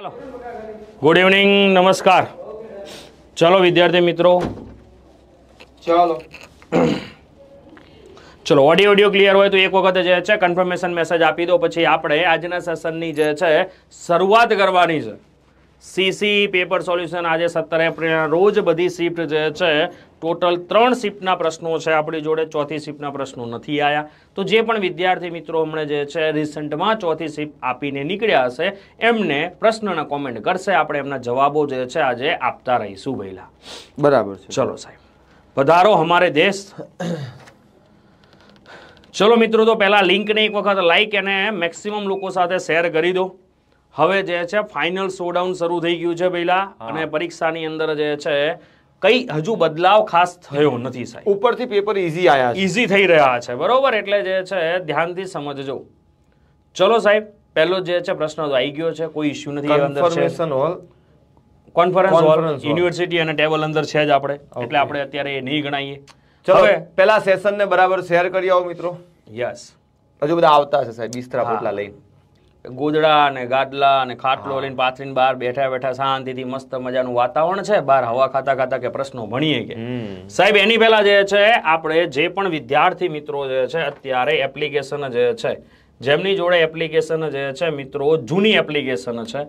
હાલો good evening નમસ્કાર ચલો વિદ્યાર્થી મિત્રો ચાલો ચલો ઓડિયો ઓડિયો ક્લિયર હોય તો એક વખત જે છે કન્ફર્મેશન મેસેજ આપી દો પછી આપણે આજના સેશનની જે છે શરૂઆત કરવાની છે સીસી પેપર સોલ્યુશન આજે સત્તર એપ્રિલના રોજ બધી શિફ્ટ જે છે ટોટલ ત્રણ શિફ્ટના પ્રશ્નો છે આપણી જોડે ચોથી શિફ્ટના પ્રશ્નો નથી આવ્યા તો જે પણ વિદ્યાર્થી મિત્રો હમણાં જે છે રિસન્ટમાં ચોથી શિફ્ટ આપીને નીકળ્યા હશે એમને પ્રશ્નના કોમેન્ટ કરશે આપણે એમના જવાબો જે છે આજે આપતા રહીશું વહેલા બરાબર છે ચલો સાહેબ વધારો અમારે દેશ ચલો મિત્રો તો પહેલાં લિંકને એક વખત લાઇક અને મેક્સિમમ લોકો સાથે શેર કરી દો હવે જે છે ફાઇનલ શોડાઉન શરૂ થઈ ગયું છે પહેલાં અને પરીક્ષાની અંદર જે છે કઈ હજુ બદલાવ ખાસ થયો નથી સાહેબ ઉપરથી પેપર ઈઝી આયા ઈઝી થઈ રહ્યા છે બરોબર એટલે જે છે ધ્યાનથી સમજજો ચલો સાહેબ પહેલો જે છે પ્રશ્ન આવી ગયો છે કોઈ ઇશ્યુ નથી અંદર છે કોન્ફરન્સ હોલ યુનિવર્સિટી અને ટેબલ અંદર છે જ આપણે એટલે આપણે અત્યારે એ નહીં ગણાઈએ ચલો પહેલા સેશનને બરાબર શેર કરી આવો મિત્રો યસ હજુ બધા આવતા હશે સાહેબ બિસ્તરા પોટલા લઈને ગોદડા અને ગાદલા અને ખાટલો લઈને પાથરીને બહાર બેઠા બેઠા શાંતિથી મસ્ત મજાનું વાતાવરણ છે બહાર હવા ખાતા ખાતા કે પ્રશ્નો ભણીએ કે સાહેબ એની પહેલા જે છે આપણે જે પણ વિદ્યાર્થી મિત્રો જે છે અત્યારે એપ્લિકેશન જે છે જેમની જોડે એપ્લિકેશન જે છે મિત્રો જૂની એપ્લિકેશન છે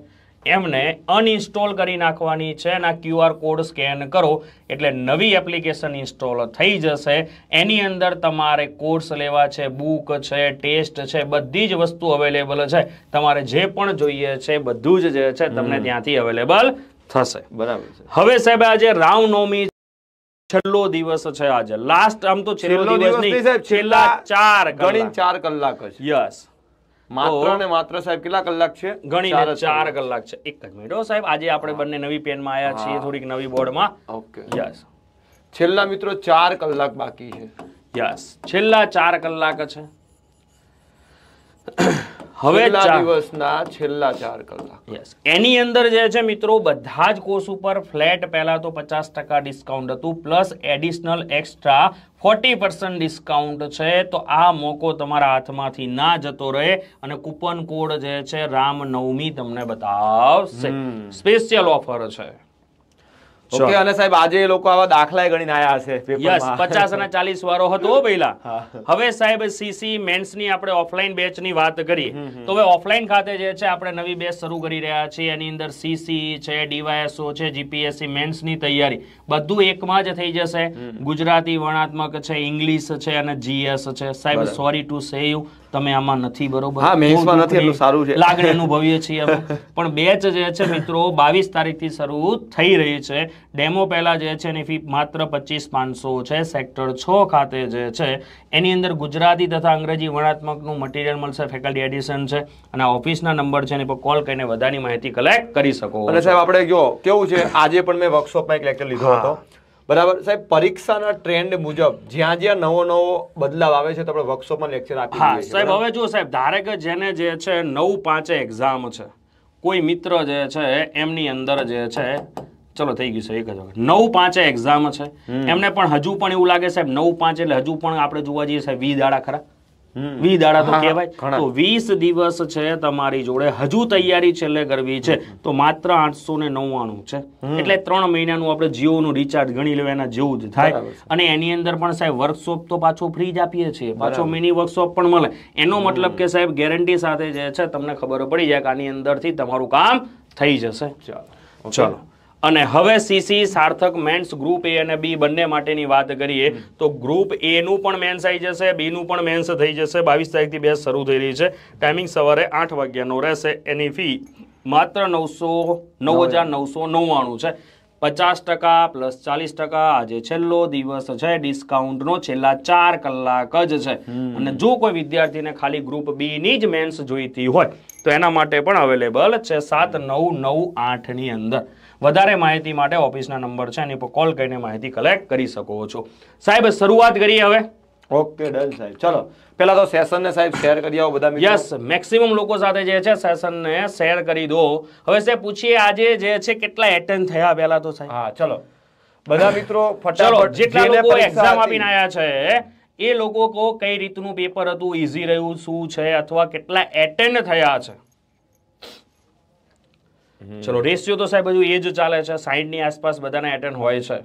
એમને અનઇન્સ્ટોલ કરી નાખવાની છે અને આ ક્યુઆર કોડ સ્કેન કરો એટલે નવી એપ્લિકેશન ઇન્સ્ટોલ થઈ જશે એની અંદર તમારે કોર્સ લેવા છે બુક છે ટેસ્ટ છે બધી જ વસ્તુ અવેલેબલ છે તમારે જે પણ જોઈએ છે બધું જ જે છે તમને ત્યાંથી અવેલેબલ થશે બરાબર છે હવે સાહેબ આજે રામનવમી છેલ્લો દિવસ છે આજે લાસ્ટ આમ તો છેલ્લો દિવસ નહીં છેલ્લા ચાર ગણી ચાર કલાક યસ માત્ર ને માત્ર સાહેબ કેટલા કલાક છે ગણી ચાર કલાક છે એક જ મિનિટ સાહેબ આજે આપણે બંને નવી પેન માં આવ્યા છીએ થોડીક નવી બોર્ડ માં ઓકે યસ છેલ્લા મિત્રો ચાર કલાક બાકી છે યસ છેલ્લા ચાર કલાક છે હવે દિવસના છેલ્લા ચાર કલાક એની અંદર જે છે મિત્રો બધા જ કોર્સ ઉપર ફ્લેટ પહેલાં તો પચાસ ટકા ડિસ્કાઉન્ટ હતું plus additional extra forty percent discount છે તો આ મોકો તમારા હાથમાંથી ના જતો રહે અને કુપન કોડ જે છે રામ નવમી તમને બતાવશે સ્પેશિયલ ઓફર છે ઓકે અને સાહેબ આજે એ લોકો આવા દાખલા ગણીને આયા છે યસ 50 અને 40 વારો હતો પહેલા હવે સાહેબ સીસી મેન્સ ની આપણે ઓફલાઈન બેચ ની વાત કરી તો હવે ઓફલાઈન ખાતે જે છે આપણે નવી બેચ શરૂ કરી રહ્યા છીએ એની અંદર સીસી છે ડીવાયએસઓ છે જીપીએસસી મેન્સ ની તૈયારી બધું એકમાં જ થઈ જશે ગુજરાતી વર્ણાત્મક છે ઇંગ્લિશ છે અને જીએસ છે સાહેબ સોરી ટુ સે યુ તમે આમાં નથી બરોબર હા મેન્સમાં નથી એટલું સારું છે લાગણી અનુભવીએ છીએ પણ બેચ જે છે મિત્રો બાવીસ તારીખથી શરૂ થઈ રહી છે ડેમો પહેલાં જે છે એની ફી માત્ર પચીસ પાંચસો છે સેક્ટર છ ખાતે જે છે એની અંદર ગુજરાતી તથા અંગ્રેજી વર્ણાત્મકનું મટીરિયલ મળશે ફેકલ્ટી એડિશન છે અને ઓફિસના નંબર છે એની પર કોલ કરીને વધારે માહિતી કલેક્ટ કરી શકો અને સાહેબ આપણે જો કેવું છે આજે પણ મેં વર્કશોપમાં એક લેક્ચર લીધો હતો બરાબર સાહેબ પરીક્ષાના ટ્રેન્ડ મુજબ જ્યાં જ્યાં નવો નવો બદલાવ આવે છે તો આપણે વર્કશોપમાં લેક્ચર આપી હા સાહેબ હવે જો સાહેબ ધારે કે જેને જે છે નવ પાંચે એક્ઝામ છે કોઈ મિત્ર જે છે એમની અંદર જે છે ચલો થઈ ગયું છે એક જ નવ પાંચે એક્ઝામ છે એમને પણ હજુ પણ એવું લાગે સાહેબ નવ પાંચ એટલે હજુ પણ આપણે જોવા જઈએ સાહેબ વી દાડા ખરા વી દાડા તો કહેવાય તો વીસ દિવસ છે તમારી જોડે હજુ તૈયારી છેલ્લે કરવી છે તો માત્ર આઠસો ને નવ્વાણું છે એટલે ત્રણ મહિનાનું આપણે જીઓનું રિચાર્જ ગણી લેવા એના જેવું જ થાય અને એની અંદર પણ સાહેબ વર્કશોપ તો પાછો ફ્રી જ આપીએ છીએ પાછો મિની વર્કશોપ પણ મળે એનો મતલબ કે સાહેબ ગેરંટી સાથે જે છે તમને ખબર પડી જાય કે આની અંદરથી તમારું કામ થઈ જશે ચાલો ચાલો અને હવે સીસી સાર્થક મેન્સ ગ્રુપ એ અને બી બંને માટેની વાત કરીએ તો ગ્રુપ એનું પણ મેન્સ આવી જશે બીનું પણ મેન્સ થઈ જશે બાવીસ તારીખથી બે શરૂ થઈ રહી છે ટાઈમિંગ સવારે આઠ વાગ્યાનો રહેશે એની ફી માત્ર નવસો નવ હજાર નવસો નવ્વાણું છે પચાસ ટકા પ્લસ ચાલીસ ટકા આજે છેલ્લો દિવસ છે ડિસ્કાઉન્ટનો છેલ્લા ચાર કલાક જ છે અને જો કોઈ વિદ્યાર્થીને ખાલી ગ્રુપ બી ની જ મેન્સ જોઈતી હોય તો એના માટે પણ અવેલેબલ છે સાત નવ નવ આઠની અંદર વધારે માહિતી માટે ઓફિસના નંબર છે એની પર કોલ કરીને માહિતી કલેક્ટ કરી શકો છો સાહેબ શરૂઆત કરીએ હવે ઓકે ડન સાહેબ ચલો પહેલા તો સેશનને સાહેબ શેર કરી આવો બધા યસ મેક્સિમમ લોકો સાથે જે છે સેશનને શેર કરી દો હવે સાહેબ પૂછીએ આજે જે છે કેટલા એટેન્ડ થયા પહેલા તો સાહેબ હા ચલો બધા મિત્રો ફટાફટ જેટલા લોકો એક્ઝામ આપીને આવ્યા છે એ લોકો કો કઈ રીતનું પેપર હતું ઈઝી રહ્યું શું છે અથવા કેટલા એટેન્ડ થયા છે ચલો રેશિયો તો સાહેબ હજુ એ જ ચાલે છે સાઈઠની આસપાસ બધાના એટર્ન હોય છે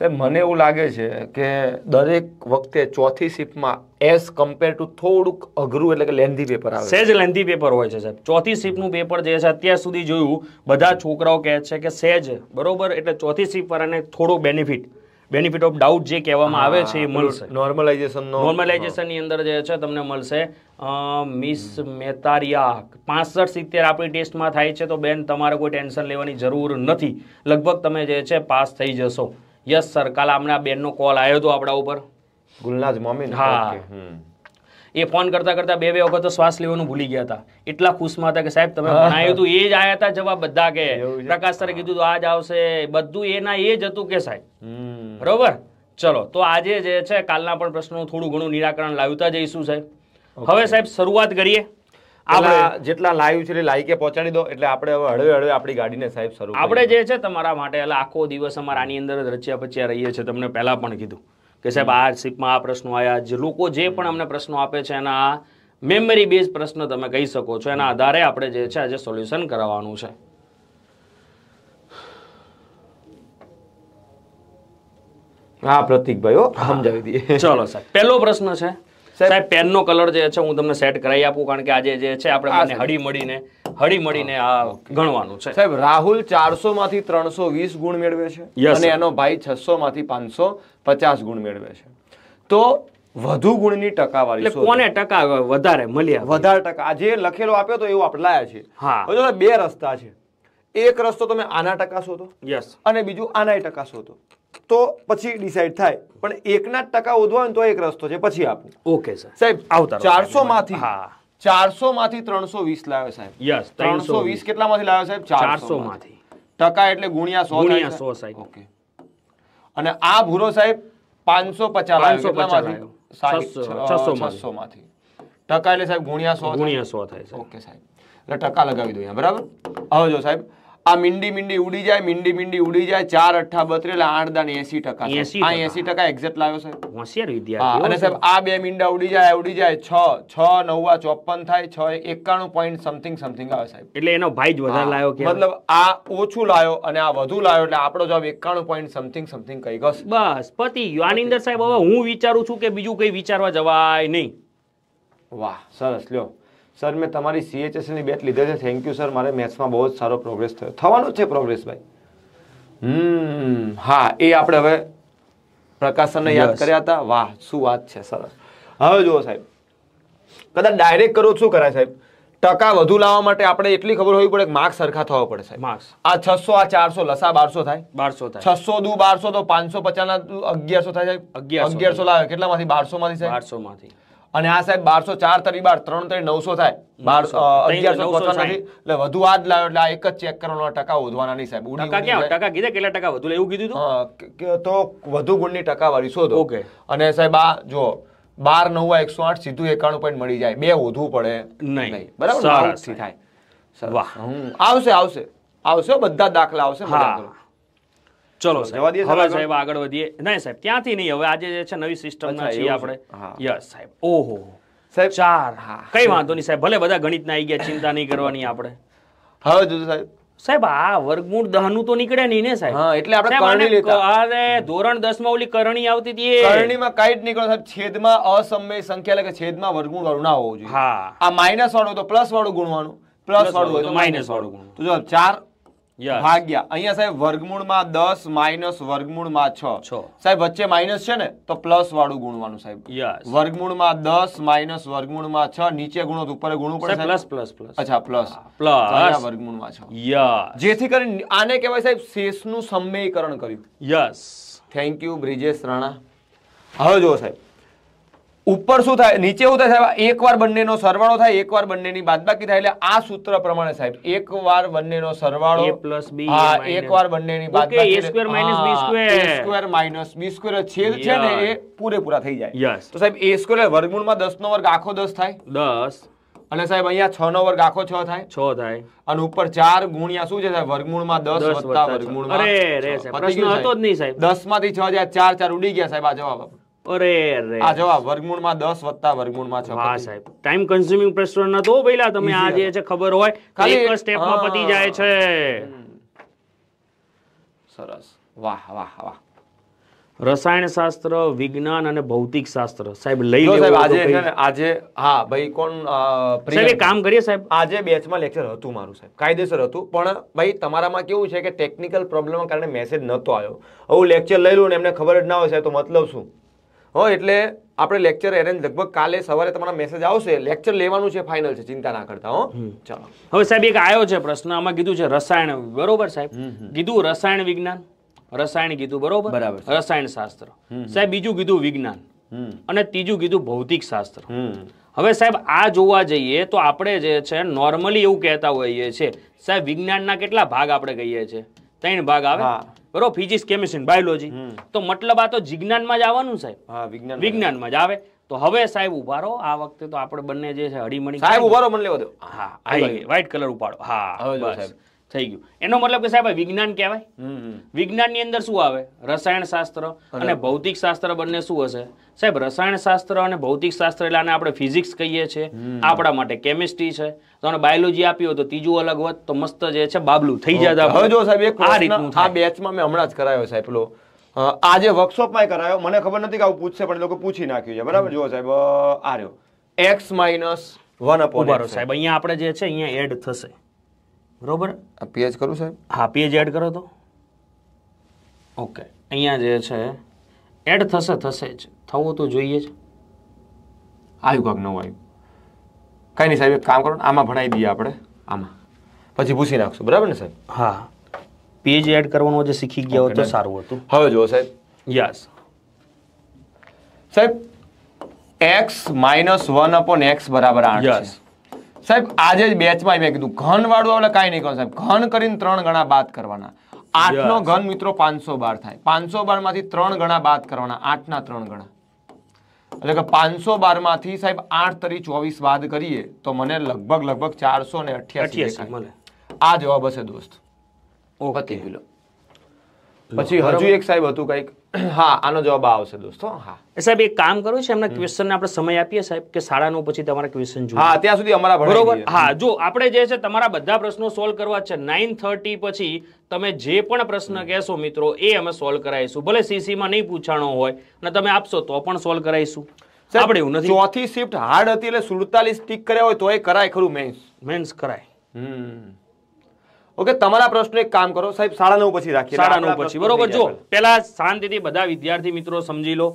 સાહેબ મને એવું લાગે છે કે દરેક વખતે ચોથી શિફ્ટમાં એસ કમ્પેર ટુ થોડુંક અઘરું એટલે કે લેન્ધી પેપર આવે સહેજ લેન્ધી પેપર હોય છે સાહેબ ચોથી શિફ્ટનું પેપર જે છે અત્યાર સુધી જોયું બધા છોકરાઓ કહે છે કે સહેજ બરોબર એટલે ચોથી શિફ્ટ અને થોડો બેનિફિટ બેનિફિટ ઓફ ડાઉટ જે કહેવામાં આવે છે એ મળશે નોર્મલાઇઝેશન નોર્મલાઇઝેશનની અંદર જે છે તમને મળશે મિસ મેતારિયા પાસઠ સિત્તેર આપણી ટેસ્ટમાં થાય છે તો બેન તમારે કોઈ ટેન્શન લેવાની જરૂર નથી લગભગ તમે જે છે પાસ થઈ જશો યસ સર કાલ હમણાં બેનનો કોલ આવ્યો હતો આપણા ઉપર ગુલનાજ મોમીન હા હમ એ ફોન કરતા કરતા બે બે વખત શ્વાસ લેવાનું ભૂલી ગયા હતા એટલા ખુશમાં હતા કે સાહેબ તમે ભણાયું હતું એ જ આવ્યા હતા જવાબ બધા કે પ્રકાશ સરે કીધું હતું આજ આવશે બધું એના એ જ હતું કે સાહેબ બરોબર ચલો તો આજે જે છે કાલના પણ પ્રશ્નો થોડું ઘણું નિરાકરણ લાવતા જઈશું સાહેબ હવે સાહેબ શરૂઆત કરીએ આપણા જેટલા લાઈવ છે લાઈકે પહોંચાડી દો એટલે આપણે હવે હળવે હળવે આપણી ગાડીને સાહેબ શરૂ આપણે જે છે તમારા માટે એટલે આખો દિવસ અમારા આની અંદર જ રચ્યા પચ્યા રહીએ છીએ તમને પહેલા પણ કીધું કે સાહેબ આ શિપમાં આ પ્રશ્નો આવ્યા જે લોકો જે પણ અમને પ્રશ્નો આપે છે એના મેમરી બેઝ પ્રશ્ન તમે કહી શકો છો એના આધારે આપણે જે છે આજે સોલ્યુશન કરાવવાનું છે હા પ્રતિકભાઈ સમજાવી દઈએ ચલો સાહેબ પહેલો પ્રશ્ન છે સાહેબ પેનનો કલર જે છે હું તમને સેટ કરાવી આપું કારણ કે આજે જે છે આપણે મને હળી મળીને હળી મળીને આ ગણવાનું છે સાહેબ રાહુલ ચારસો માંથી ત્રણસો વીસ ગુણ મેળવે છે અને એનો ભાઈ છસો માંથી પાંચસો પચાસ ગુણ મેળવે છે તો વધુ ગુણની ટકાવારી કોને ટકા વધારે મળ્યા વધારે ટકા જે લખેલો આપ્યો તો એવું આપલાયા છે હા બે રસ્તા છે એક રસ્તો તમે આના ટકા શોધો યસ અને બીજું આના ટકા શોધો તો પછી ડિસાઈડ થાય પણ એકના ટકા ઓધવા તો એક રસ્તો છે પછી આપું ઓકે સર સાહેબ આવતા ચારસો માંથી ચારસો માંથી ત્રણસો વીસ લાવ્યો સાહેબ યસ ત્રણસો વીસ કેટલા માંથી લાવ્યો સાહેબ ચારસો માંથી ટકા એટલે ગુણ્યા સો ગુણ્યા સો સાહેબ ઓકે અને આ ભૂરો સાહેબ પાંચસો પચાસ છસો માંથી ટકા એટલે સાહેબ ગુણ્યા સો ગુણ્યા સો થાય ઓકે સાહેબ એટલે ટકા લગાવી દઉં બરાબર હવે જો સાહેબ આ મીંડી મીંડી ઉડી જાય મીંડી મીંડી ઉડી જાય ચાર અઠા બત્રેલા આઠ દાન એસી ટકા આ એસી ટકા એક્ઝેક્ટ લાવ્યો સાહેબ અને સાહેબ આ બે મીંડા ઉડી જાય ઉડી જાય છ છ નવા ચોપન થાય છ એકાણું પોઈન્ટ સમથિંગ સમથિંગ આવે સાહેબ એટલે એનો ભાઈ જ વધારે લાવ્યો કે મતલબ આ ઓછું લાવ્યો અને આ વધુ લાવ્યો એટલે આપણો જવાબ એકાણું પોઈન્ટ સમથિંગ સમથિંગ કહી ગયો બસ પતિ આની અંદર સાહેબ હવે હું વિચારું છું કે બીજું કઈ વિચારવા જવાય નહીં વાહ સરસ લ્યો સર મેં તમારી સીએચએસની બેટ લીધે છે થેન્ક યુ સર મારે મેથ્સમાં બહુ જ સારો પ્રોગ્રેસ થયો થવાનો છે પ્રોગ્રેસ ભાઈ હા એ આપણે હવે પ્રકાશનને યાદ કર્યા હતા વાહ શું વાત છે સરસ હવે જુઓ સાહેબ કદાચ ડાયરેક્ટ કરો શું કરાય સાહેબ ટકા વધુ લાવવા માટે આપણે એટલી ખબર હોવી પડે કે માર્ક્સ સરખા થવા પડે સાહેબ માર્ક્સ આ છસો આ ચારસો લસા બારસો થાય બારસો થાય છસો દુ બારસો તો પાંચસો પચાસ ના અગિયારસો થાય સાહેબ અગિયારસો લાવે કેટલામાંથી બારસો માંથી સાહેબ બારસો માંથી અને આ સાહેબ બારસો ચાર તરી બાર ત્રણ તરી નવસો થાય બાર વધુ આ જ એટલે આ એક જ ચેક કરવાનો ટકા વધવાના વધુ એવું કીધું તો વધુ ગુણની ટકાવારી શોધો ઓકે અને સાહેબ આ જો બાર નવ એકસો આઠ સીધું એકાણું પોઈન્ટ મળી જાય બે વધવું પડે નહીં બરાબર થાય આવશે આવશે આવશે બધા દાખલા આવશે ચલો જવા દઈએ હવે સાહેબ આગળ વધીએ ના સાહેબ ત્યાંથી નહીં હવે આજે છે નવી સિસ્ટમના છીએ આપણે યસ સાહેબ ઓહો સાહેબ ચાર હા કઈ વાંધો નહીં સાહેબ ભલે બધા ગણિતના આવી ગયા ચિંતા નહીં કરવાની આપણે હવે જોજો સાહેબ સાહેબ આ વર્ગમૂળ દહ નું તો નીકળે નહીં ને સાહેબ હા એટલે આપણે કરણી લેતા અરે ધોરણ 10 માં ઓલી કરણી આવતી હતી કરણીમાં કઈ જ નીકળો સાહેબ છેદ માં અસમય સંખ્યા એટલે કે છેદમાં વર્ગમૂળ વાળું ના હોવું જોઈએ હા આ માઈનસ વાળું તો પ્લસ વાળું ગુણવાનું પ્લસ વાળું હોય તો માઈનસ વાળું ગુણવાનું તો જવાબ 4 ભાગ્યા અહીંયા સાહેબ વર્ગમૂળમાં દસ માઇનસ વર્ગમૂળમાં છ સાહેબ વચ્ચે માઇનસ છે ને તો પ્લસ વાળું ગુણવાનું સાહેબ વર્ગમૂળમાં દસ માઇનસ વર્ગમૂળમાં છ નીચે ગુણો ઉપર ગુણવું પડે પ્લસ પ્લસ પ્લસ અચ્છા પ્લસ પ્લસ વર્ગમૂળમાં છ જેથી કરીને આને કહેવાય સાહેબ શેષનું સમયકરણ કર્યું yes thank you Brijesh Rana હવે જુઓ સાહેબ ઉપર શું થાય નીચે શું થાય સાહેબ બંને નો સરવાળો થાય એક એકવાર બંનેની બાદબાકી થાય એટલે આ સૂત્ર પ્રમાણે સાહેબ એક વાર બંને નો સરવાળો હા એકવાર બંનેની બાદબાકી એ સ્ક્વેર બી સ્ક્વેર છેદ છે ને એ પૂરેપૂરા થઈ જાય તો સાહેબ એ સ્ક્વેર માં દસ નો વર્ગ આખો દસ થાય દસ અને સાહેબ અહીંયા છ નો વર્ગ આખો છ થાય છ થાય અને ઉપર ચાર ગુણ્યા શું છે સાહેબ વર્ગમૂળમાં 10 વર્ગમૂળમાં અરે રે સાહેબ પ્રશ્ન માંથી 6 જાય 4 4 ઉડી ગયા સાહેબ આ જવાબ આપણો અરે રે આ જવાબ વર્ગમૂળમાં વત્તા વર્ગમૂળમાં સાહેબ ટાઈમ કન્ઝ્યુમિંગ પ્રશ્ન નતો તમે આ જે રસાયણ શાસ્ત્ર વિજ્ઞાન અને ભૌતિક શાસ્ત્ર સાહેબ લઈ આજે આજે હા ભાઈ કોણ કામ કરીએ સાહેબ આજે બેચમાં લેક્ચર હતું મારું સાહેબ કાયદેસર હતું પણ ભાઈ તમારામાં કેવું છે કે ટેકનિકલ પ્રોબ્લેમના કારણે મેસેજ નતો આવ્યો હું લેક્ચર લઈ લઉં ને એમને ખબર જ ના હોય સાહેબ તો મતલબ શું હો એટલે આપણે લેક્ચર એરેન્જ લગભગ કાલે સવારે તમારા મેસેજ આવશે લેક્ચર લેવાનું છે ફાઇનલ છે ચિંતા ના કરતા હો ચાલો હવે સાહેબ એક આવ્યો છે પ્રશ્ન આમાં કીધું છે રસાયણ બરોબર સાહેબ કીધું રસાયણ વિજ્ઞાન રસાયણ કીધું બરોબર બરાબર રસાયણ શાસ્ત્ર સાહેબ બીજું કીધું વિજ્ઞાન અને ત્રીજું કીધું ભૌતિક શાસ્ત્ર હવે સાહેબ આ જોવા જઈએ તો આપણે જે છે નોર્મલી એવું કહેતા હોઈએ છીએ સાહેબ વિજ્ઞાનના કેટલા ભાગ આપણે કહીએ છીએ ત્રણ ભાગ આવે બરોબર ફિઝિક્સ કેમિસ્ટ્રી બાયોલોજી તો મતલબ આ તો વિજ્ઞાનમાં જ આવવાનું સાહેબ વિજ્ઞાન વિજ્ઞાનમાં જ આવે તો હવે સાહેબ ઉભા આ વખતે તો આપણે બંને જે છે હળીમણી સાહેબ ઉભા મને લેવા દો હા વાઈટ કલર ઉપાડો હા બસ થઈ ગયું એનો મતલબ કે સાહેબ વિજ્ઞાન કહેવાય વિજ્ઞાનની અંદર શું આવે રસાયણ શાસ્ત્ર અને ભૌતિક શાસ્ત્ર બંને શું હશે સાહેબ રસાયણ શાસ્ત્ર અને ભૌતિક શાસ્ત્ર એટલે આને આપણે ફિઝિક્સ કહીએ છીએ આપણા માટે કેમિસ્ટ્રી છે તો બાયોલોજી આપ્યો તો ત્રીજું અલગ હોત તો મસ્ત જે છે બાબલું થઈ જતા હવે જો સાહેબ એક આ રીતનું આ બેચમાં મેં હમણાં જ કરાયો સાહેબ પેલો આજે વર્કશોપમાં કરાયો મને ખબર નથી કે આવું પૂછશે પણ લોકો પૂછી નાખ્યું છે બરાબર જો સાહેબ આ રહ્યો એક્સ માઇનસ વન અપોન સાહેબ અહીંયા આપણે જે છે અહીંયા એડ થશે બરોબર પીએચ કરું સાહેબ હા પીએચ એડ કરો તો ઓકે અહીંયા જે છે એડ થશે થશે જ થવું તો જોઈએ જ આવ્યું કાંક નવું આવ્યું કાંઈ નહીં સાહેબ એક કામ કરો આમાં ભણાવી દઈએ આપણે આમાં પછી ભૂસી નાખશું બરાબર ને સાહેબ હા પેજ એડ કરવાનું જે શીખી ગયા હોય તો સારું હતું હવે જુઓ સાહેબ યસ સાહેબ X minus one upon X બરાબર આઠ યસ સાહેબ આજે જ બેચમાં મેં કીધું ઘન વાળું એટલે કઈ નહીં કરો સાહેબ ઘન કરીને ત્રણ ગણા બાદ કરવાના આઠ નો ઘન મિત્રો પાંચસો બાર થાય પાંચસો બાર માંથી ત્રણ ગણા બાદ કરવાના આઠ ના ત્રણ ગણા એટલે કે પાંચસો બાર માંથી સાહેબ આઠ તરી ચોવીસ બાદ કરીએ તો મને લગભગ લગભગ ચારસો ને અઠ્યાસી મળે આ જવાબ હશે દોસ્ત ઓકે કિલો પછી હજુ એક સાહેબ હતું કઈક હા આનો જવાબ આવશે દોસ્તો હા સાહેબ એક કામ કરો છે એમના ક્વેશ્ચનને આપણે સમય આપીએ સાહેબ કે સાડા નવ પછી તમારા ક્વેશ્ચન જોઈએ હા ત્યાં સુધી અમારા બરોબર હા જો આપણે જે છે તમારા બધા પ્રશ્નો સોલ્વ કરવા છે નાઇન થર્ટી પછી તમે જે પણ પ્રશ્ન કહેશો મિત્રો એ અમે સોલ્વ કરાવીશું ભલે સીસી માં નહીં પૂછાણો હોય અને તમે આપશો તો પણ સોલ્વ કરાવીશું આપણે એવું નથી ચોથી શિફ્ટ હાર્ડ હતી એટલે સુડતાલીસ ટીક કર્યા હોય તો એ કરાય ખરું મેન્સ મેન્સ કરાય હમ ઓકે તમારા પ્રશ્નો એક કામ કરો સાહેબ સાડા નવ પછી રાખીએ સાડા નવ પછી બરોબર જો પેલા શાંતિથી બધા વિદ્યાર્થી મિત્રો સમજી લો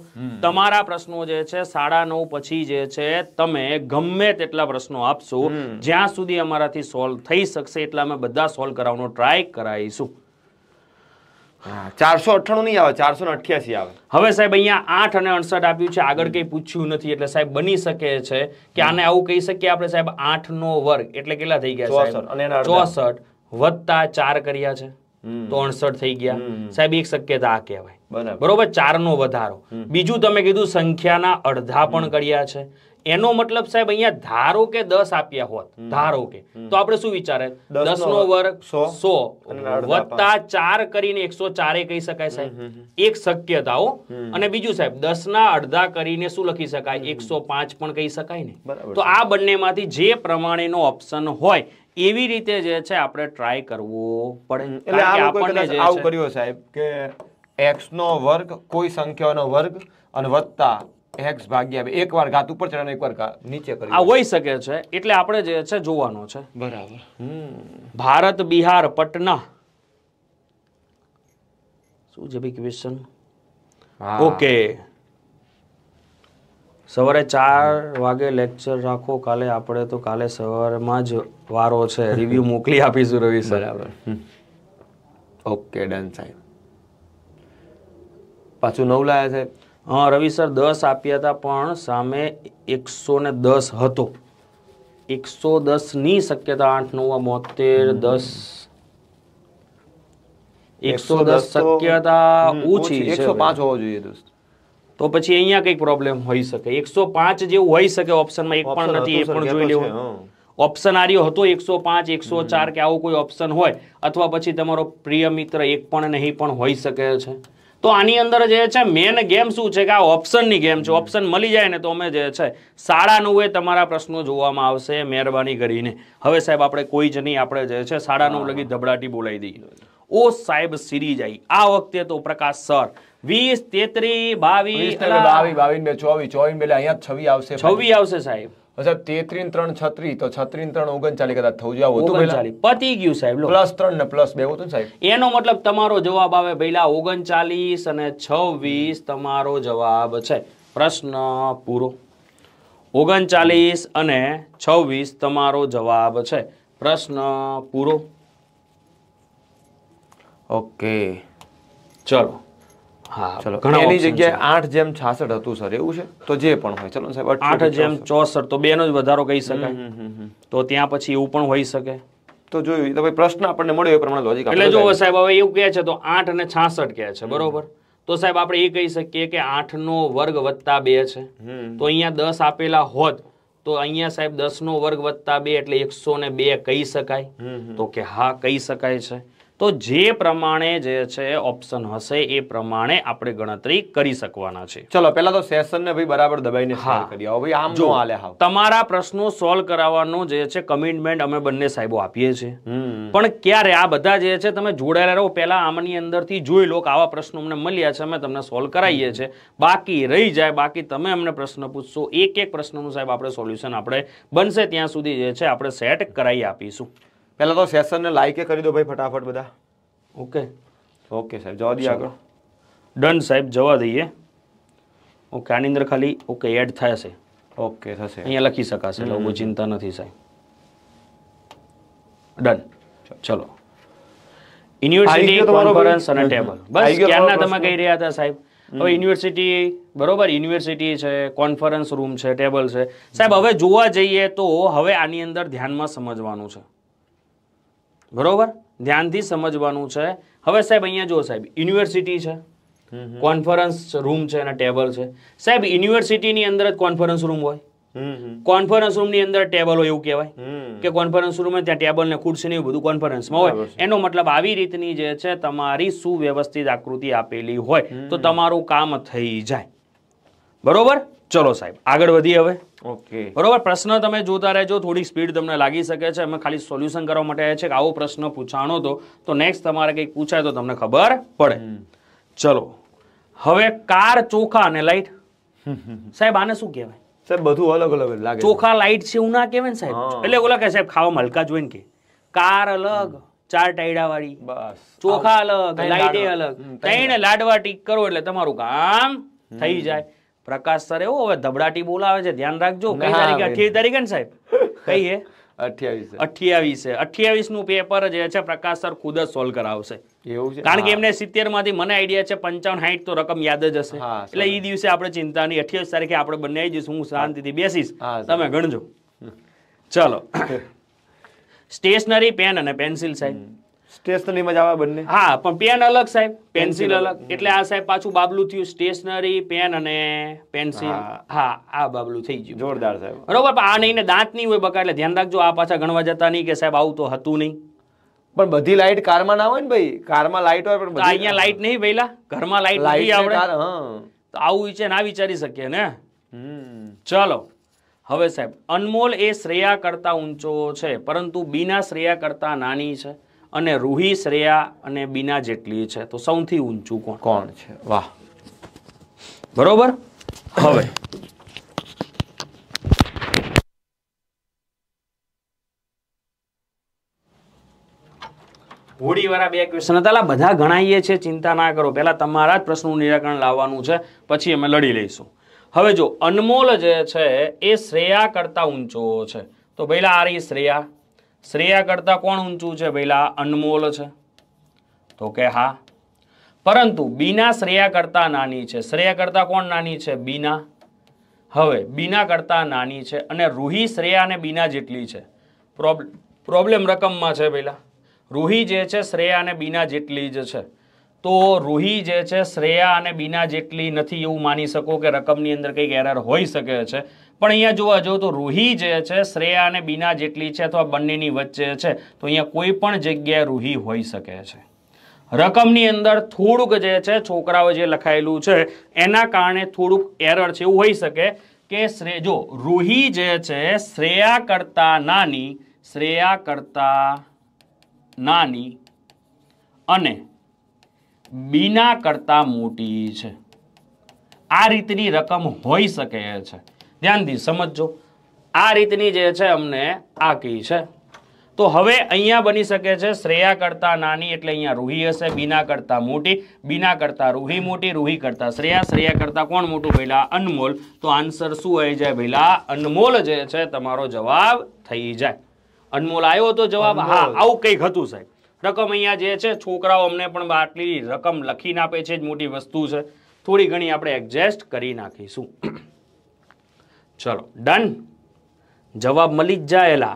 તમારા પ્રશ્નો જે છે સાડા નવ પછી જે છે તમે ગમે તેટલા પ્રશ્નો આપશો જ્યાં સુધી અમારાથી સોલ્વ થઈ શકશે એટલા અમે બધા સોલ્વ કરાવવાનો ટ્રાય કરાવીશું ચારસો અઠ્ઠાણું નહીં આવે ચારસો ને અઠ્યાસી આવે હવે સાહેબ અહીંયા આઠ અને અડસઠ આપ્યું છે આગળ કઈ પૂછ્યું નથી એટલે સાહેબ બની શકે છે કે આને આવું કહી શકીએ આપણે સાહેબ આઠ નો વર્ગ એટલે કેટલા થઈ ગયા ચોસઠ અને ચોસઠ વત્તા ચાર કર્યા છે તો અડસઠ થઈ ગયા સાહેબ એક શક્યતા આ કહેવાય બરોબર ચાર નો વધારો બીજું તમે કીધું સંખ્યાના અડધા પણ કર્યા છે એનો મતલબ સાહેબ અહીંયા ધારો કે દસ આપ્યા હોત ધારો કે તો આપણે શું વિચારે દસ નો વર્ગ સો વત્તા ચાર કરીને એકસો ચારે કહી શકાય સાહેબ એક શક્યતાઓ અને બીજું સાહેબ દસ ના અડધા કરીને શું લખી શકાય એકસો પાંચ પણ કહી શકાય ને તો આ બંને માંથી જે પ્રમાણેનો ઓપ્શન હોય એવી રીતે જે છે આપણે ટ્રાય કરવું પડે એટલે આ આવું કર્યું સાહેબ કે એક્સ નો વર્ગ કોઈ સંખ્યાનો વર્ગ અને વત્તા એક્સ ભાગ્યા એક વાર ઘાત ઉપર ચડે એકવાર નીચે કરી આ હોઈ શકે છે એટલે આપણે જે છે જોવાનો છે બરાબર ભારત બિહાર પટના શું છે ભાઈ ક્વેશ્ચન ઓકે સવારે ચાર વાગે લેક્ચર રાખો કાલે આપણે તો કાલે સવારમાં જ વારો છે રિવ્યુ મોકલી આપીશું રવિ સર ઓકે ડન સાહેબ પાછું નવ લાયા છે હા રવિ સર દસ આપ્યા હતા પણ સામે એકસો ને દસ હતો એકસો દસ ની શક્યતા આઠ નવ બોતેર દસ એકસો દસ શક્યતા ઓછી એકસો પાંચ હોવો જોઈએ દોસ્ત તો પછી અહીંયા કંઈક પ્રોબ્લેમ હોઈ શકે એકસો પાંચ જેવું હોઈ શકે ઓપ્શનમાં એક પણ નથી એ પણ જોઈ લેવું ઓપ્શન આર્યો હતો એકસો પાંચ એકસો ચાર કે આવો કોઈ ઓપ્શન હોય અથવા પછી તમારો પ્રિય મિત્ર એક પણ નહીં પણ હોઈ શકે છે તો આની અંદર જે છે મેન ગેમ શું છે કે આ ઓપ્શનની ગેમ છે ઓપ્શન મળી જાય ને તો અમે જે છે સાડા નવે તમારા પ્રશ્નો જોવામાં આવશે મહેરબાની કરીને હવે સાહેબ આપણે કોઈ જ નહીં આપણે જે છે સાડા નવ લગી ધબડાટી બોલાવી દઈએ ઓ સાહેબ સિરીઝ આવી આ વખતે તો પ્રકાશ સર વીસ તેત્રી બાવીસ બાવીસ બાવીસ બે ચોવીસ ચોવીસ બે અહીંયા છવી આવશે છવી આવશે સાહેબ મતલબ તમારો જવાબ આવે પહેલા ઓગણચાલીસ અને છવ્વીસ તમારો જવાબ છે પ્રશ્ન પૂરો ઓગણચાલીસ અને છવ્વીસ તમારો જવાબ છે પ્રશ્ન પૂરો ઓકે ચલો હા ચલો એની જગ્યાએ આઠ જેમ છાસઠ હતું સર એવું છે તો જે પણ હોય ચલો સાહેબ આઠ જેમ ચોસઠ તો નો જ વધારો કહી શકાય તો ત્યાં પછી એવું પણ હોઈ શકે તો જોયું તો પ્રશ્ન આપણને મળ્યો એ પ્રમાણે લોજિક એટલે જો સાહેબ હવે એવું કહે છે તો આઠ અને છાસઠ કહે છે બરોબર તો સાહેબ આપણે એ કહી શકીએ કે આઠ નો વર્ગ વત્તા બે છે તો અહીંયા દસ આપેલા હોત તો અહીંયા સાહેબ દસ નો વર્ગ વત્તા બે એટલે એકસો ને બે કહી શકાય તો કે હા કહી શકાય છે તો જે પ્રમાણે જે છે ઓપ્શન હશે એ પ્રમાણે આપણે ગણતરી કરી શકવાના છે ચલો પહેલા તો સેશનને ભાઈ બરાબર દબાઈને હા કરી આવો ભાઈ આમ જો હાલે હા તમારા પ્રશ્નો સોલ્વ કરાવવાનું જે છે કમિટમેન્ટ અમે બંને સાહેબો આપીએ છીએ પણ ક્યારે આ બધા જે છે તમે જોડાયેલા રહો પહેલા આમની અંદર થી જોઈ લો કે આવા પ્રશ્નો અમને મળ્યા છે અમે તમને સોલ્વ કરાવીએ છીએ બાકી રહી જાય બાકી તમે અમને પ્રશ્ન પૂછશો એક એક પ્રશ્નનું સાહેબ આપણે સોલ્યુશન આપણે બનશે ત્યાં સુધી જે છે આપણે સેટ કરાવી આપીશું પહેલાં તો સેશનને લાઈકે કરી દો ભાઈ ફટાફટ બધા ઓકે ઓકે સાહેબ જવા દઈએ આગળ ડન સાહેબ જવા દઈએ ઓકે આની અંદર ખાલી ઓકે એડ થાય છે ઓકે થશે અહીંયા લખી શકાશે એટલે બહુ ચિંતા નથી સાહેબ ડન ચલો યુનિવર્સિટી કોન્ફરન્સ અને ટેબલ બસ ક્યારના તમે કહી રહ્યા હતા સાહેબ હવે યુનિવર્સિટી બરોબર યુનિવર્સિટી છે કોન્ફરન્સ રૂમ છે ટેબલ છે સાહેબ હવે જોવા જઈએ તો હવે આની અંદર ધ્યાનમાં સમજવાનું છે બરોબર ધ્યાનથી સમજવાનું છે હવે સાહેબ અહીંયા જુઓ સાહેબ યુનિવર્સિટી છે કોન્ફરન્સ રૂમ છે અને ટેબલ છે સાહેબ યુનિવર્સિટીની અંદર જ કોન્ફરન્સ રૂમ હોય કોન્ફરન્સ રૂમ ની અંદર ટેબલ હોય એવું કહેવાય કે કોન્ફરન્સ રૂમમાં ત્યાં ટેબલ ને ખુરશી ને બધું કોન્ફરન્સમાં હોય એનો મતલબ આવી રીતની જે છે તમારી સુવ્યવસ્થિત આકૃતિ આપેલી હોય તો તમારું કામ થઈ જાય બરોબર ચલો સાહેબ આગળ વધીએ હવે ઓકે બરોબર પ્રશ્ન તમે જોતા રહેજો થોડી સ્પીડ તમને લાગી શકે છે અમે ખાલી સોલ્યુશન કરવા માટે આવ્યા છે કે આવો પ્રશ્ન પૂછાણો હતો તો નેક્સ્ટ તમારે કંઈક પૂછાય તો તમને ખબર પડે ચલો હવે કાર ચોખા અને લાઈટ સાહેબ આને શું કહેવાય સાહેબ બધું અલગ અલગ લાગે ચોખા લાઈટ છે એવું ના કહેવાય ને સાહેબ એટલે ઓલા કે સાહેબ ખાવામાં હલકા જોઈને કે કાર અલગ ચાર ટાઈડા વાળી બસ ચોખા અલગ લાઈટે અલગ ત્રણ લાડવા ટીક કરો એટલે તમારું કામ થઈ જાય પ્રકાશ સર એવો હવે ધબડાટી બોલાવે છે ધ્યાન રાખજો કઈ તારીખે અઠ્યાવીસ તારીખે ને સાહેબ કઈ સોલ્વ કરાવશે કારણ કે એમને સિત્તેર માંથી મને આઈડિયા છે પંચાવન હાઈટ તો રકમ યાદ જ હશે એટલે એ દિવસે આપણે ચિંતા નહીં અઠ્યાવીસ તારીખે આપણે બંને આવી જઈશું હું શાંતિથી બેસીશ તમે ગણજો ચલો સ્ટેશનરી પેન અને પેન્સિલ સાહેબ સ્ટેશનરીમાં જ આવે બંને હા પણ પેન અલગ સાહેબ પેન્સિલ અલગ એટલે આ સાહેબ પાછું બાબલું થયું સ્ટેશનરી પેન અને પેન્સિલ હા આ બાબલું થઈ ગયું જોરદાર સાહેબ બરોબર પણ આ નહીં ને દાંત નહીં હોય બકા એટલે ધ્યાન રાખજો આ પાછા ગણવા જતા નહીં કે સાહેબ આવું તો હતું નહીં પણ બધી લાઈટ કારમાં ના હોય ને ભાઈ કારમાં લાઈટ હોય પણ અહીંયા લાઈટ નહીં પહેલા ઘરમાં લાઇટ નથી આવડે તો આવું છે ના વિચારી શકીએ ને ચલો હવે સાહેબ અનમોલ એ શ્રેયા કરતા ઊંચો છે પરંતુ બીના શ્રેયા કરતા નાની છે અને રૂહી શ્રેયા અને બીના જેટલી છે તો સૌથી ઊંચું કોણ કોણ છે વાહ બરોબર હવે હોળીવાળા બે ક્વેશ્ચન હતા બધા ગણાઈએ છીએ ચિંતા ના કરો પહેલાં તમારા જ પ્રશ્નનું નિરાકરણ લાવવાનું છે પછી અમે લડી લઈશું હવે જો અનમોલ જે છે એ શ્રેયા કરતાં ઊંચો છે તો પહેલાં આ રહી શ્રેયા શ્રેયા કરતાં કોણ ઊંચું છે પહેલાં અનમોલ છે તો કે હા પરંતુ બીના શ્રેયા કરતાં નાની છે શ્રેયા કરતાં કોણ નાની છે બીના હવે બીના કરતાં નાની છે અને રૂહી શ્રેયા અને બીના જેટલી છે પ્રોબ્લેમ રકમમાં છે પેલા રૂહી જે છે શ્રેયા અને બીના જેટલી જ છે તો રૂહી જે છે શ્રેયા અને બીના જેટલી નથી એવું માની શકો કે રકમની અંદર કંઈક એરર હોઈ શકે છે પણ અહીંયા જોવા જો તો રૂહી જે છે શ્રેયા અને બીના જેટલી છે અથવા બંનેની વચ્ચે છે તો અહીંયા કોઈ પણ જગ્યાએ રૂહી હોઈ શકે છે રકમની અંદર થોડુંક જે છે છોકરાઓ જે લખાયેલું છે એના કારણે થોડુંક એરર છે એવું હોઈ શકે કે શ્રે જો રૂહી જે છે શ્રેયા કરતા નાની શ્રેયા કરતા નાની અને બીના કરતા મોટી છે આ રીતની રકમ હોઈ શકે છે ધ્યાનથી સમજજો આ રીતની જે છે અમને આ કી છે તો હવે અહીંયા બની શકે છે શ્રેયા કરતા નાની એટલે અહીંયા રૂહી હશે બીના કરતા મોટી બીના કરતા રૂહી મોટી રૂહી કરતા શ્રેયા શ્રેયા કરતા કોણ મોટું ભેલા અનમોલ તો આન્સર શું આવી જાય ભેલા અનમોલ જે છે તમારો જવાબ થઈ જાય અનમોલ આવ્યો તો જવાબ હા આવું કંઈક હતું સાહેબ રકમ અહીંયા જે છે છોકરાઓ અમને પણ આટલી રકમ લખીને આપે છે જ મોટી વસ્તુ છે થોડી ઘણી આપણે એડજસ્ટ કરી નાખીશું ચલો ડન જવાબ મળી જ જાયેલા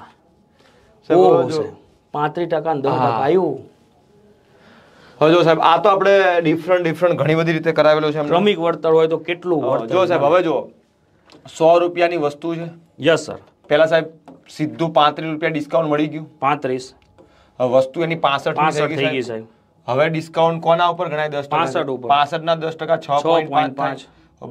પાંત્રીસ ટકા આવ્યું હવે જો સાહેબ આ તો આપણે ડિફરન્ટ ડિફરન્ટ ઘણી બધી રીતે કરાવેલું છે શ્રમિક વળતર હોય તો કેટલું જો સાહેબ હવે જો સો રૂપિયાની વસ્તુ છે યસ સર પેલા સાહેબ સીધું પાંત્રીસ રૂપિયા ડિસ્કાઉન્ટ મળી ગયું પાંત્રીસ વસ્તુ એની પાસઠ થઈ ગઈ સાહેબ હવે ડિસ્કાઉન્ટ કોના ઉપર ગણાય દસ પાસઠ ઉપર પાસઠ ના દસ ટકા છ પોઈન્ટ પાંચ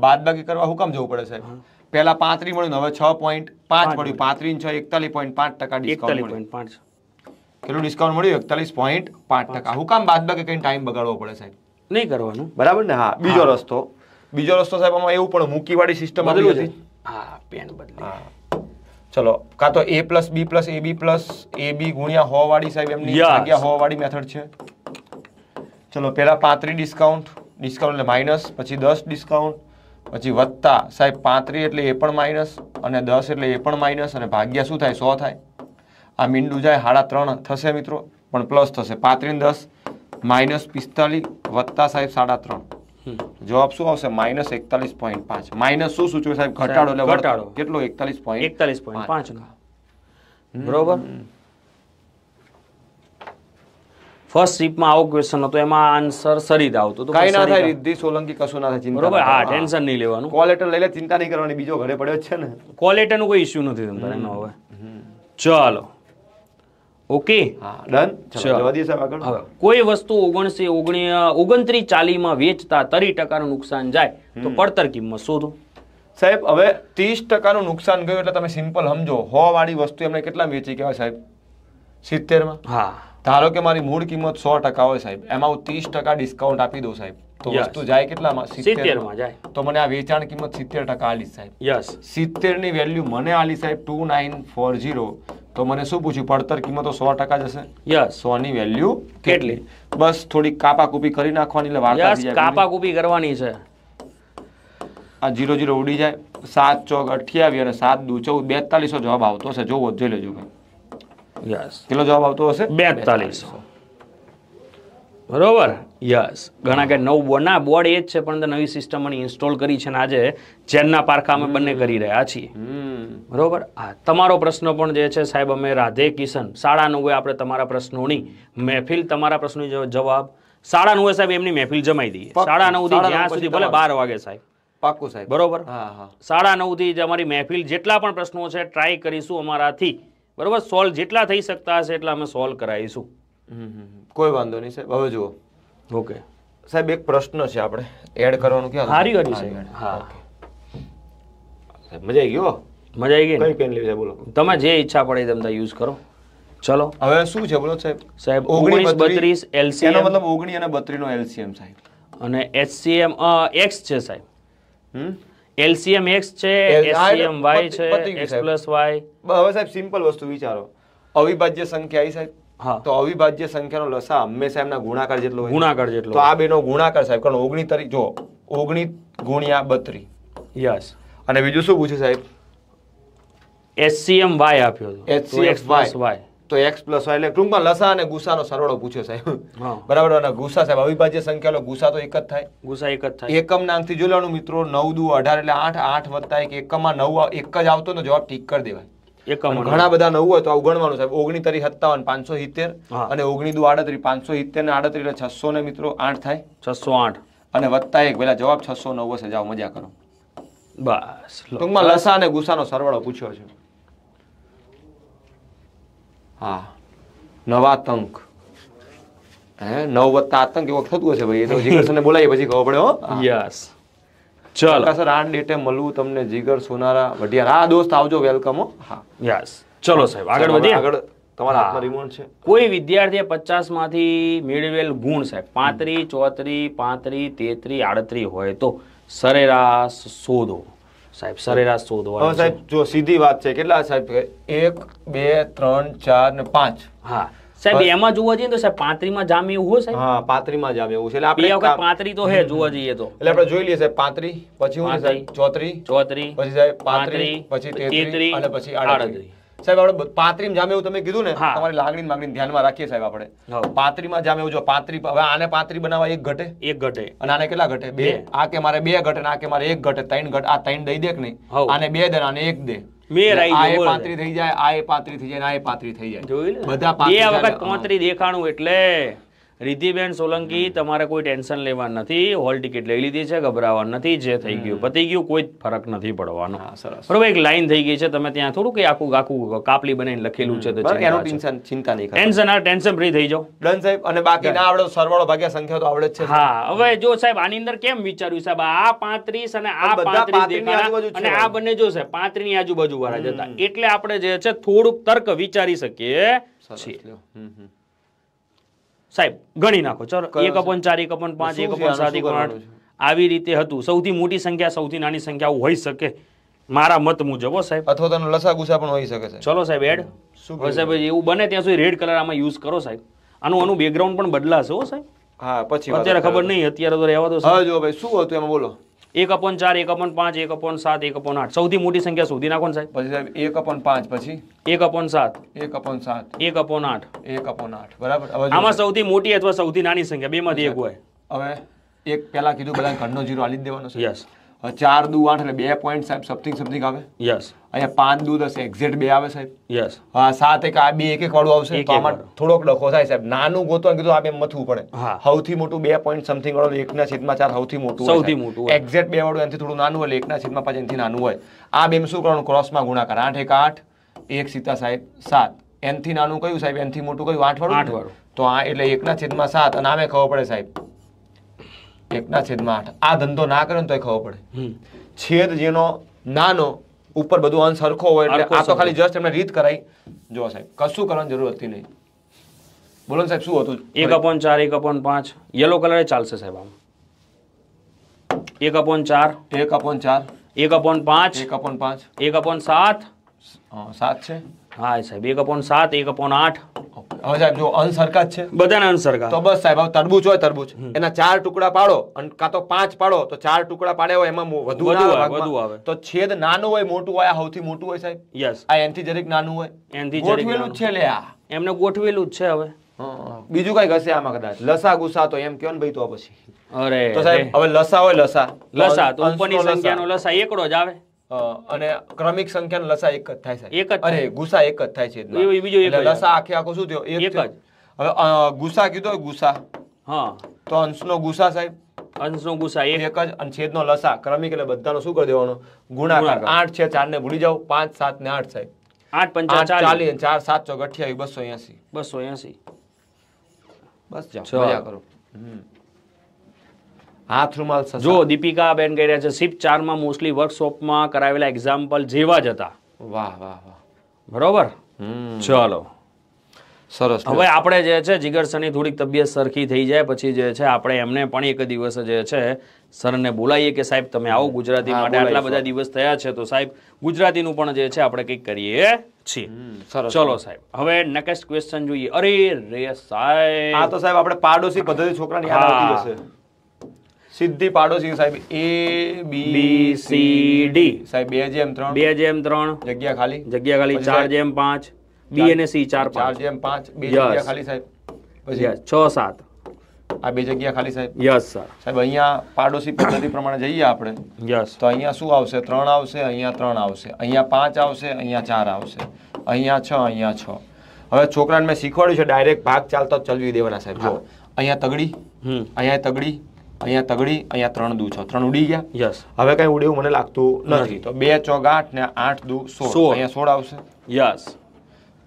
બાદ બાકી કરવા હુકમ જવું પડે સાહેબ પહેલા પાંત્રી મળ્યું હવે છ પોઈન્ટ પાંચ મળ્યું પાંત્રી છ એકતાલીસ પોઈન્ટ પાંચ ટકા ડિસ્કાઉન્ટ મળ્યું પાંચ કેટલું ડિસ્કાઉન્ટ મળ્યું એકતાલીસ પોઈન્ટ પાંચ ટકા હું કામ બાદ બાકી કઈ ટાઈમ બગાડવો પડે સાહેબ નહીં કરવાનું બરાબર ને હા બીજો રસ્તો બીજો રસ્તો સાહેબ આમાં એવું પણ મૂકી વાળી સિસ્ટમ બદલું હતી હા પેન બદલી ચલો કાં તો A plus B plus A B plus A B ગુણ્યા હો વાળી સાહેબ એમની જગ્યા હો વાળી મેથડ છે ચલો પહેલા પાંત્રીસ ડિસ્કાઉન્ટ ડિસ્કાઉન્ટ એટલે માઇનસ પછી દસ ડિસ્કાઉન્ટ પછી વત્તા સાહેબ પાંત્રીસ એટલે એ પણ માઇનસ અને દસ એટલે એ પણ માઇનસ અને ભાગ્યા શું થાય સો થાય આ મીંડું જાય હાડા ત્રણ થશે મિત્રો પણ પ્લસ થશે પાંત્રીસ દસ માઇનસ પિસ્તાલીસ વત્તા સાહેબ સાડા ત્રણ જવાબ શું આવશે માઇનસ એકતાલીસ પોઈન્ટ પાંચ માઇનસ શું સૂચવે સાહેબ ઘટાડો એટલે ઘટાડો કેટલો એકતાલીસ પોઈન્ટ એકતાલીસ પોઈન્ટ પાંચ બરોબર ફર્સ્ટ સ્ટ્રીપમાં આવો ક્વેશ્ચન હતો એમાં આન્સર સરીત આવતો તો કઈ ના થાય રિદ્ધિ સોલંકી કશું ના થાય ચિંતા બરોબર હા ટેન્શન નહીં લેવાનું કોલ લઈ લે ચિંતા નહીં કરવાની બીજો ઘરે પડ્યો છે ને કોલ કોઈ ઇશ્યુ નથી તમને એનો હવે ચાલો ઓકે ડન કોઈ વસ્તુ ઓગણસી ઓગણી ઓગણત્રીસ માં વેચતા ત્રીસ ટકાનું નુકસાન જાય તો પડતર કિંમત શોધો સાહેબ હવે ત્રીસ ટકાનું નુકસાન ગયું એટલે તમે સિમ્પલ સમજો હો વાળી વસ્તુ એમને કેટલા વેચી કહેવાય સાહેબ સિત્તેરમાં હા ધારો કે મારી મૂળ કિંમત સો ટકા હોય સાહેબ એમાં હું ત્રીસ ટકા ડિસ્કાઉન્ટ આપી દઉં સાહેબ તો વસ્તુ જાય સિત્તેર સિત્તેરમાં જાય તો મને આ વેચાણ કિંમત સિત્તેર ટકા આલી સાહેબ યસ સિત્તેર ની વેલ્યુ મને આલી સાહેબ ટુ નાઇન ફોર ઝીરો તો મને શું પૂછ્યું પડતર કિંમત સો ટકા જશે યસ સો ની વેલ્યુ કેટલી બસ થોડી કૂપી કરી નાખવાની એટલે વાર્તા કાપાકૂપી કરવાની છે આ જીરો જીરો ઉડી જાય સાત ચોક અઠ્યાવીસ અને સાત દુ ચૌદ બેતાલીસો જવાબ આવતો છે જોવો જોઈ લેજો ભાઈ યસ કેટલો જવાબ આવતો હશે બેતાલીસો બરોબર યસ ઘણા કે નવ બોર્ડ ના બોર્ડ એ જ છે પણ નવી સિસ્ટમ ઇન્સ્ટોલ કરી છે ને આજે ચેનના પારખા અમે બંને કરી રહ્યા છીએ બરોબર હા તમારો પ્રશ્ન પણ જે છે સાહેબ અમે રાધે કિશન સાડા નવે આપણે તમારા પ્રશ્નોની મહેફિલ તમારા પ્રશ્નોની જવાબ સાડા નવે સાહેબ એમની મહેફિલ જમાઈ દઈએ સાડા નવ થી જ્યાં સુધી ભલે બાર વાગે સાહેબ પાકું સાહેબ બરોબર સાડા નવ થી અમારી મહેફિલ જેટલા પણ પ્રશ્નો છે ટ્રાય કરીશું અમારાથી બરોબર સોલ્વ જેટલા થઈ શકતા હશે એટલા અમે સોલ્વ કરાવીશું કોઈ વાંધો નહીં સાહેબ હવે જુઓ ઓકે સાહેબ એક પ્રશ્ન છે આપણે એડ કરવાનું ક્યાં હારી હારી સાહેબ હા મજા આવી ગયો મજા આવી ગઈ કઈ પેન લેવી બોલો તમે જે ઈચ્છા પડે તમે યુઝ કરો ચલો હવે શું છે બોલો સાહેબ સાહેબ 19 32 એલસીએમ એનો મતલબ 19 અને બત્રીસ નો એલસીએમ સાહેબ અને એચસીએમ એક્સ છે સાહેબ હમ એલસીએમ એક્સ છે એલસીએમ વાય છે એક્સ પ્લસ હવે સાહેબ સિમ્પલ વસ્તુ વિચારો અવિભાજ્ય સંખ્યા આવી સાહેબ હા તો અવિભાજ્ય સંખ્યાનો લસા હંમેશા એમના ગુણાકાર જેટલો ગુણાકાર જેટલો તો આ બેનો ગુણાકાર સાહેબ કારણ ઓગણી તારીખ જો ઓગણી ગુણ્યા બત્રી યસ અને બીજું શું પૂછ્યું સાહેબ એસસીએમ વાય આપ્યો હતો એચસીએક્સ વાય તો એક્સ પ્લસ વાય એટલે ટૂંકમાં લસા અને ગુસાનો સરવાળો પૂછ્યો સાહેબ બરાબર અને ગુસા સાહેબ અવિભાજ્ય સંખ્યાનો ગુસા તો એક જ થાય ગુસા એક જ થાય એકમના અંકથી જોઈ લેવાનું મિત્રો નવ દુ અઢાર એટલે આઠ આઠ વત્તા એક એકમમાં નવ એક જ આવતો તો જવાબ ઠીક કરી દેવાય એકમ ઘણા બધા નવું હોય તો અવગણવાનું સાહેબ ઓગણી તરી સત્તાવન પાંચસો સિત્તેર અને ઓગણી દુ આડત્રીસ પાંચસો સિત્તેર ને આડત્રીસ એટલે છસો ને મિત્રો આઠ થાય છસો આઠ અને વત્તા એક પેલા જવાબ છસો નવ હશે જાઓ મજા કરો બસ ટૂંકમાં લસા અને ગુસાનો સરવાળો પૂછ્યો છે હા નવાતંક હે નવ વત્તા આતંક એવું થતું હશે ભાઈ એ તો જીગરસને બોલાવીએ પછી ખબર પડે હો યસ ચાલો સર આ ડેટે મળવું તમને જીગર સોનારા વઢિયાર હા દોસ્ત આવજો વેલકમ હો હા યસ ચલો સાહેબ આગળ વધીએ આગળ તમારા હાથમાં રિમોટ છે કોઈ વિદ્યાર્થીએ પચાસ માંથી મેળવેલ ગુણ સાહેબ પાંત્રી ચોત્રી પાંત્રી તેત્રી આડત્રી હોય તો સરેરાશ શોધો સાહેબ સરેરાશ શોધવા હા સાહેબ જો સીધી વાત છે કેટલા સાહેબ એક બે ત્રણ ચાર ને પાંચ હા સાહેબ એમાં જોવા જઈએ તો સાહેબ પાંત્રીમાં જામ એવું હોય સાહેબ હા પાંત્રીમાં જામ એવું છે એટલે આપણે પાંત્રી તો હે જોવા જઈએ તો એટલે આપણે જોઈ લઈએ સાહેબ પાંત્રી પછી હું સાહેબ ચોત્રી ચોત્રી પછી સાહેબ પાંત્રી પછી તેત્રી અને પછી આડત્રી સાહેબ આપણે પાંત્રીમ જામે એવું તમે કીધું ને તમારી લાગણી માંગણી ધ્યાનમાં રાખીએ સાહેબ આપણે પાંત્રીમાં જામે એવું હવે આને પાંત્રી બનાવવા એક ઘટે એક ઘટે અને આને કેટલા ઘટે બે આ કે મારે બે ઘટે આ કે મારે એક ઘટે ત્રણ ઘટ આ ત્રણ દઈ દે કે નહીં આને બે દે આને એક દે થઈ જાય આ પાંત્રી થઈ જાય આ પાંત્રી થઈ જાય બધા બે પાંત્રી દેખાણું એટલે રિધિબેન સોલંકી તમારે કોઈ ટેન્શન લેવાનું નથી હોલ ટિકિટ લઈ લીધી છે ગભરાવાનું નથી જે થઈ ગયું પતી ગયું કોઈ ફરક નથી પડવાનો બરોબર એક લાઈન થઈ ગઈ છે તમે ત્યાં થોડું કે આખું આખું કાપલી બનાવીને લખેલું છે તો એનું ચિંતા નહીં ટેન્શન ટેન્શન ફ્રી થઈ જાઓ ડન સાહેબ અને બાકી ના આવડે સરવાળો ભાગ્યા સંખ્યા તો આવડે છે હા હવે જો સાહેબ આની અંદર કેમ વિચાર્યું સાહેબ આ પાંત્રીસ અને આ 35 અને આ બંને જો સાહેબ 35 ની આજુબાજુ વાળા જતા એટલે આપણે જે છે થોડુંક તર્ક વિચારી શકીએ છીએ સાહેબ ગણી નાખો ચલો એક અપન ચાર એક અપન પાંચ એક અપન સાત એક આઠ આવી રીતે હતું સૌથી મોટી સંખ્યા સૌથી નાની સંખ્યા હોઈ શકે મારા મત મુજબ હો સાહેબ અથવા તો લસા ગુસા પણ હોઈ શકે છે ચલો સાહેબ એડ સાહેબ એવું બને ત્યાં સુધી રેડ કલર આમાં યુઝ કરો સાહેબ આનું આનું બેકગ્રાઉન્ડ પણ બદલાશે હો સાહેબ હા પછી અત્યારે ખબર નહીં અત્યારે તો રહેવા દો હા જો ભાઈ શું હતું એમાં બોલો એક અપોન ચાર એક અપોન પાંચ એક અપોન સાત એક અપોન આઠ સૌથી મોટી સંખ્યા શોધી નાખો ને સાહેબ પછી સાહેબ એક અપોન પાંચ પછી એક અપોન સાત એક અપોન સાત એક અપોન આઠ એક અપોન આઠ બરાબર આમાં સૌથી મોટી અથવા સૌથી નાની સંખ્યા બે માંથી એક હોય હવે એક પહેલા કીધું બધા ઘરનો જીરો આલી દેવાનો યસ ચાર દુ આઠ એટલે બે પોઈન્ટ સાહેબ સમથિંગ સમથિંગ આવે યસ અહીંયા પાંચ દુ દસ એક્ઝેક્ટ બે આવે સાહેબ યસ હા સાત એક આ બે એક એક વાળું આવશે આમાં થોડોક ડખો થાય સાહેબ નાનું ગોતો કીધું આ બે મથવું પડે સૌથી મોટું બે પોઈન્ટ સમથિંગ વાળું એકના છેદમાં ચાર સૌથી મોટું સૌથી મોટું એક્ઝેક્ટ બે વાળું એનાથી થોડું નાનું હોય એકના છેદમાં પાંચ એનાથી નાનું હોય આ બે શું કરવાનું ક્રોસમાં ગુણાકાર આઠ એક આઠ એક સીતા સાહેબ સાત એનથી નાનું કયું સાહેબ એનથી મોટું કયું આઠ વાળું આઠ વાળું તો આ એટલે એકના છેદમાં સાત અને આમે ખબર પડે સાહેબ એકના છેદમાં આઠ આ ધંધો ના કરે ને તો ખબર પડે છેદ જેનો નાનો ઉપર બધું અંશ સરખો હોય એટલે આ તો ખાલી જસ્ટ એમને રીત કરાઈ જો સાહેબ કશું કરવાની જરૂર હતી નહીં બોલો સાહેબ શું હતું એક અપોન ચાર એક અપોન પાંચ યલો કલર ચાલશે સાહેબ આમ એક અપોન ચાર એક અપોન ચાર એક અપોન પાંચ એક અપોન પાંચ એક અપોન સાત સાત છે હા સાહેબ એક અપોન સાત એક અપોન આઠ હવે સાહેબ જો અનસરખા જ છે બધાને અનસરખા તો બસ સાહેબ હવે તરબૂચ હોય તરબૂચ એના ચાર ટુકડા પાડો અને કાં તો પાંચ પાડો તો ચાર ટુકડા પાડે હોય એમાં વધુ વધુ આવે તો છેદ નાનું હોય મોટું હોય સૌથી મોટું હોય સાહેબ યસ આ એનથી જરીક નાનું હોય એનથી ગોઠવેલું જ છે લે આ એમને ગોઠવેલું જ છે હવે બીજું કઈ હશે આમાં કદાચ લસા ગુસા તો એમ કયો ને ભાઈ તો પછી અરે તો સાહેબ હવે લસા હોય લસા લસા તો ઉપરની સંખ્યાનો લસા એકડો જ આવે અને ક્રમિક સંખ્યાનો લસા એક જ થાય છે એક જ અરે ગુસા એક જ થાય છે લસા આખે આખો શું થયો એક જ હવે ગુસા કીધો ગુસા હા તો નો ગુસા સાહેબ અંશનો ગુસા એક જ અને છેદનો લસા ક્રમિક એટલે બધાનો શું કરી દેવાનો ગુણાકાર આઠ છે ચાર ને ભૂલી જાવ પાંચ સાત ને આઠ સાહેબ આઠ પંચાસ ચાલીસ ચાર સાત ચોક અઠ્યાવીસ બસો એસી બસો એસી બસ જાઓ કરો હાથ રૂમાલ જો દીપિકા બેન કહી રહ્યા છે શિફ્ટ ચારમાં મોસ્ટલી વર્કશોપમાં કરાવેલા એક્ઝામ્પલ જેવા જ હતા વાહ વાહ વાહ બરોબર ચલો સરસ હવે આપણે જે છે જીગરસરની થોડીક તબિયત સરખી થઈ જાય પછી જે છે આપણે એમને પણ એક દિવસ જે છે સરને બોલાવીએ કે સાહેબ તમે આવો ગુજરાતી માટે આટલા બધા દિવસ થયા છે તો સાહેબ ગુજરાતીનું પણ જે છે આપણે કંઈક કરીએ છીએ ચલો સાહેબ હવે નેક્સ્ટ ક્વેશ્ચન જોઈએ અરે રે સાહેબ આ તો સાહેબ આપણે પાડોશી પદ્ધતિ છોકરાની યાદ આવતી હશે સિદ્ધિ પાડો છે સાહેબ એ બી સી ડી સાહેબ બે જેમ ત્રણ બે જેમ ત્રણ જગ્યા ખાલી જગ્યા ખાલી ચાર જેમ પાંચ બી અને સી ચાર ચાર જેમ પાંચ બે જગ્યા ખાલી સાહેબ પછી છ સાત આ બે જગ્યા ખાલી સાહેબ યસ સર સાહેબ અહીંયા પાડોશી પદ્ધતિ પ્રમાણે જઈએ આપણે યસ તો અહીંયા શું આવશે ત્રણ આવશે અહીંયા ત્રણ આવશે અહીંયા પાંચ આવશે અહીંયા ચાર આવશે અહીંયા છ અહીંયા છ હવે છોકરાને મેં શીખવાડ્યું છે ડાયરેક્ટ ભાગ ચાલતો જ ચલવી દેવાના સાહેબ જો અહીંયા તગડી અહીંયા તગડી અહીંયા તગડી અહીંયા ત્રણ દુ છ ત્રણ ઉડી ગયા યસ હવે કઈ ઉડ્યું મને લાગતું નથી તો બે ચોગ આઠ ને આઠ દુ સોળ અહીંયા સોળ આવશે યસ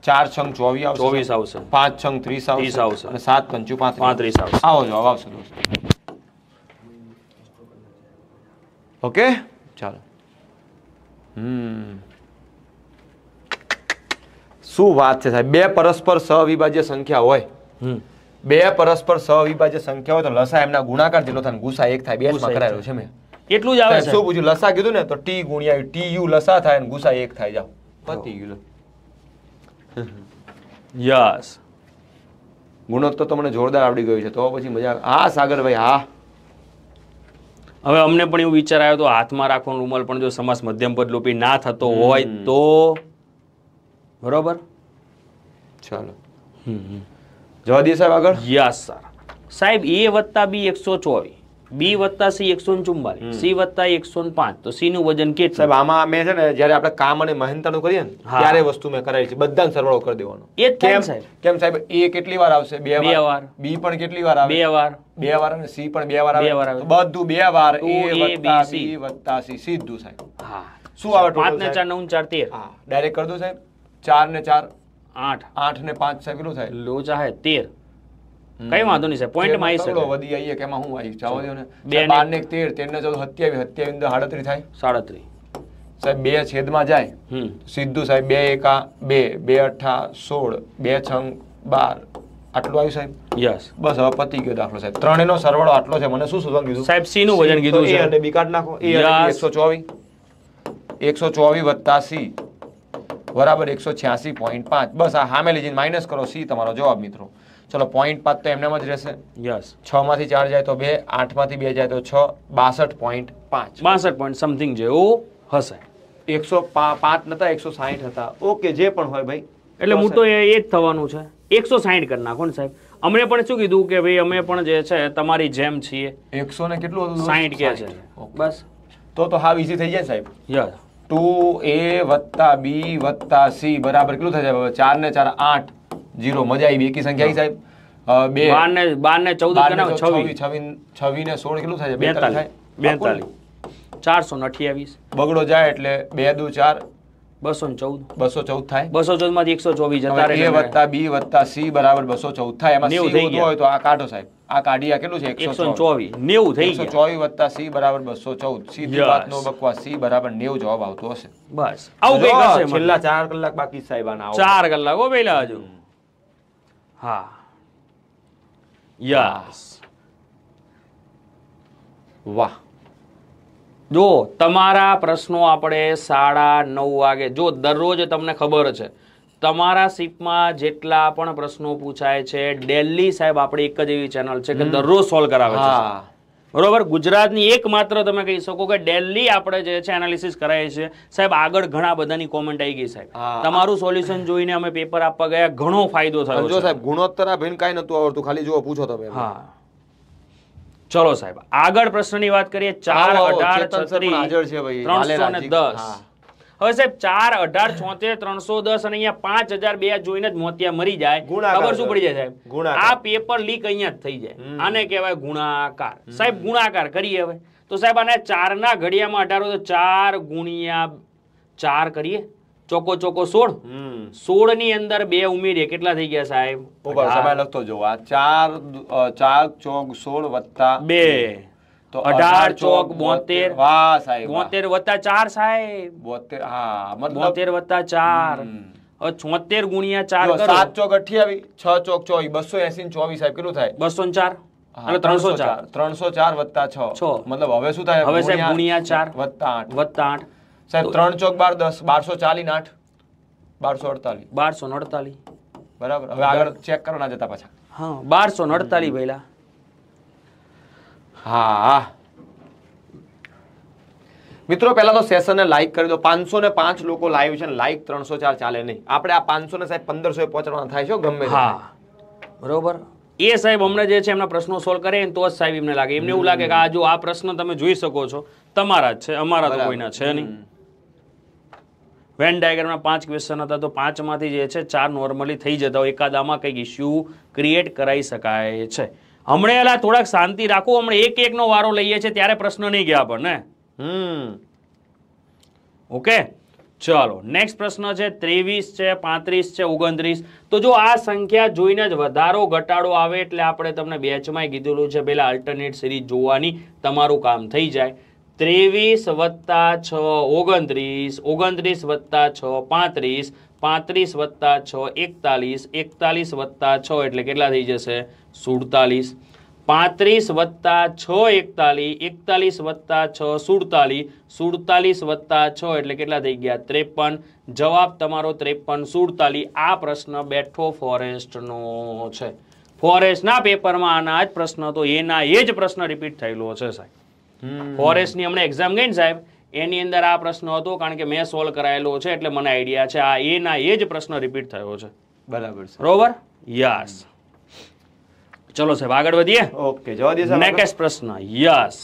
ચાર છંગ ચોવીસ આવશે ચોવીસ આવશે પાંચ છંગ ત્રીસ આવશે આવશે અને સાત પંચુ પાંત્રીસ આવશે આવો જવાબ આવશે દોસ્તો ઓકે ચાલો હમ શું વાત છે સાહેબ બે પરસ્પર સવિભાજ્ય સંખ્યા હોય હમ બે પરસ્પર સ સહવિભાજ્ય સંખ્યા હોય તો લસા એમના ગુણાકાર જેટલો થાય ગુસા એક થાય બે કરાયેલું છે મેં એટલું જ આવે શું પૂછ્યું લસા કીધું ને તો ટી ગુણ્યા ટી યુ લસા થાય અને ગુસા એક થાય જાવ પતી ગયું યસ ગુણોત્તર તો મને જોરદાર આવડી ગયું છે તો પછી મજા હા સાગર ભાઈ હા હવે અમને પણ એવું વિચાર આવ્યો તો હાથમાં રાખવાનો રૂમાલ પણ જો સમાસ મધ્યમ પદ લોપી ના થતો હોય તો બરોબર ચાલો હમ જવા દઈએ સાહેબ આગળ યસ સર સાહેબ એ વત્તા બી એકસો ચોવીસ બી વત્તા સી એકસો ચુમ્બાલીસ સી વત્તા એકસો પાંચ તો સી નું વજન કેટલું સાહેબ આમાં મેં છે ને જયારે આપણે કામ અને મહેનતાનું કરીએ ને ત્યારે વસ્તુ મેં કરાવી છે બધા સરવાળો કરી દેવાનો એ કેમ સાહેબ કેમ સાહેબ એ કેટલી વાર આવશે બે બે વાર બી પણ કેટલી વાર આવે બે વાર બે વાર અને સી પણ બે વાર આવે બધું બે વાર એ વત્તા બી વત્તા સી સીધું સાહેબ હા શું આવે પાંચ ને ચાર નવ ચાર તેર હા ડાયરેક્ટ કરી દો સાહેબ ચાર ને ચાર આઠ આઠ ને પાંચ છે કેટલું થાય લોચા હે તેર કઈ વાંધો નહીં સાહેબ પોઈન્ટ માં આવી વધી આવીએ કે એમાં હું આવીશ જાવ દો ને બે બાર ને તેર તેર ને ચૌદ સત્યાવીસ સત્યાવીસ અંદર સાડત્રીસ થાય સાડત્રીસ સાહેબ બે છેદમાં જાય સીધું સાહેબ બે એકા બે બે અઠા સોળ બે છંગ બાર આટલું આવ્યું સાહેબ યસ બસ હવે પતી ગયો દાખલો સાહેબ ત્રણેયનો સરવાળો આટલો છે મને શું શોધવાનું કીધું સાહેબ સી નું વજન કીધું છે અને બી કાઢ નાખો એ એકસો ચોવીસ એકસો ચોવીસ વત્તા સી બરાબર એકસો છ્યાસી પોઈન્ટ પાંચ બસ આ સામે લીધી માઇનસ કરો સી તમારો જવાબ મિત્રો ચલો પોઈન્ટ પાંચ તો એમનેમ જ રહેશે યસ છ માંથી ચાર જાય તો બે આઠમાંથી બે જાય તો છ બાસઠ પોઈન્ટ પાંચ બાસઠ પોઈન્ટ સમથિંગ જેવું હશે એકસો પાંચ નતા એકસો સાહીઠ હતા ઓકે જે પણ હોય ભાઈ એટલે હું તો એ જ થવાનું છે એકસો સાહીઠ કરી નાખો ને સાહેબ અમને પણ શું કીધું કે ભાઈ અમે પણ જે છે તમારી જેમ છીએ એકસો ને કેટલું હતું સાહીઠ કે છે બસ તો તો હા ઈઝી થઈ જાય સાહેબ યસ ટુ એ વત્તા બી વત્તા સી બરાબર કેટલું થશે ચાર ને ચાર આઠ જીરો મજા આવી એકી સંખ્યા સાહેબ બે બાર ને બાર ને ચૌદ છવ્વીસ ને સોળ કેટલું થાય બેતાલીસ બેતાલીસ ચારસો ને અઠ્યાવીસ બગડો જાય એટલે બે દુ ચાર બસો ચૌદ બસો ચૌદ થાય બસો ચૌદ માંથી એકસો ચોવીસ એ વત્તા બી વત્તા સી બરાબર બસો ચૌદ થાય એમાં નેવું થઈ ગયું હોય તો આ કાઢો સાહેબ આ કાઢી કેટલું છે એકસો ચોવીસ નેવું થઈ એકસો ચોવીસ વત્તા સી બરાબર બસો ચૌદ સી નો બકવા સી બરાબર નેવું જવાબ આવતો હશે બસ આવું કઈ હશે છેલ્લા ચાર કલાક બાકી સાહેબ આના ચાર કલાક હો પેલા હજુ હા યસ વાહ જો તમારા પ્રશ્નો આપણે સાડા નવ વાગે જો દરરોજ તમને ખબર છે તમારા સીપમાં જેટલા પણ પ્રશ્નો પૂછાય છે ડેલી સાહેબ આપણી એક જ એવી ચેનલ છે કે દરરોજ સોલ્વ કરાવે છે બરોબર ગુજરાતની એકમાત્ર તમે કહી શકો કે ડેલી આપણે જે છે એનાલિસિસ કરાવીએ છે સાહેબ આગળ ઘણા બધાની કોમેન્ટ આવી ગઈ સાહેબ તમારું સોલ્યુશન જોઈને અમે પેપર આપવા ગયા ઘણો ફાયદો થયો જો સાહેબ ગુણોત્તર આ ભીન કાંઈ નતું આવડતું ખાલી જો પૂછો તમે હા ચલો સાહેબ આગળ પ્રશ્નની વાત કરીએ ચાર હવે સાહેબ ચાર અને અહીંયા પાંચ હજાર બે જોઈને જ મોતિયા મરી જાય ખબર શું પડી જાય સાહેબ આ પેપર લીક અહીંયા જ થઈ જાય આને કહેવાય ગુણાકાર સાહેબ ગુણાકાર કરીએ હવે તો સાહેબ આને ચારના ઘડિયામાં અઢારો તો ચાર ગુણ્યા ચાર કરીએ ચોકો ચોકો સોળ સોળ ની અંદર બે ઉમેરીએ કેટલા થઈ ગયા સાહેબ સમય લખતો જો ચાર ચાર ચોક સોળ વત્તા બે તો અઢાર ચોક બોતેર વાહ સાહેબ બોતેર વત્તા ચાર સાહેબ બોતેર હા બોતેર વત્તા ચાર છોતેર ગુણ્યા ચાર સાત ચોક અઠ્યાવી છ ચોક ચોવીસ બસો એસી ચોવીસ સાહેબ કેટલું થાય બસો ચાર અને ત્રણસો ચાર ત્રણસો ચાર વત્તા છ મતલબ હવે શું થાય હવે સાહેબ ગુણ્યા ચાર વત્તા આઠ વત્તા આઠ સાહેબ ત્રણ ચોક બાર દસ બારસો ચાલીસ આઠ બારસો અડતાલીસ બારસો અડતાલીસ બરાબર હવે આગળ ચેક કરો જતા પાછા હા બારસો અડતાલીસ ભાઈલા હા મિત્રો પહેલા તો સેશનને લાઈક કરી દો પાંચસો ને પાંચ લોકો લાઈવ છે લાઈક ત્રણસો ચાર ચાલે નહીં આપણે આ પાંચસો ને સાહેબ પંદરસો પહોંચવાના થાય છે ગમે હા બરોબર એ સાહેબ હમણાં જે છે એમના પ્રશ્નો સોલ્વ કરે તો જ સાહેબ એમને લાગે એમને એવું લાગે કે આ જો આ પ્રશ્ન તમે જોઈ શકો છો તમારા જ છે અમારા તો કોઈના છે નહીં વેન ડાયાગ્રામના પાંચ ક્વેશ્ચન હતા તો પાંચમાંથી જે છે ચાર નોર્મલી થઈ જતા હોય એકાદામાં કંઈક ઇસ્યુ ક્રિએટ કરાવી શકાય છે હમણે એલા થોડાક શાંતિ રાખવું હમણે એક એકનો વારો લઈએ છીએ ત્યારે પ્રશ્ન નહીં ગયા પણ ને હમ ઓકે ચલો નેક્સ્ટ પ્રશ્ન છે ત્રેવીસ છે પાંત્રીસ છે ઓગણત્રીસ તો જો આ સંખ્યા જોઈને જ વધારો ઘટાડો આવે એટલે આપણે તમને બેચમાં કીધેલું છે પેલા અલ્ટરનેટ સિરીઝ જોવાની તમારું કામ થઈ જાય ત્રેવીસ વત્તા છ ઓગણત્રીસ ઓગણત્રીસ વત્તા છ પાંત્રીસ પાંત્રીસ વત્તા છ એકતાલીસ એકતાલીસ વત્તા છ એટલે કેટલા થઈ જશે સુડતાલીસ પાંત્રીસ વત્તા છ એકતાલીસ એકતાલીસ વત્તા છ સુડતાલીસ સુડતાલીસ વત્તા છ એટલે કેટલા થઈ ગયા ત્રેપન જવાબ તમારો ત્રેપન સુડતાલીસ આ પ્રશ્ન બેઠો ફોરેસ્ટનો છે ફોરેસ્ટના પેપરમાં આના જ પ્રશ્ન હતો એના એ જ પ્રશ્ન રિપીટ થયેલો છે સાહેબ ફોરેસ્ટની હમણાં એક્ઝામ ગઈ ને સાહેબ એની અંદર આ પ્રશ્ન હતો કારણ કે મેં સોલ્વ કરાયેલો છે એટલે મને આઈડિયા છે આ એ ના એ જ પ્રશ્ન રિપીટ થયો છે બરાબર બરોબર યસ ચલો સાહેબ આગળ વધીએ ઓકે જવા દઈએ નેક્સ્ટ પ્રશ્ન યસ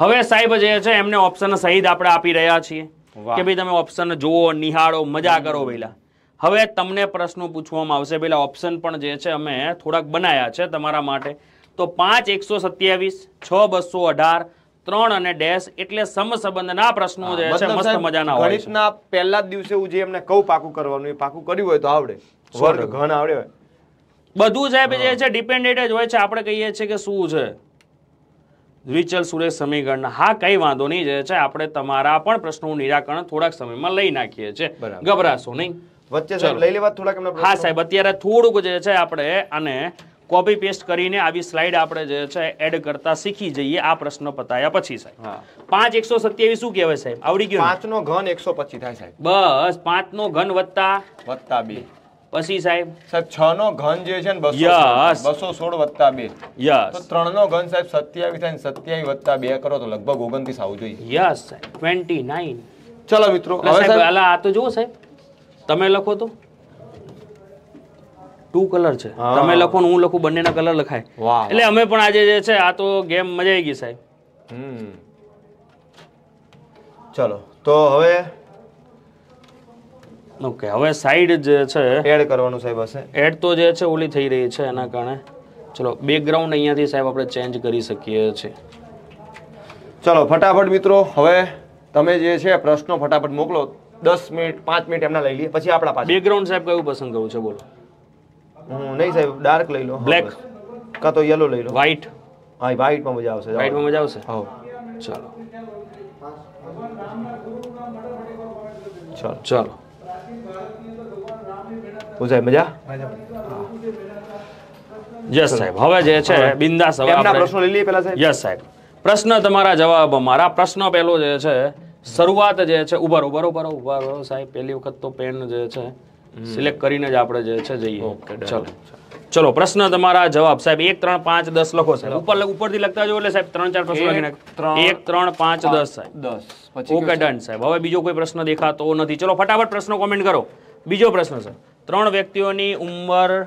હવે સાહેબ જે છે એમને ઓપ્શન સહિત આપણે આપી રહ્યા છીએ કે ભાઈ તમે ઓપ્શન જુઓ નિહાળો મજા કરો પેલા હવે તમને પ્રશ્નો પૂછવામાં આવશે પેલા ઓપ્શન પણ જે છે અમે થોડાક બનાયા છે તમારા માટે તો પાંચ એકસો સત્યાવીસ છ બસો અઢાર ત્રણ અને ડેશ એટલે સમસંબંધના પ્રશ્નો જે છે મસ્ત મજાના હોય ગણિતના પહેલા જ દિવસે હું જે એમને કહું પાકું કરવાનું એ પાકું કર્યું હોય તો આવડે વર્ગ ઘન આવડે બધું સાહેબ જે છે ડિપેન્ડેડ જ હોય છે આપણે કહીએ છીએ કે શું છે રિચલ સુરેશ સમીકરણ હા કઈ વાંધો નહીં જે છે આપણે તમારા પણ પ્રશ્નોનું નિરાકરણ થોડાક સમયમાં લઈ નાખીએ છીએ ગભરાશો નહીં વચ્ચે લઈ લેવા થોડાક હા સાહેબ અત્યારે થોડુંક જે છે આપણે આને કોપી પેસ્ટ કરીને આવી સ્લાઇડ આપણે જે છે એડ કરતા શીખી જઈએ આ પ્રશ્ન પતાયા પછી સાહેબ પાંચ એકસો સત્યાવીસ શું કહેવાય સાહેબ આવડી ગયું પાંચ નો ઘન એકસો પચીસ થાય સાહેબ બસ પાંચ નો ઘન વત્તા વત્તા બે પછી સાહેબ સાહેબ છ નો ઘન જે છે ને બસો સોળ વત્તા બે યસ ત્રણ નો ઘન સાહેબ સત્યાવીસ થાય સત્યાવીસ વત્તા બે કરો તો લગભગ ઓગણત્રીસ આવું જોઈએ યસ સાહેબ ટ્વેન્ટી નાઇન ચલો મિત્રો હવે સાહેબ આ તો જુઓ સાહેબ તમે લખો તો ટુ કલર છે તમે લખો ને હું લખું બંનેના કલર લખાય એટલે અમે પણ આજે જે છે આ તો ગેમ મજા આવી ગઈ સાહેબ ચલો તો હવે ઓકે હવે સાઈડ જે છે એડ કરવાનું સાહેબ હશે એડ તો જે છે ઓલી થઈ રહી છે એના કારણે ચલો બેકગ્રાઉન્ડ અહીંયાથી સાહેબ આપણે ચેન્જ કરી શકીએ છીએ ચલો ફટાફટ મિત્રો હવે તમે જે છે પ્રશ્નો ફટાફટ મોકલો દસ મિનિટ પાંચ મિનિટ એમના લઈ લઈએ પછી આપણા પાસે બેકગ્રાઉન્ડ સાહેબ કયું પસંદ કરવું છે બોલો નહીં સાહેબ ડાર્ક લઈ લો બ્લેક કાં તો યલો લઈ લો વ્હાઈટ હા વ્હાઈટમાં મજા આવશે વ્હાઈટમાં મજા આવશે હા ચાલો ચાલો ચાલો તો યસ સાહેબ હવે જે છે બિંદાસ હવે પ્રશ્નો લઈ લઈએ પહેલા યસ સાહેબ પ્રશ્ન તમારા જવાબ મારા પ્રશ્ન પહેલો જે છે શરૂઆત જે છે ઉભા ઉભા ઉભા ઉભા સાહેબ પહેલી વખત તો પેન જે છે સિલેક્ટ કરીને જ આપણે જે છે જઈએ ચલો ચલો પ્રશ્ન તમારા જવાબ સાહેબ એક ત્રણ પાંચ દસ લખો સાહેબ ઉપર ઉપરથી લખતા જો એટલે સાહેબ ત્રણ ચાર પ્રશ્ન લખી નાખ એક ત્રણ પાંચ દસ સાહેબ દસ ઓકે ડન સાહેબ હવે બીજો કોઈ પ્રશ્ન દેખાતો નથી ચલો ફટાફટ પ્રશ્નો કોમેન્ટ કરો બીજો પ્રશ્ન સર ત્રણ વ્યક્તિઓની ઉંમર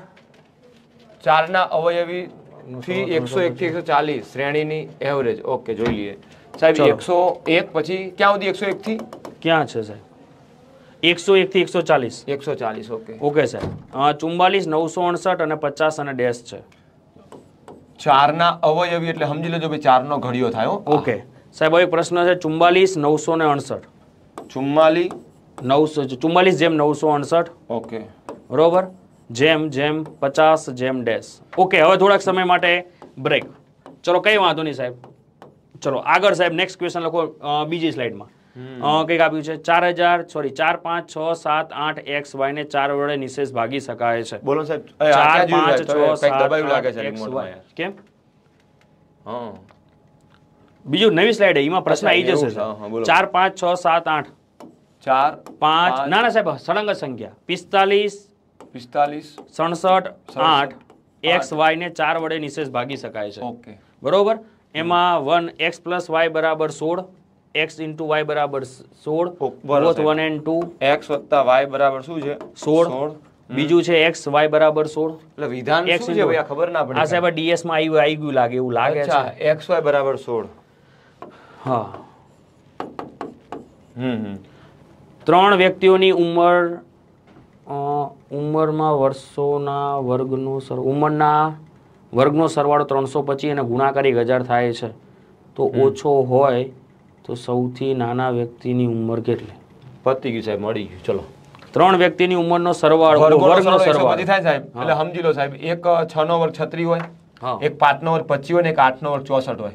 ચારના અવયવી થી એકસો એક થી એકસો ચાલીસ શ્રેણીની એવરેજ ઓકે જોઈએ સાહેબ એકસો એક પછી ક્યાં સુધી એકસો એક થી ક્યાં છે સાહેબ એકસો એકથી એકસો ચાલીસ એકસો ચાલીસ ઓકે ઓકે સાહેબ ચુમ્બાલીસ નવસો અડસઠ અને પચાસ અને ડેશ છે ચારના અવયવી એટલે સમજી લેજો ભાઈ ચારનો ઘડિયો થાય ઓકે સાહેબ એક પ્રશ્ન છે ચુમ્બાલીસ નવસો ને અડસઠ ચુમ્માલી નવસો ચુમ્માલીસ જેમ નવસો અડસઠ ઓકે બરોબર જેમ જેમ પચાસ જેમ ડેશ ઓકે હવે થોડાક સમય માટે બ્રેક ચલો કંઈ વાંધો નહીં સાહેબ ચલો આગળ સાહેબ નેક્સ્ટ ક્વેશ્ચન લખો બીજી સ્લાઇડમાં કઈક આપ્યું છે ચાર હજાર સોરી ચાર પાંચ છ સાત આઠ એક્સ વાય ને ચાર વડે નિશેષ ભાગી શકાય છે બોલો સાહેબ ચાર પાંચ છ સાત એક્સ વાય કેમ બીજું નવી સ્લાઇડ એમાં પ્રશ્ન આવી જશે ચાર પાંચ છ સાત આઠ ચાર પાંચ ના ના સાહેબ સળંગ સંખ્યા પિસ્તાલીસ પિસ્તાલીસ સડસઠ આઠ એક્સ વાય ને ચાર વડે નિશેષ ભાગી શકાય છે ઓકે બરોબર એમાં વન એક્સ પ્લસ વાય બરાબર સોળ એક્સ ઇન્ટુ વાય બરાબર સોળ both one and two X વત્તા બરાબર શું છે સોળ બીજું છે એક્સ વાય બરાબર સોળ એટલે વિધાન એક્સ છે ભાઈ ખબર ના પડે આ સાહેબ ડીએસ માં આવ્યું આવી ગયું લાગે એવું લાગે છે એક્સ વાય બરાબર સોળ હા ત્રણ વ્યક્તિઓની ઉંમર ઉંમરમાં વર્ષોના વર્ગનો સર ઉંમરના વર્ગનો સરવાળો ત્રણસો પછી અને ગુણાકાર એક હજાર થાય છે તો ઓછો હોય તો સૌથી નાના વ્યક્તિની ઉંમર કેટલી પતી ગયું સાહેબ મળી ગયું ચલો ત્રણ વ્યક્તિની ઉંમરનો સરવાળો વર્ગનો સરવાળો થાય સાહેબ એટલે સમજી લો સાહેબ એક 6 નો વર્ગ 36 હોય એક 5 નો વર્ગ 25 હોય ને એક 8 નો વર્ગ 64 હોય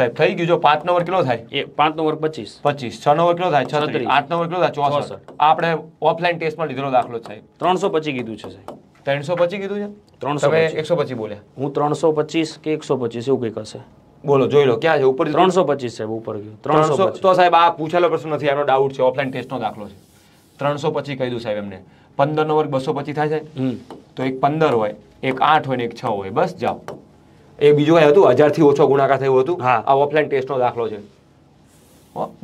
સાહેબ થઈ ગયું જો 5 નો વર્ગ કેટલો થાય એ 5 નો વર્ગ 25 25 6 નો વર્ગ કેટલો થાય 36 8 નો વર્ગ કેટલો થાય 64 આપણે ઓફલાઈન ટેસ્ટમાં લીધેલો દાખલો સાહેબ 325 કીધું છે સાહેબ પચી કીધું છે ત્રણસો એકસો પચી બોલ્યા હું ત્રણસો પચીસ કે એકસો પચીસ એવું કંઈક હશે બોલો જોઈ લો ક્યાં છે ઉપર ત્રણસો પચીસ સાહેબ ઉપર ગયો ત્રણસો તો સાહેબ આ પૂછેલો પ્રશ્ન નથી એનો ડાઉટ છે ઓફલાઈન ટેસ્ટનો દાખલો છે ત્રણસો પચીસ કહી દઉં સાહેબ એમને પંદરનો વર્ગ બસો પચીસ થાય છે તો એક પંદર હોય એક આઠ હોય ને એક છ હોય બસ જાઓ એ બીજું કઈ હતું હજારથી ઓછો ગુણાકાર થયું હતું આ ઓફલાઈન ટેસ્ટનો દાખલો છે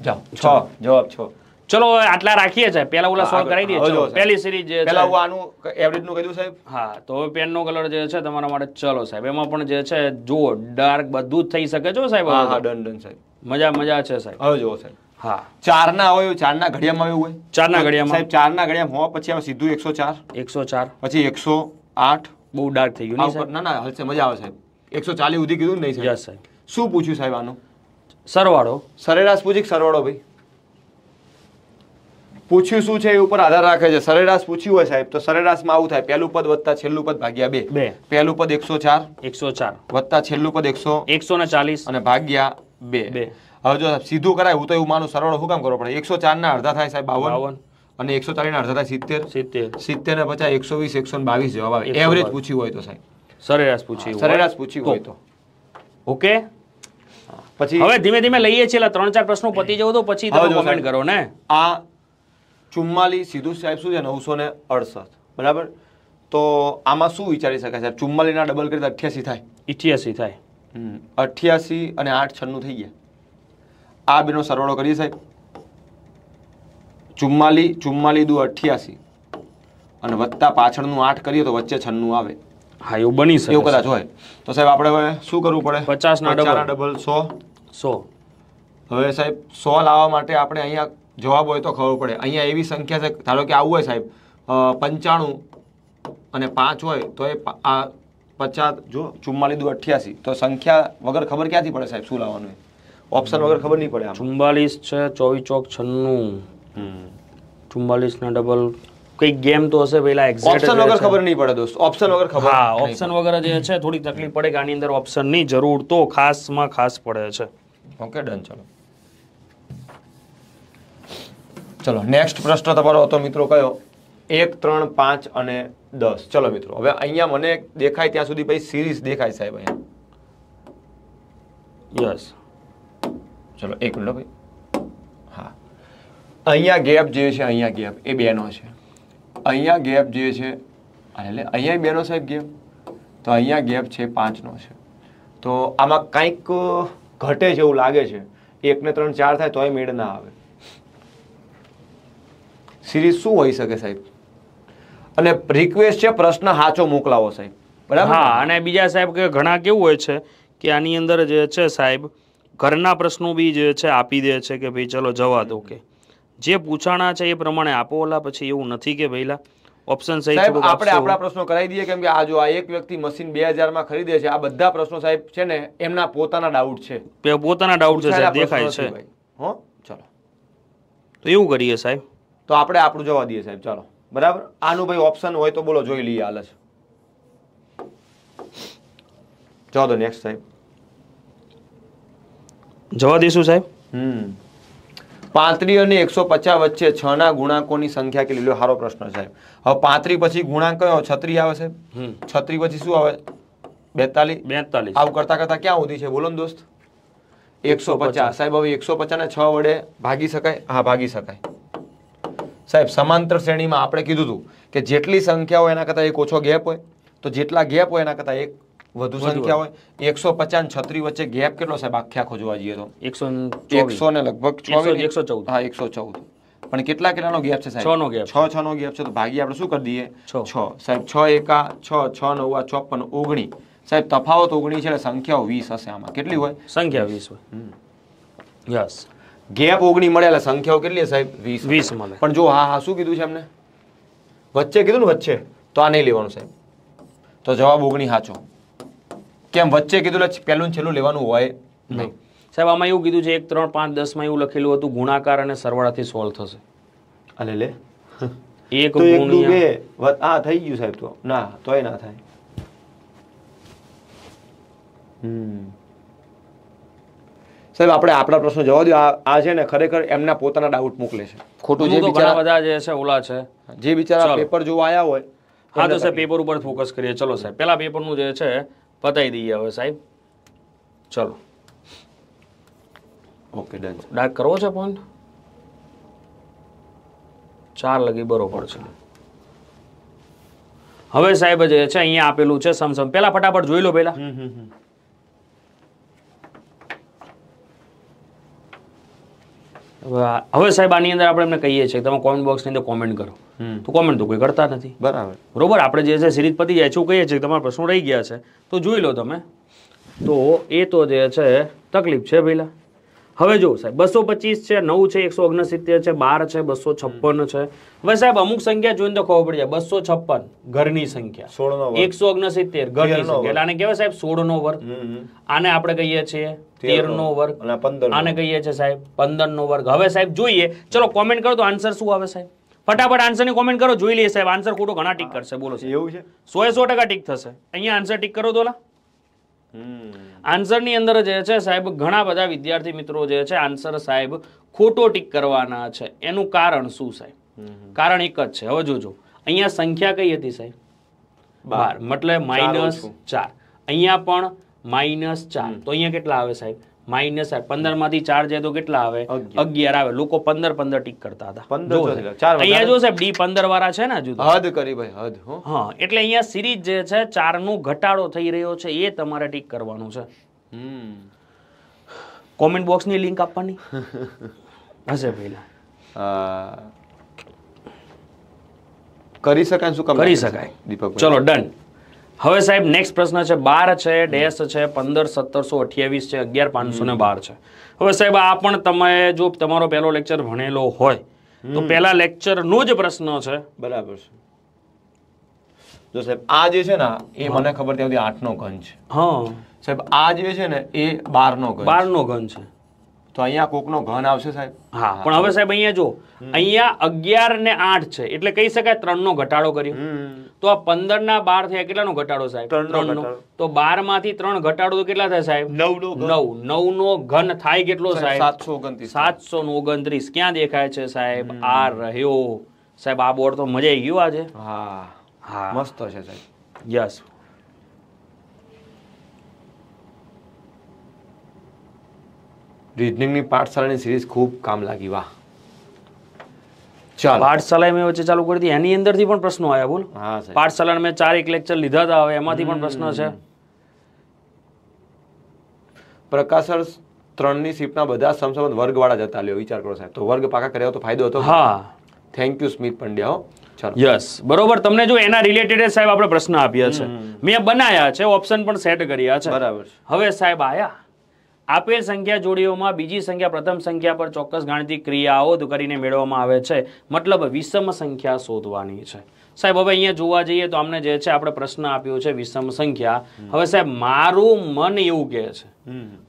જાઓ છ જવાબ છ ચલો આટલા રાખીએ છે પેલા ઓલા સોલ્વ કરાવી દઈએ ચલો પહેલી સિરીઝ જે પહેલા હું આનું એવરેજ નું કહી સાહેબ હા તો પેન નો કલર જે છે તમારા માટે ચલો સાહેબ એમાં પણ જે છે જો ડાર્ક બધું જ થઈ શકે છો સાહેબ હા હા ડન ડન સાહેબ મજા મજા છે સાહેબ હવે જુઓ સાહેબ ચાર ના ઘડિયામાં આવ્યું હોય ચાર ના ઘડિયામાં ચાર ના ઘડિયામાં પછી સીધું એકસો ચાર એકસો ચાર પછી એકસો આઠ બહુ ડાર્ક થઈ ગયું ના ના મજા આવે સાહેબ એકસો ચાલીસ સુધી કીધું નહીં સાહેબ શું પૂછ્યું સાહેબ આનું સરવાળો સરેરાશ પૂછી સરવાળો ભાઈ પૂછ્યું શું છે એ ઉપર આધાર રાખે છે સરેરાશ પૂછ્યું હોય સાહેબ તો સરેરાશમાં આવું થાય પહેલું પદ વત્તા છેલ્લું પદ ભાગ્યા બે પહેલું પદ એકસો ચાર એકસો ચાર વત્તા છેલ્લું પદ એકસો એકસો ને ચાલીસ અને ભાગ્યા બે હવે જો સીધું કરાય હું તો એવું માનું સરળ હું કામ કરવો પડે એકસો ચાર ના અડધા થાય સાહેબ બાવન અને એકસો ચાલીસ ના અડધા થાય સિત્તેર સિત્તેર સિત્તેર ને પચાસ એકસો વીસ એકસો ને બાવીસ જવાબ આવે એવરેજ પૂછ્યું હોય તો સાહેબ સરેરાશ પૂછી સરેરાશ પૂછ્યું હોય તો ઓકે પછી હવે ધીમે ધીમે લઈએ છીએ ત્રણ ચાર પ્રશ્નો પતી જવું તો પછી તમે કોમેન્ટ કરો ને આ ચુમ્માલીસ સીધું સાહેબ શું છે નવસો ને અડસઠ બરાબર તો આમાં શું વિચારી શકાય સાહેબ ચુમ્માલીના ડબલ કરીએ તો અઠ્યાસી થાય ઇઠ્યાસી થાય અઠ્યાસી અને આઠ છન્નું થઈ ગયા આ બેનો સરવાળો કરીએ સાહેબ ચુમ્માલી ચુમ્માલી દુ અઠ્યાસી અને વત્તા પાછળનું આઠ કરીએ તો વચ્ચે છન્નું આવે હા એવું બની શકે એવું કદાચ હોય તો સાહેબ આપણે હવે શું કરવું પડે પચાસના ડબલ ડબલ સો સો હવે સાહેબ સો લાવવા માટે આપણે અહીંયા જવાબ હોય તો ખબર પડે અહીંયા એવી સંખ્યા છે ધારો કે આવું હોય સાહેબ પંચાણું અને પાંચ હોય તો એ આ પચાસ જો ચુમ્માલીસ દુ અઠ્યાસી તો સંખ્યા વગર ખબર ક્યાંથી પડે સાહેબ શું લાવવાનું ઓપ્શન વગર ખબર નહીં પડે ચુમ્માલીસ છે ચોવીસ ચોક છન્નું ના ડબલ કઈ ગેમ તો હશે પેલા ઓપ્શન વગર ખબર નહીં પડે દોસ્ત ઓપ્શન વગર ખબર હા ઓપ્શન વગર જે છે થોડી તકલીફ પડે કે આની અંદર ઓપ્શન ની જરૂર તો ખાસ માં ખાસ પડે છે ઓકે ડન ચલો ચલો નેક્સ્ટ પ્રશ્ન તમારો હતો મિત્રો કયો એક ત્રણ પાંચ અને દસ ચલો મિત્રો હવે અહીંયા મને દેખાય ત્યાં સુધી પછી સિરીઝ દેખાય સાહેબ અહીંયા યસ ચલો એક મિનિટ ભાઈ હા અહીંયા ગેપ જે છે અહીંયા ગેપ એ બેનો છે અહીંયા ગેપ જે છે એટલે અહીંયા બેનો સાહેબ ગેપ તો અહીંયા ગેપ છે પાંચનો છે તો આમાં કંઈક ઘટે છે એવું લાગે છે એકને ત્રણ ચાર થાય તોય મેળ ના આવે સિરીઝ શું હોઈ શકે સાહેબ અને રિક્વેસ્ટ છે પ્રશ્ન સાચો મોકલાવો સાહેબ બરાબર હા અને બીજા સાહેબ કે ઘણા કેવું હોય છે કે આની અંદર જે છે સાહેબ ઘરના પ્રશ્નો બી જે છે આપી દે છે કે ભાઈ ચલો જવા દો કે જે પૂછાણા છે એ પ્રમાણે આપો ઓલા પછી એવું નથી કે ભાઈલા ઓપ્શન સહી સાહેબ આપણે આપણા પ્રશ્નો કરાવી દઈએ કેમ કે આ જો આ એક વ્યક્તિ મશીન બે હજારમાં ખરીદે છે આ બધા પ્રશ્નો સાહેબ છે ને એમના પોતાના ડાઉટ છે પોતાના ડાઉટ છે દેખાય છે હો ચલો તો એવું કરીએ સાહેબ તો આપણે આપણું જવા દઈએ સાહેબ ચાલો બરાબર આનું ભાઈ ઓપ્શન હોય તો બોલો જોઈ લઈએ હાલ ચાલો જવા નેક્સ્ટ સાહેબ જવા દઈશું સાહેબ હમ પાંત્રીસ અને એકસો પચાસ વચ્ચે છ ના ગુણાંકોની સંખ્યા કેટલી લો સારો પ્રશ્ન સાહેબ હવે પાંત્રી પછી ગુણાંક કયો છત્રી આવે છે છત્રી પછી શું આવે બેતાલીસ બેતાલીસ આવું કરતા કરતા ક્યાં સુધી છે બોલો ને દોસ્ત એકસો પચાસ સાહેબ હવે એકસો પચાસ ને છ વડે ભાગી શકાય હા ભાગી શકાય સાહેબ સમાંતર શ્રેણીમાં આપણે કીધું હતું કે જેટલી સંખ્યા હોય એના કરતાં એક ઓછો ગેપ હોય તો જેટલા ગેપ હોય એના કરતાં એક વધુ સંખ્યા હોય એકસો પચાસ છત્રી વચ્ચે ગેપ કેટલો સાહેબ આખે આખો જોવા જઈએ તો એકસો ને લગભગ એકસો ચૌદ હા એકસો ચૌદ પણ કેટલા કેટલાનો ગેપ છે સાહેબ નો ગેપ છ છ નો ગેપ છે તો ભાગી આપણે શું કરી દઈએ છ સાહેબ છ એકા છ છ નવા ચોપન ઓગણી સાહેબ તફાવત ઓગણી છે એટલે સંખ્યાઓ વીસ હશે આમાં કેટલી હોય સંખ્યા વીસ હોય યસ ગેપ ઓગણી મળે એટલે સંખ્યાઓ કેટલી સાહેબ વીસ વીસ મળે પણ જો હા હા શું કીધું છે એમને વચ્ચે કીધું ને વચ્ચે તો આ નહીં લેવાનું સાહેબ તો જવાબ ઓગણી સાચો કેમ વચ્ચે કીધું એટલે પહેલું છેલ્લું લેવાનું હોય નહીં સાહેબ આમાં એવું કીધું છે એક ત્રણ પાંચ દસમાં એવું લખેલું હતું ગુણાકાર અને સરવાળાથી સોલ્વ થશે અલે લે એક ગુણ્યા આ થઈ ગયું સાહેબ તો ના તોય ના થાય હમ સાહેબ આપણે આપણા પ્રશ્નો જવા દો આ છે ને ખરેખર એમના પોતાના ડાઉટ મોકલે છે ખોટું જે બિચારા બધા જે છે ઓલા છે જે બિચારા પેપર જોવા આયા હોય હા તો સાહેબ પેપર ઉપર ફોકસ કરીએ ચલો સાહેબ પેલા પેપરનું જે છે પતાવી દઈએ હવે સાહેબ ચલો ઓકે ડન ડાર્ક કરવો છે ફોન ચાર લગી બરોબર છે હવે સાહેબ જે છે અહીંયા આપેલું છે સમસમ પેલા ફટાફટ જોઈ લો પેલા હવે સાહેબ આની અંદર આપણે એમને કહીએ છીએ તમે કોમેન્ટ બોક્સની અંદર કોમેન્ટ કરો તો કોમેન્ટ તો કોઈ કરતા નથી બરાબર બરોબર આપણે જે છે સિરીઝ પતી જાય છે એવું કહીએ છીએ તમારા પ્રશ્નો રહી ગયા છે તો જોઈ લો તમે તો એ તો જે છે તકલીફ છે પહેલાં હવે જો સાહેબ બસો પચીસ છે નવ છે એકસો ઓગણસિત્તેર છે બાર છે બસો છપ્પન છે હવે સાહેબ અમુક સંખ્યા જોઈને તો ખબર પડી જાય બસો છપ્પન ઘરની સંખ્યા એકસો ઓગણસિત્તેર ઘરની સંખ્યા એટલે આને કહેવાય સાહેબ સોળ નો વર્ગ આને આપણે કહીએ છીએ તેર નો વર્ગ આને કહીએ છીએ સાહેબ પંદર નો વર્ગ હવે સાહેબ જોઈએ ચલો કોમેન્ટ કરો તો આન્સર શું આવે સાહેબ ફટાફટ આન્સર ની કોમેન્ટ કરો જોઈ લઈએ સાહેબ આન્સર ખોટો ઘણા ટીક કરશે બોલો એવું છે સો એ સો ટકા ટીક થશે અહીંયા આન્સર ટીક કરો દોલા હમ આન્સરની અંદર જે છે સાહેબ ઘણા બધા વિદ્યાર્થી મિત્રો જે છે આન્સર સાહેબ ખોટો ટીક કરવાના છે એનું કારણ શું સાહેબ કારણ એક જ છે હવે જોજો અહીંયા સંખ્યા કઈ હતી સાહેબ બાર મતલબ માઇનસ ચાર અહીંયા પણ માઇનસ ચાર તો અહીંયા કેટલા આવે સાહેબ માઇનસ પંદર માંથી ચાર જાય તો કેટલા આવે અગિયાર આવે લોકો પંદર પંદર ટીક કરતા હતા અહીંયા જો સાહેબ ડી પંદર વાળા છે ને જુદા હદ કરી ભાઈ હદ હા એટલે અહીંયા સિરીઝ જે છે ચાર નું ઘટાડો થઈ રહ્યો છે એ તમારે ટીક કરવાનું છે કોમેન્ટ બોક્સ ની લિંક આપવાની હશે પહેલા કરી શકાય શું કરી શકાય દીપક ચલો ડન હવે સાહેબ નેક્સ્ટ પ્રશ્ન છે બાર છે ડેસ છે પંદર સત્તરસો અઠ્યાવીસ છે અગિયાર પાંચસો ને બાર છે હવે સાહેબ આ પણ તમે જો તમારો પહેલો લેક્ચર ભણેલો હોય તો પેલા લેક્ચર નો જ પ્રશ્ન છે બરાબર છે જો સાહેબ આ જે છે ને એ મને ખબર ત્યાં સુધી આઠ નો ઘન છે હા સાહેબ આ જે છે ને એ બાર નો ઘન બાર નો ઘન છે તો અહીંયા નો ઘન આવશે સાહેબ હા પણ હવે સાહેબ અહીંયા જો અહીંયા અગિયાર ને આઠ છે એટલે કહી શકાય ત્રણ નો ઘટાડો કર્યો તો આ પંદર ના બાર થયા કેટલા નો ઘટાડો સાહેબ ત્રણ નો તો બાર માંથી ત્રણ ઘટાડો કેટલા થાય સાહેબ નવ નવ નવ નો ઘન થાય કેટલો સાહેબ સાતસો ઓગણત્રીસ સાતસો ઓગણત્રીસ ક્યાં દેખાય છે સાહેબ આ રહ્યો સાહેબ આ બોર્ડ તો મજા આવી ગયું આજે હા હા મસ્ત છે સાહેબ યસ રિઝનિંગની પાઠશાળાની સિરીઝ ખૂબ કામ લાગી વાહ પાઠશાળાએ મેં વચ્ચે ચાલુ કરી હતી એની અંદરથી પણ પ્રશ્નો આવ્યા બોલ પાઠશાળા મેં ચાર એક લેક્ચર લીધા હતા હવે એમાંથી પણ પ્રશ્ન છે પ્રકાશન ત્રણની શિફ્ટના બધા સમસંબંધ વર્ગવાળા જતા લ્યો વિચાર કરો સાહેબ તો વર્ગ પાકા કર્યા તો ફાયદો હતો હા થેન્ક યુ સ્મિત પંડ્યા હો યસ બરોબર તમને જો એના રિલેટેડ સાહેબ આપણે પ્રશ્ન આપ્યા છે મેં બનાયા છે ઓપ્શન પણ સેટ કર્યા છે બરાબર હવે સાહેબ આયા આપેલ સંખ્યા જોડીઓમાં બીજી સંખ્યા પ્રથમ સંખ્યા પર ચોક્કસ ગાણિતિક ક્રિયાઓ કરીને મેળવવામાં આવે છે મતલબ વિષમ સંખ્યા શોધવાની છે સાહેબ હવે અહીંયા જોવા જઈએ તો અમને જે છે આપણે પ્રશ્ન આપ્યો છે વિષમ સંખ્યા હવે સાહેબ મારું મન એવું કહે છે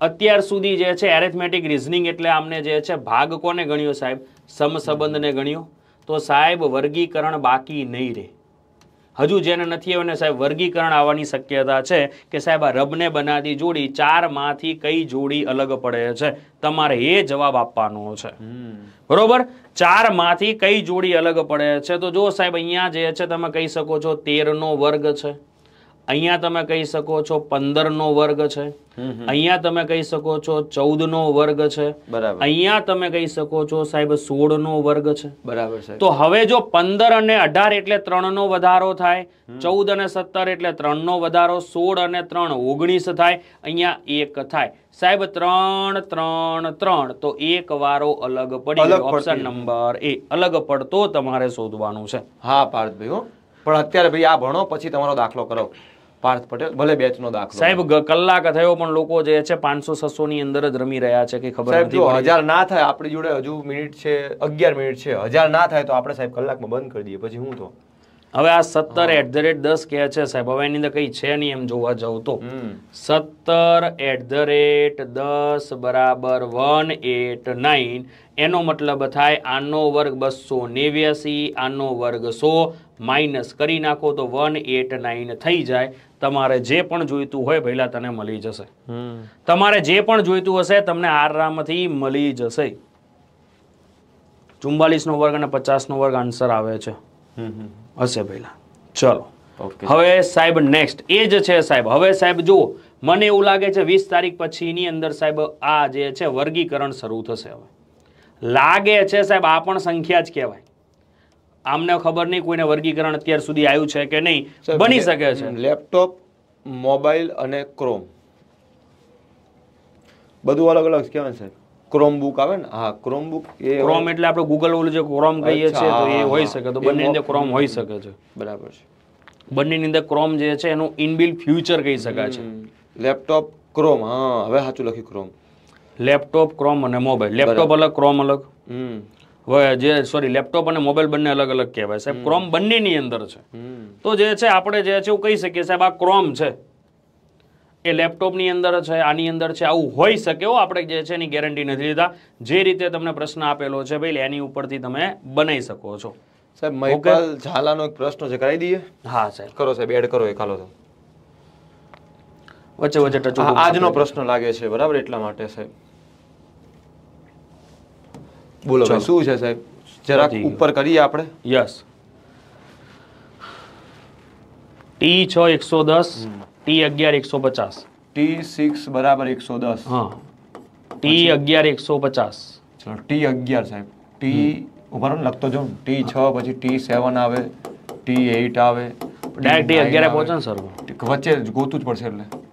અત્યાર સુધી જે છે એરેથમેટિક રિઝનિંગ એટલે આમને જે છે ભાગ કોને ગણ્યો સાહેબ સમસંબંધને ગણ્યો તો સાહેબ વર્ગીકરણ બાકી નહીં રહે હજુ જેને નથી એને સાહેબ વર્ગીકરણ આવવાની શક્યતા છે કે સાહેબ આ રબને બનાતી જોડી ચારમાંથી કઈ જોડી અલગ પડે છે તમારે એ જવાબ આપવાનો છે બરોબર ચાર માંથી કઈ જોડી અલગ પડે છે તો જો સાહેબ અહીંયા જે છે તમે કહી શકો છો તેરનો વર્ગ છે અહીંયા તમે કહી શકો છો પંદર નો વર્ગ છે અહીંયા તમે કહી શકો છો ચૌદ નો વર્ગ છે બરાબર અહીંયા તમે કહી શકો છો સાહેબ સોળ નો વર્ગ છે બરાબર છે તો હવે જો પંદર અને અઢાર એટલે ત્રણ નો વધારો થાય ચૌદ અને સત્તર એટલે ત્રણ નો વધારો સોળ અને ત્રણ ઓગણીસ થાય અહીંયા એક થાય સાહેબ ત્રણ ત્રણ ત્રણ તો એક વારો અલગ પડી ઓપ્શન નંબર એ અલગ પડતો તમારે શોધવાનું છે હા પાર્થભાઈ પણ અત્યારે ભાઈ આ ભણો પછી તમારો દાખલો કરો પાર્થ પટેલ ભલે બેચનો દાખલો સાહેબ કલાક થયો પણ લોકો જે છે પાંચસો છસો ની અંદર જ રમી રહ્યા છે કે ખબર નથી હજાર ના થાય આપણી જોડે હજુ મિનિટ છે અગિયાર મિનિટ છે હજાર ના થાય તો આપણે સાહેબ કલાકમાં બંધ કરી દઈએ પછી હું તો હવે આ સત્તર એટ ધ રેટ દસ કે છે સાહેબ હવે એની અંદર કઈ છે નહીં એમ જોવા જવું તો સત્તર એટ ધ રેટ દસ બરાબર વન એટ નાઇન એનો મતલબ થાય આનો વર્ગ બસો નેવ્યાસી આનો વર્ગ સો માઇનસ કરી નાખો તો વન એટ નાઇન થઈ જાય તમારે જે પણ જોઈતું હોય પહેલા તને મળી જશે તમારે જે પણ જોઈતું હશે તમને આરામથી મળી જશે ચુમ્બાલીસનો વર્ગ અને પચાસ પચાસનો વર્ગ આન્સર આવે છે હશે પહેલાં ચલો હવે સાહેબ નેક્સ્ટ એ જ છે સાહેબ હવે સાહેબ જુઓ મને એવું લાગે છે વીસ તારીખ પછીની અંદર સાહેબ આ જે છે વર્ગીકરણ શરૂ થશે હવે લાગે છે સાહેબ આ પણ સંખ્યા જ કહેવાય આમને ખબર નહીં કોઈને વર્ગીકરણ અત્યાર સુધી આવ્યું છે કે નહીં બની શકે છે લેપટોપ મોબાઈલ અને ક્રોમ બધું અલગ અલગ કહેવાય છે ક્રોમબુક આવે ને હા ક્રોમબુક એ ક્રોમ એટલે આપણે ગૂગલ ઓલું જે ક્રોમ કહીએ છીએ તો એ હોઈ શકે તો બંનેની અંદર ક્રોમ હોઈ શકે છે બરાબર છે બંનેની અંદર ક્રોમ જે છે એનું ઇનબિલ્ટ ફ્યુચર કહી શકાય છે લેપટોપ ક્રોમ હા હવે સાચું લખ્યું ક્રોમ લેપટોપ ક્રોમ અને મોબાઈલ લેપટોપ અલગ ક્રોમ અલગ જે સોરી લેપટોપ અને મોબાઈલ બંને અલગ અલગ કહેવાય સાહેબ ક્રોમ બંનેની અંદર છે તો જે છે આપણે જે છે એવું કહી શકીએ સાહેબ આ ક્રોમ છે એ લેપટોપની અંદર છે આની અંદર છે આવું હોઈ શકે હો આપણે જે છે એની ગેરંટી નથી લીધા જે રીતે તમને પ્રશ્ન આપેલો છે ભાઈ એની ઉપરથી તમે બનાવી શકો છો સાહેબ મહિપાલ ઝાલાનો એક પ્રશ્ન છે કરાવી દઈએ હા સાહેબ કરો સાહેબ એડ કરો એ ખાલો તો વચ્ચે વચ્ચે આજનો પ્રશ્ન લાગે છે બરાબર એટલા માટે સાહેબ બોલો શું છે સાહેબ જરા ઉપર કરી આપડે યસ T6 110 T11 150 T6 = 110 હા T11 150 ચલો T11 સાહેબ T ઉભારોન લગતો જ હું T6 પછી T7 આવે T8 આવે ડાયરેક્ટ T11 પહોંચન સરું એક વચ્ચે ગોતું જ પડશે એટલે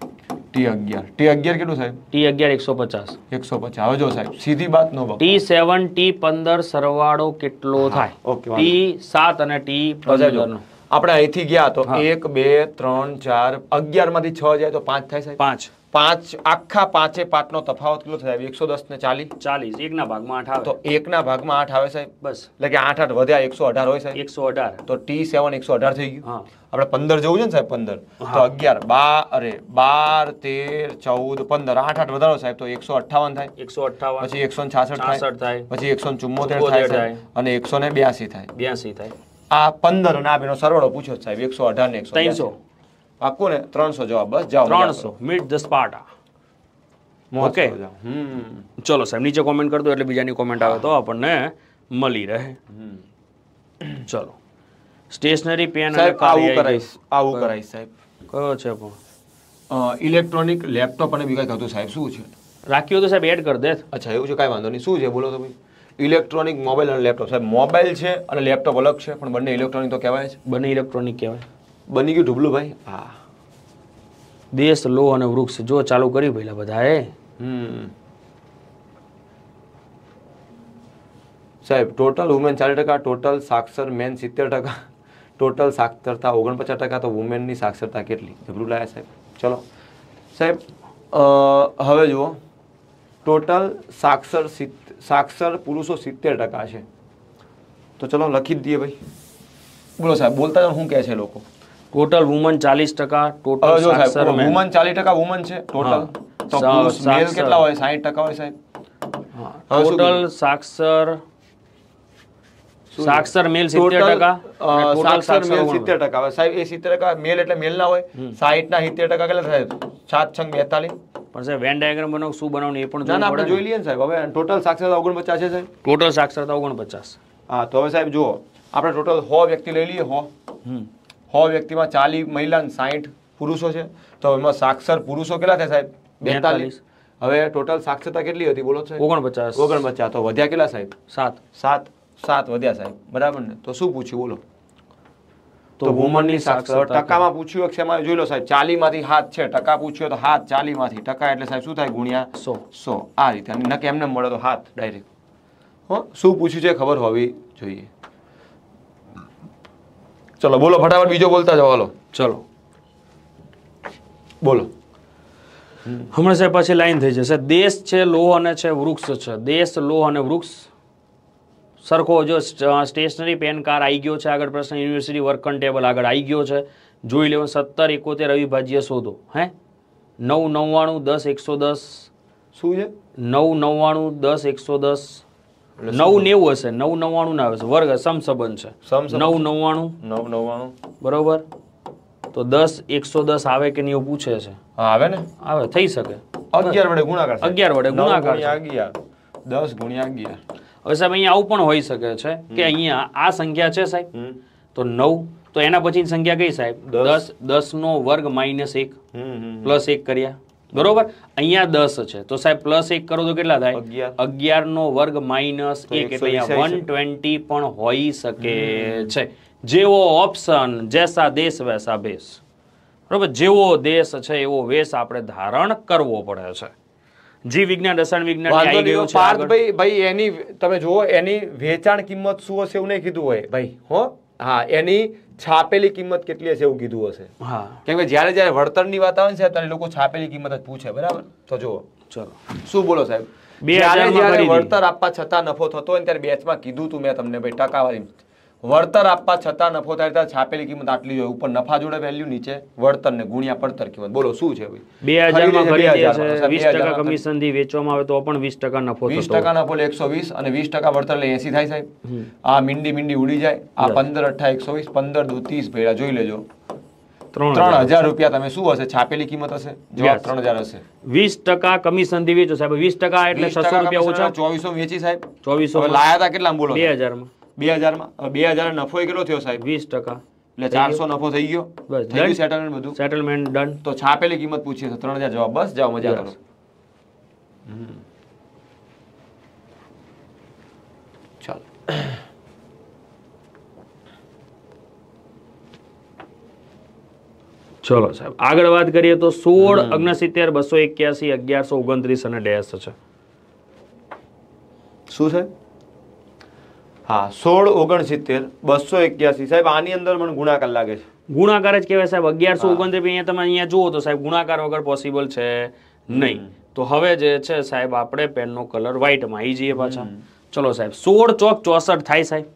ટી અગિયાર ટી અગિયાર કેટલું સાહેબ ટી અગિયાર એકસો પચાસ એકસો પચાસ હવે જો સાહેબ સીધી બાત નો ટી સેવન ટી પંદર સરવાળો કેટલો થાય ટી સાત અને ટી પંદર આપણે અહીંથી ગયા તો એક બે ત્રણ ચાર અગિયાર માંથી છ જાય તો પાંચ થાય સાહેબ પાંચ પાંચ આખા પાંચે પાંચ નો તફાવત કેટલો થાય એકસો દસ ને ચાલી ચાલીસ એકના ભાગમાં આઠ આવે તો એકના ભાગમાં આઠ આવે સાહેબ બસ એટલે કે આઠ આઠ વધ્યા એકસો અઢાર હોય સાહેબ એકસો અઢાર તો ટી સેવન એકસો અઢાર થઈ ગયું આપણે પંદર જવું છે ને સાહેબ પંદર તો અગિયાર બાર અરે બાર તેર ચૌદ પંદર આઠ આઠ વધારો સાહેબ તો એકસો અઠાવન થાય એકસો અઠાવન પછી એકસો છાસઠ થાય પછી એકસો ચુમ્મોતેર થાય અને એકસો ને બ્યાસી થાય બ્યાસી થાય આ પંદર ના બેનો સરવાળો પૂછો સાહેબ એકસો અઢાર ને એકસો ત્રણસો પાકું ને ત્રણસો જવાબ બસ જાઓ ત્રણસો મીટ ધ સ્પાર્ટા ઓકે ચલો સાહેબ નીચે કોમેન્ટ કરતો એટલે બીજાની કોમેન્ટ આવે તો આપણને મળી રહે ચલો સ્ટેશનરી પેન સાહેબ આવું કરાઈશ આવું કરાઈશ સાહેબ કયો છે પણ ઇલેક્ટ્રોનિક લેપટોપ અને બીજા કહ્યું સાહેબ શું છે રાખ્યું તો સાહેબ એડ કરી દે અચ્છા એવું છે કાંઈ વાંધો નહીં શું છે બોલો તો ઇલેક્ટ્રોનિક મોબાઈલ અને લેપટોપ સાહેબ મોબાઈલ છે અને લેપટોપ અલગ છે પણ બંને ઇલેક્ટ્રોનિક તો કહેવાય છે બંને ઇલેક્ટ્રોનિક કહેવાય બની ગયું ઢુબલું ભાઈ હા દેશ લો અને વૃક્ષ જો ચાલુ કરી પેલા બધાએ સાહેબ ટોટલ વુમેન ચાલીસ ટકા ટોટલ સાક્ષર મેન સિત્તેર ટકા ટોટલ સાક્ષરતા ઓગણપચાસ ટકા તો વુમેનની સાક્ષરતા કેટલી જબરું લાયા સાહેબ ચલો સાહેબ હવે જુઓ ટોટલ સાક્ષર સાક્ષર પુરુષો સિત્તેર ટકા છે તો ચલો લખી જ દઈએ ભાઈ બોલો સાહેબ બોલતા હું કહે છે લોકો ટોટલ વુમન ચાલીસ ટકા ટોટલ વુમન ચાલીસ ટકા વુમન છે ટોટલ મેલ કેટલા હોય સાહીઠ ટકા હોય સાહેબ ટોટલ સાક્ષર સાક્ષર મેલ સિત્તેર ટકા સાક્ષર મેલ સિત્તેર સાહેબ એ સિત્તેર ટકા મેલ એટલે મેલ ના હોય સાહીઠ ના સિત્તેર ટકા કેટલા સાહેબ સાત છંગ બેતાલીસ પણ સાહેબ વેન ડાયાગ્રામ બનાવ શું બનાવનું એ પણ ના આપણે જોઈ લઈએ ને સાહેબ હવે ટોટલ સાક્ષરતા ઓગણપચાસ છે સાહેબ ટોટલ સાક્ષરતા ઓગણપચાસ હા તો હવે સાહેબ જુઓ આપણે ટોટલ હો વ્યક્તિ લઈ લઈએ હો હમ સો વ્યક્તિમાં ચાલીસ મહિલા અને પુરુષો છે તો એમાં સાક્ષર પુરુષો કેટલા થાય સાહેબ બેતાલીસ હવે ટોટલ સાક્ષરતા કેટલી હતી બોલો સાહેબ ઓગણપચાસ ઓગણપચાસ તો વધ્યા કેટલા સાહેબ સાત સાત સાત વધ્યા સાહેબ બરાબર ને તો શું પૂછ્યું બોલો તો વુમનની સાક્ષર ટકામાં પૂછ્યું ક્ષેમાં જોઈ લો સાહેબ ચાલીમાંથી હાથ છે ટકા પૂછ્યો તો હાથ ચાલીમાંથી ટકા એટલે સાહેબ શું થાય ગુણ્યા સો સો આ રીતે અને નકે એમને મળે તો હાથ ડાયરેક્ટ હો શું પૂછ્યું છે ખબર હોવી જોઈએ ચલો બોલો ફટાફટ બીજો બોલતા જાઓ હાલો ચલો બોલો હમણાં સાહેબ પછી લાઈન થઈ જશે દેશ છે લોહ અને છે વૃક્ષ છે દેશ લોહ અને વૃક્ષ સરખો જો સ્ટેશનરી પેન કાર્ડ આવી ગયો છે આગળ પ્રશ્ન યુનિવર્સિટી વર્ક ટેબલ આગળ આવી ગયો છે જોઈ લેવું સત્તર એકોતેર અવિભાજ્ય શોધો હે નવ નવ્વાણું દસ એકસો દસ શું છે નવ નવ્વાણું દસ એકસો દસ નવ નેવું હશે નવ નવ્વાણું ના આવે છે વર્ગ સમસંબંધ છે નવ નવ્વાણું નવ નવ્વાણું બરોબર તો દસ એકસો દસ આવે કે નહીં એવું પૂછે છે આવે ને આવે થઈ શકે અગિયાર વડે ગુણાકાર અગિયાર વડે ગુણાકાર દસ ગુણ્યા અગિયાર હવે સાહેબ અહીંયા આવું પણ હોઈ શકે છે કે અહીંયા આ સંખ્યા છે સાહેબ તો નવ તો એના પછી સંખ્યા કઈ સાહેબ દસ દસ નો વર્ગ માઇનસ એક પ્લસ એક કર્યા બરોબર અહીંયા દસ છે તો સાહેબ પ્લસ એક કરો તો કેટલા થાય અગિયાર નો વર્ગ માઇનસ એક એટલે અહીંયા વન ટ્વેન્ટી પણ હોઈ શકે છે જેવો ઓપ્શન જેસા દેશ વેસા બેસ બરોબર જેવો દેશ છે એવો વેશ આપણે ધારણ કરવો પડે છે જીવ વિજ્ઞાન રસાયણ વિજ્ઞાન પાર્થભાઈ ભાઈ એની તમે જુઓ એની વેચાણ કિંમત શું હશે એવું નહીં કીધું હોય ભાઈ હો હા એની છાપેલી કિંમત કેટલી હશે એવું કીધું હશે હા કેમ કે જ્યારે જ્યારે વળતરની વાત આવે ને ત્યારે લોકો છાપેલી કિંમત જ પૂછે બરાબર તો જુઓ ચલો શું બોલો સાહેબ બે જ્યારે વળતર આપવા છતાં નફો થતો હોય ત્યારે બેચમાં કીધું તું મેં તમને ભાઈ ટકાવારી વળતર આપવા છતાં નફો થાય ત્યાં છાપેલી કિંમત આટલી હોય ઉપર નફા જોડે વેલ્યુ નીચે વળતર ને ગુણ્યા પડતર કિંમત બોલો શું છે બે હજારમાં વીસ ટકા કમિશન થી વેચવામાં આવે તો પણ વીસ ટકા નફો વીસ ટકા નફો એકસો વીસ અને વીસ ટકા વળતર એટલે એસી થાય સાહેબ આ મીંડી મીંડી ઉડી જાય આ પંદર અઠા એકસો વીસ પંદર દુ ત્રીસ ભેળા જોઈ લેજો ત્રણ હજાર રૂપિયા તમે શું હશે છાપેલી કિંમત હશે જવાબ ત્રણ હજાર હશે વીસ ટકા કમિશન થી વેચો સાહેબ વીસ ટકા એટલે છસો રૂપિયા ઓછા ચોવીસો વેચી સાહેબ ચોવીસો લાયા હતા કેટલા બોલો બે હજારમાં બે હજારમાં હવે બે હજાર નફો કેટલો થયો સાહેબ વીસ ટકા એટલે ચારસો નફો થઈ ગયો બસ સેટલમેન્ટ બધું સેટલમેન્ટ ડન તો છાપેલી કિંમત પૂછીએ તો ત્રણ હજાર જવાબ બસ જાઓ મજા કરો ચાલો ચલો સાહેબ આગળ વાત કરીએ તો સોળ અગ્નસિત્તેર બસો એક્યાસી અગિયારસો ઓગણત્રીસ અને ડેસ છે શું છે હા સોળ ઓગણસિત્તેર બસો એક્યાસી સાહેબ આની અંદર મને ગુણાકાર લાગે છે ગુણાકાર જ કહેવાય સાહેબ અગિયારસો ઓગણત્રીસ અહીંયા તમે અહીંયા જુઓ તો સાહેબ ગુણાકાર વગર પોસિબલ છે નહીં તો હવે જે છે સાહેબ આપણે પેનનો કલર વ્હાઇટમાં આવી જઈએ પાછા ચલો સાહેબ સોળ ચોક ચોસઠ થાય સાહેબ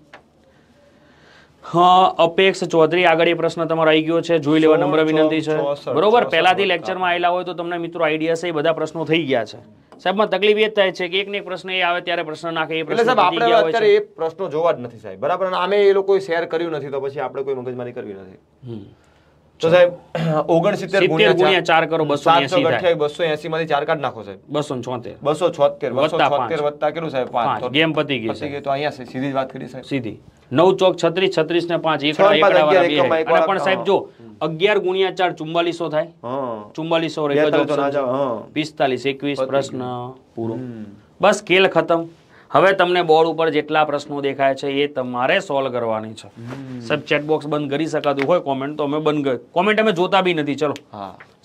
હા અપેક્ષ ચૌધરી આગળ એ પ્રશ્ન તમારો આવી ગયો છે જોઈ લેવા નમ્ર વિનંતી છે બરોબર પહેલાથી લેક્ચરમાં આવેલા હોય તો તમને મિત્રો આઈડિયા છે એ બધા પ્રશ્નો થઈ ગયા છે સાહેબ તકલીફ એ થાય છે કે એક ને એક પ્રશ્ન એ આવે ત્યારે પ્રશ્ન નાખે એ પ્રશ્ન સાહેબ આપણે અત્યારે એ પ્રશ્નો જોવા જ નથી સાહેબ બરાબર અને એ લોકો શેર કર્યું નથી તો પછી આપણે કોઈ મગજમારી કરવી નથી તો સાહેબ ઓગણસિત્તેર ગુણ્યા ચાર કરો બસો અઠ્યાવીસ બસો એસી માંથી ચાર કાઢ નાખો સાહેબ બસો છોતેર બસો છોતેર બસો છોતેર વત્તા કેટલું સાહેબ પાંચ ગેમ પતી ગઈ તો અહીંયા સીધી જ વાત કરી સાહેબ સીધી નવ ચોક છત્રીસ છત્રીસ ને પાંચ એકડા પણ સાહેબ જો અગિયાર ગુણ્યા ચાર ચુમ્બાલીસો થાય ચુમ્બાલીસો પિસ્તાલીસ એકવીસ પ્રશ્ન પૂરો બસ ખેલ ખતમ હવે તમને બોર્ડ ઉપર જેટલા પ્રશ્નો દેખાય છે એ તમારે સોલ્વ કરવાની છે સાહેબ ચેટબોક્સ બંધ કરી શકાતું હોય કોમેન્ટ તો અમે બંધ કરી કોમેન્ટ અમે જોતા બી નથી ચલો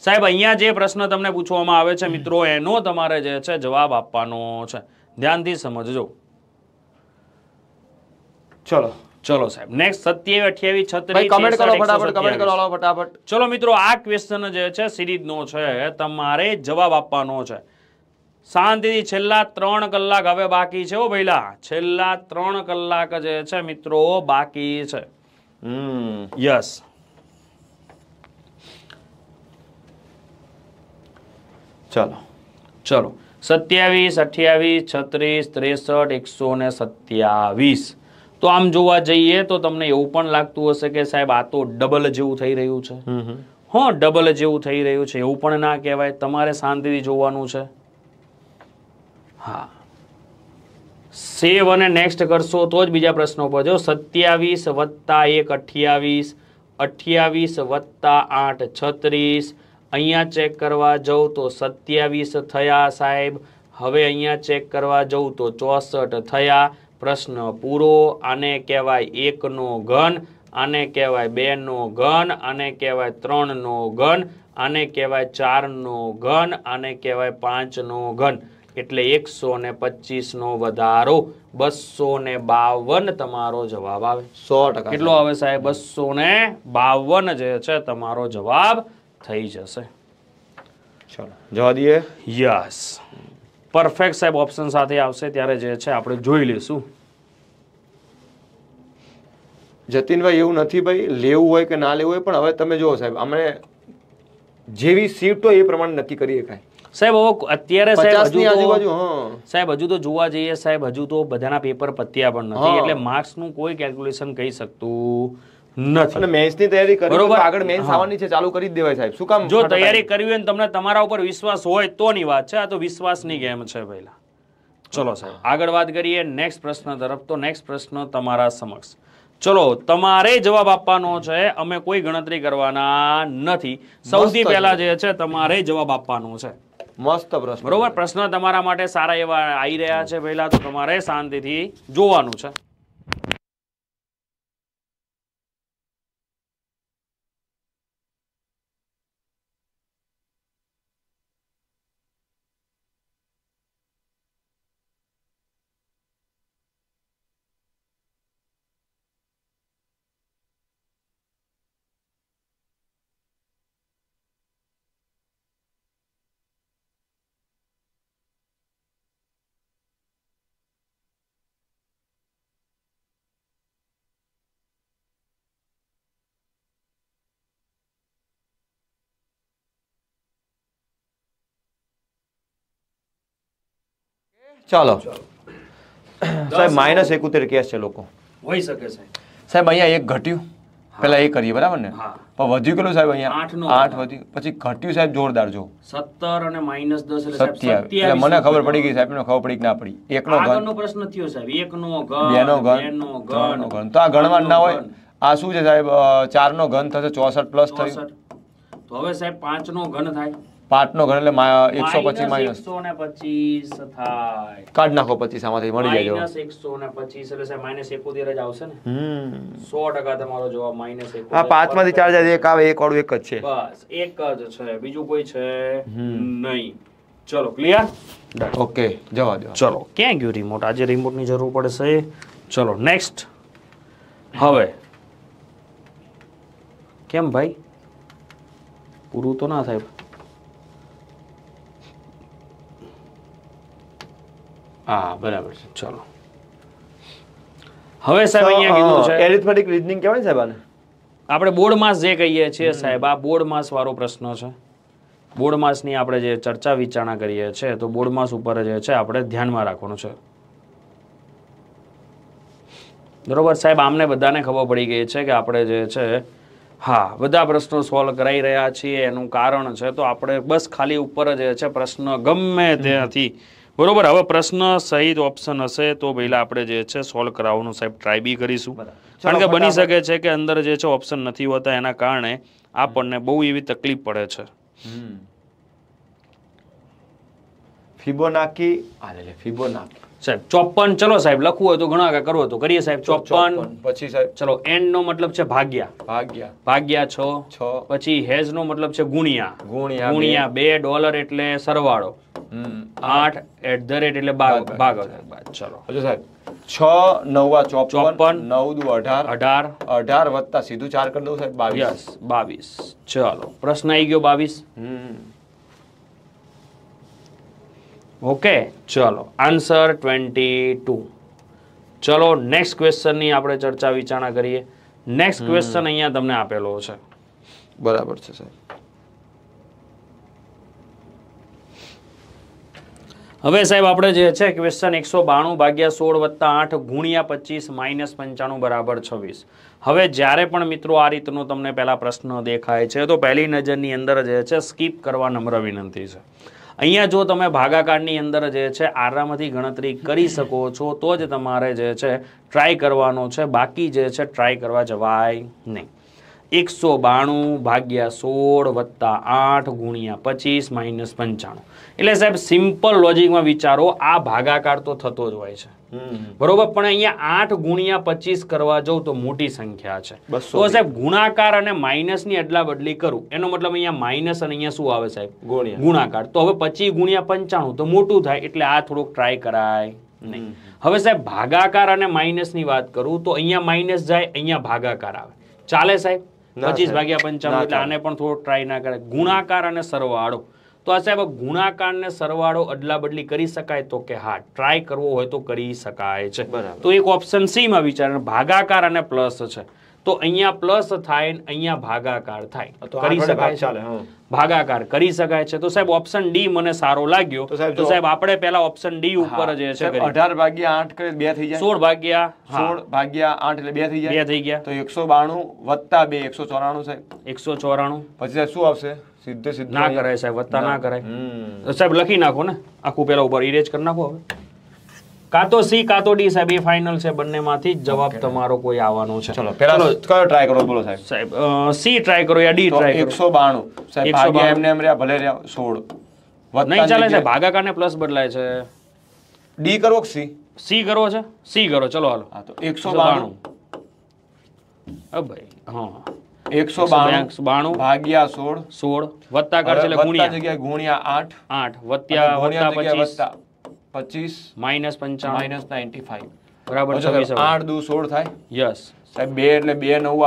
સાહેબ અહીંયા જે પ્રશ્ન તમને પૂછવામાં આવે છે મિત્રો એનો તમારે જે છે જવાબ આપવાનો છે ધ્યાનથી સમજજો ચલો ચલો સાહેબ નેક્સ્ટ સત્યાવી અઠ્યાવી છત્રીસ કમેન્ટ કરો ફટાફટ કમેન્ટ કરો ફટાફટ ચલો મિત્રો આ ક્વેશ્ચન જે છે સિરીઝનો છે તમારે જવાબ આપવાનો છે શાંતિથી છેલ્લા ત્રણ કલાક હવે બાકી છે ઓ ભઈલા છેલ્લા ત્રણ કલાક જે છે મિત્રો બાકી છે હમ યસ ચલો ચલો સત્યાવીસ અઠ્યાવીસ છત્રીસ ત્રેસઠ એકસો ને સત્યાવીસ તો આમ જોવા જઈએ તો તમને એવું પણ લાગતું હશે કે સાહેબ આ તો ડબલ જેવું થઈ રહ્યું છે હા ડબલ જેવું થઈ રહ્યું છે એવું પણ ના કહેવાય તમારે શાંતિથી જોવાનું છે હા સેવ અને નેક્સ્ટ કરશો તો જ બીજા પ્રશ્નો પર જો સત્યાવીસ વત્તા એક અઠ્યાવીસ અઠ્યાવીસ વત્તા આઠ છત્રીસ અહીંયા ચેક કરવા જાઉં તો સત્યાવીસ થયા સાહેબ હવે અહીંયા ચેક કરવા જઉં તો ચોસઠ થયા પ્રશ્ન પૂરો આને કહેવાય એકનો ઘન આને કહેવાય બેનો ઘન આને કહેવાય ત્રણનો ઘન આને કહેવાય ચારનો ઘન આને કહેવાય પાંચનો ઘન એટલે એકસો ને પચીસનો વધારો બસો ને બાવન તમારો જવાબ આવે સો ટકા કેટલો આવે સાહેબ બસો ને બાવન જે છે તમારો જવાબ થઈ જશે ચલો જવા દઈએ યસ પરફેક્ટ સાહેબ ઓપ્શન સાથે આવશે ત્યારે જે છે આપણે જોઈ લઈશું જતીનભાઈ એવું નથી ભાઈ લેવું હોય કે ના લેવું હોય પણ હવે તમે જુઓ સાહેબ અમે જેવી સીટ હોય એ પ્રમાણે નક્કી કરી શકાય સાહેબ હવે અત્યારે સાહેબ હજુ સાહેબ હજુ તો જોવા જઈએ સાહેબ હજુ તો બધાના પેપર પત્યા પણ નથી એટલે નું કોઈ કેલ્ક્યુલેશન કહી શકતું નથી અને મેન્સની તૈયારી કરી બરોબર આગળ મેન્સ આવવાની છે ચાલુ કરી દેવાય સાહેબ શું કામ જો તૈયારી કરવી હોય તમને તમારા ઉપર વિશ્વાસ હોય તો ની વાત છે આ તો વિશ્વાસની ગેમ છે પહેલા ચલો સાહેબ આગળ વાત કરીએ નેક્સ્ટ પ્રશ્ન તરફ તો નેક્સ્ટ પ્રશ્ન તમારા સમક્ષ ચલો તમારે જવાબ આપવાનો છે અમે કોઈ ગણતરી કરવાના નથી સૌથી પહેલા જે છે તમારે જવાબ આપવાનો છે મસ્ત પ્રશ્ન બરોબર પ્રશ્ન તમારા માટે સારા એવા આવી રહ્યા છે પહેલા તો તમારે શાંતિથી જોવાનું છે ચાલો સાહેબ માઇનસ એકોતેર કેસ છે લોકો હોઈ શકે સાહેબ અહીંયા એક ઘટ્યું પેલા એ કરીએ બરાબર ને વધ્યું કેટલું સાહેબ અહીંયા આઠ વધ્યું પછી ઘટ્યું સાહેબ જોરદાર જો સત્તર અને માઇનસ દસ એટલે મને ખબર પડી ગઈ સાહેબ ખબર પડી કે ના પડી એકનો ઘન પ્રશ્ન થયો સાહેબ એકનો ઘન બેનો ઘન ત્રણનો ઘન તો આ ગણવા ના હોય આ શું છે સાહેબ ચાર નો ઘન થશે ચોસઠ પ્લસ થયું તો હવે સાહેબ પાંચનો ઘન થાય પાર્ટનો ઘન એટલે એકસો પચીસ માઇનસ એકસો ને પચીસ થાય કાઢ નાખો પચીસ આમાંથી મળી જાય એકસો ને પચીસ એટલે માઇનસ એકોતેર જ આવશે ને સો ટકા તમારો જવાબ માઇનસ એક હા પાંચ માંથી ચાર જાય એક આવે એક વાળું એક જ છે બસ એક જ છે બીજું કોઈ છે નહીં ચલો ક્લિયર ઓકે જવા દો ચલો ક્યાં ગયું રિમોટ આજે રિમોટની જરૂર પડશે ચલો નેક્સ્ટ હવે કેમ ભાઈ પૂરું તો ના સાહેબ હા બરાબર છે ચલો હવે સાહેબ અહીંયા કીધું છે એરિથમેટિક રીઝનિંગ કહેવાય સાહેબ આને આપણે બોર્ડ માસ જે કહીએ છીએ સાહેબ આ બોર્ડ માસ વાળો પ્રશ્ન છે બોર્ડ માસની આપણે જે ચર્ચા વિચારણા કરીએ છીએ તો બોર્ડ માસ ઉપર જે છે આપણે ધ્યાનમાં રાખવાનું છે બરોબર સાહેબ આમને બધાને ખબર પડી ગઈ છે કે આપણે જે છે હા બધા પ્રશ્નો સોલ્વ કરાઈ રહ્યા છીએ એનું કારણ છે તો આપણે બસ ખાલી ઉપર જે છે પ્રશ્ન ગમે ત્યાંથી બરોબર હવે પ્રશ્ન સહિત ઓપ્શન હશે તો પહેલાં આપણે જે છે સોલ્વ કરાવવાનું સાહેબ ટ્રાય બી કરીશું કારણ કે બની શકે છે કે અંદર જે છે ઓપ્શન નથી હોતા એના કારણે આપણને બહુ એવી તકલીફ પડે છે ચોપન ચલો સાહેબ લખવું હોય તો ગુણાકાર કરવો તો કરીએ સાહેબ ચોપન પછી સાહેબ ચલો એન્ડ નો મતલબ છે ભાગ્યા ભાગ્યા ભાગ્યા છ છ પછી હેઝ નો મતલબ છે ગુણ્યા ગુણ્યા ગુણ્યા બે ડોલર એટલે સરવાળો આઠ એટ ધ રેટ એટલે ભાગ ભાગ ચલો હજુ સાહેબ છ નવા ચોપન નવ દુ અઢાર અઢાર અઢાર વત્તા સીધું ચાર કરી દઉં સાહેબ બાવીસ બાવીસ ચલો પ્રશ્ન આવી ગયો બાવીસ ઓકે ચલો આન્સર ટ્વેન્ટી ટુ ચલો નેક્સ્ટ ક્વેશ્ચનની આપણે ચર્ચા વિચારણા કરીએ નેક્સ્ટ ક્વેશ્ચન અહીંયા તમને આપેલો છે બરાબર છે સાહેબ હવે સાહેબ આપણે જે છે ક્વેશ્ચન એકસો બાણું ભાગ્યા સોળ વત્તા આઠ ગુણ્યા પચીસ માઇનસ પંચાણું બરાબર છવ્વીસ હવે જ્યારે પણ મિત્રો આ રીતનો તમને પહેલાં પ્રશ્ન દેખાય છે તો પહેલી નજરની અંદર જે છે સ્કીપ કરવા નમ્ર વિનંતી છે અહીંયા જો તમે ભાગાકારની અંદર જે છે આરામથી ગણતરી કરી શકો છો તો જ તમારે જે છે ટ્રાય કરવાનો છે બાકી જે છે ટ્રાય કરવા જવાય નહીં એકસો બાણું ભાગ્યા સોળ વત્તા આઠ ગુણ્યા પચીસ માઇનસ પંચાણું એટલે સાહેબ સિમ્પલ લોજિકમાં વિચારો આ ભાગાકાર તો થતો જ હોય છે બરોબર પણ અહીંયા આઠ ગુણ્યા પચીસ કરવા જઉં તો મોટી સંખ્યા છે તો સાહેબ ગુણાકાર અને માઇનસ ની અદલા બદલી કરું એનો મતલબ અહીંયા માઇનસ અને અહીંયા શું આવે સાહેબ ગુણાકાર તો હવે પચીસ ગુણ્યા પંચાણું તો મોટું થાય એટલે આ થોડુંક ટ્રાય કરાય નહીં હવે સાહેબ ભાગાકાર અને માઇનસ ની વાત કરું તો અહીંયા માઇનસ જાય અહીંયા ભાગાકાર આવે ચાલે સાહેબ પચીસ ભાગ્યા પંચાણું એટલે આને પણ થોડો ટ્રાય ના કરે ગુણાકાર અને સરવાળો તો આ સાહેબ ગુણાકારને સરવાળો અદલા બદલી કરી શકાય તો કે હા ટ્રાય કરવો હોય તો કરી શકાય છે તો એક ઓપ્શન સીમાં વિચાર ભાગાકાર અને પ્લસ છે તો અહીંયા પ્લસ થાય ને અહીંયા ભાગાકાર થાય કરી શકાય ભાગાકાર કરી શકાય છે તો સાહેબ ઓપ્શન ડી મને સારો લાગ્યો તો સાહેબ આપણે પેલા ઓપ્શન ડી ઉપર જે છે અઢાર ભાગ્યા આઠ કરે 2 થઈ જાય સોળ ભાગ્યા 16 ભાગ્યા 8 એટલે 2 થઈ જાય 2 થઈ ગયા તો બે એકસો 194 સાહેબ એકસો 194 પછી શું આવશે સીધે સીધું ના કરાય સાહેબ વત્તા ના કરાય સાહેબ લખી નાખો ને આખું પેલા ઉપર ઇરેજ કરી નાખો હવે કાં તો સી કા તો ડી સાહેબ એ ફાઇનલ છે બંનેમાંથી જવાબ તમારો કોઈ આવવાનો છે ચલો પેલા કયો ટ્રાય કરો બોલો સાહેબ સાહેબ સી ટ્રાય કરો યા ડી ટ્રાય કરો 192 સાહેબ ભાગ્યા એમને એમ રહ્યા ભલે રહ્યા 16 નહીં ચાલે છે ભાગાકાર ને પ્લસ બદલાય છે ડી કરો સી સી કરો છે સી કરો ચલો હાલો હા તો 192 અ ભાઈ હા એકસો બે નવ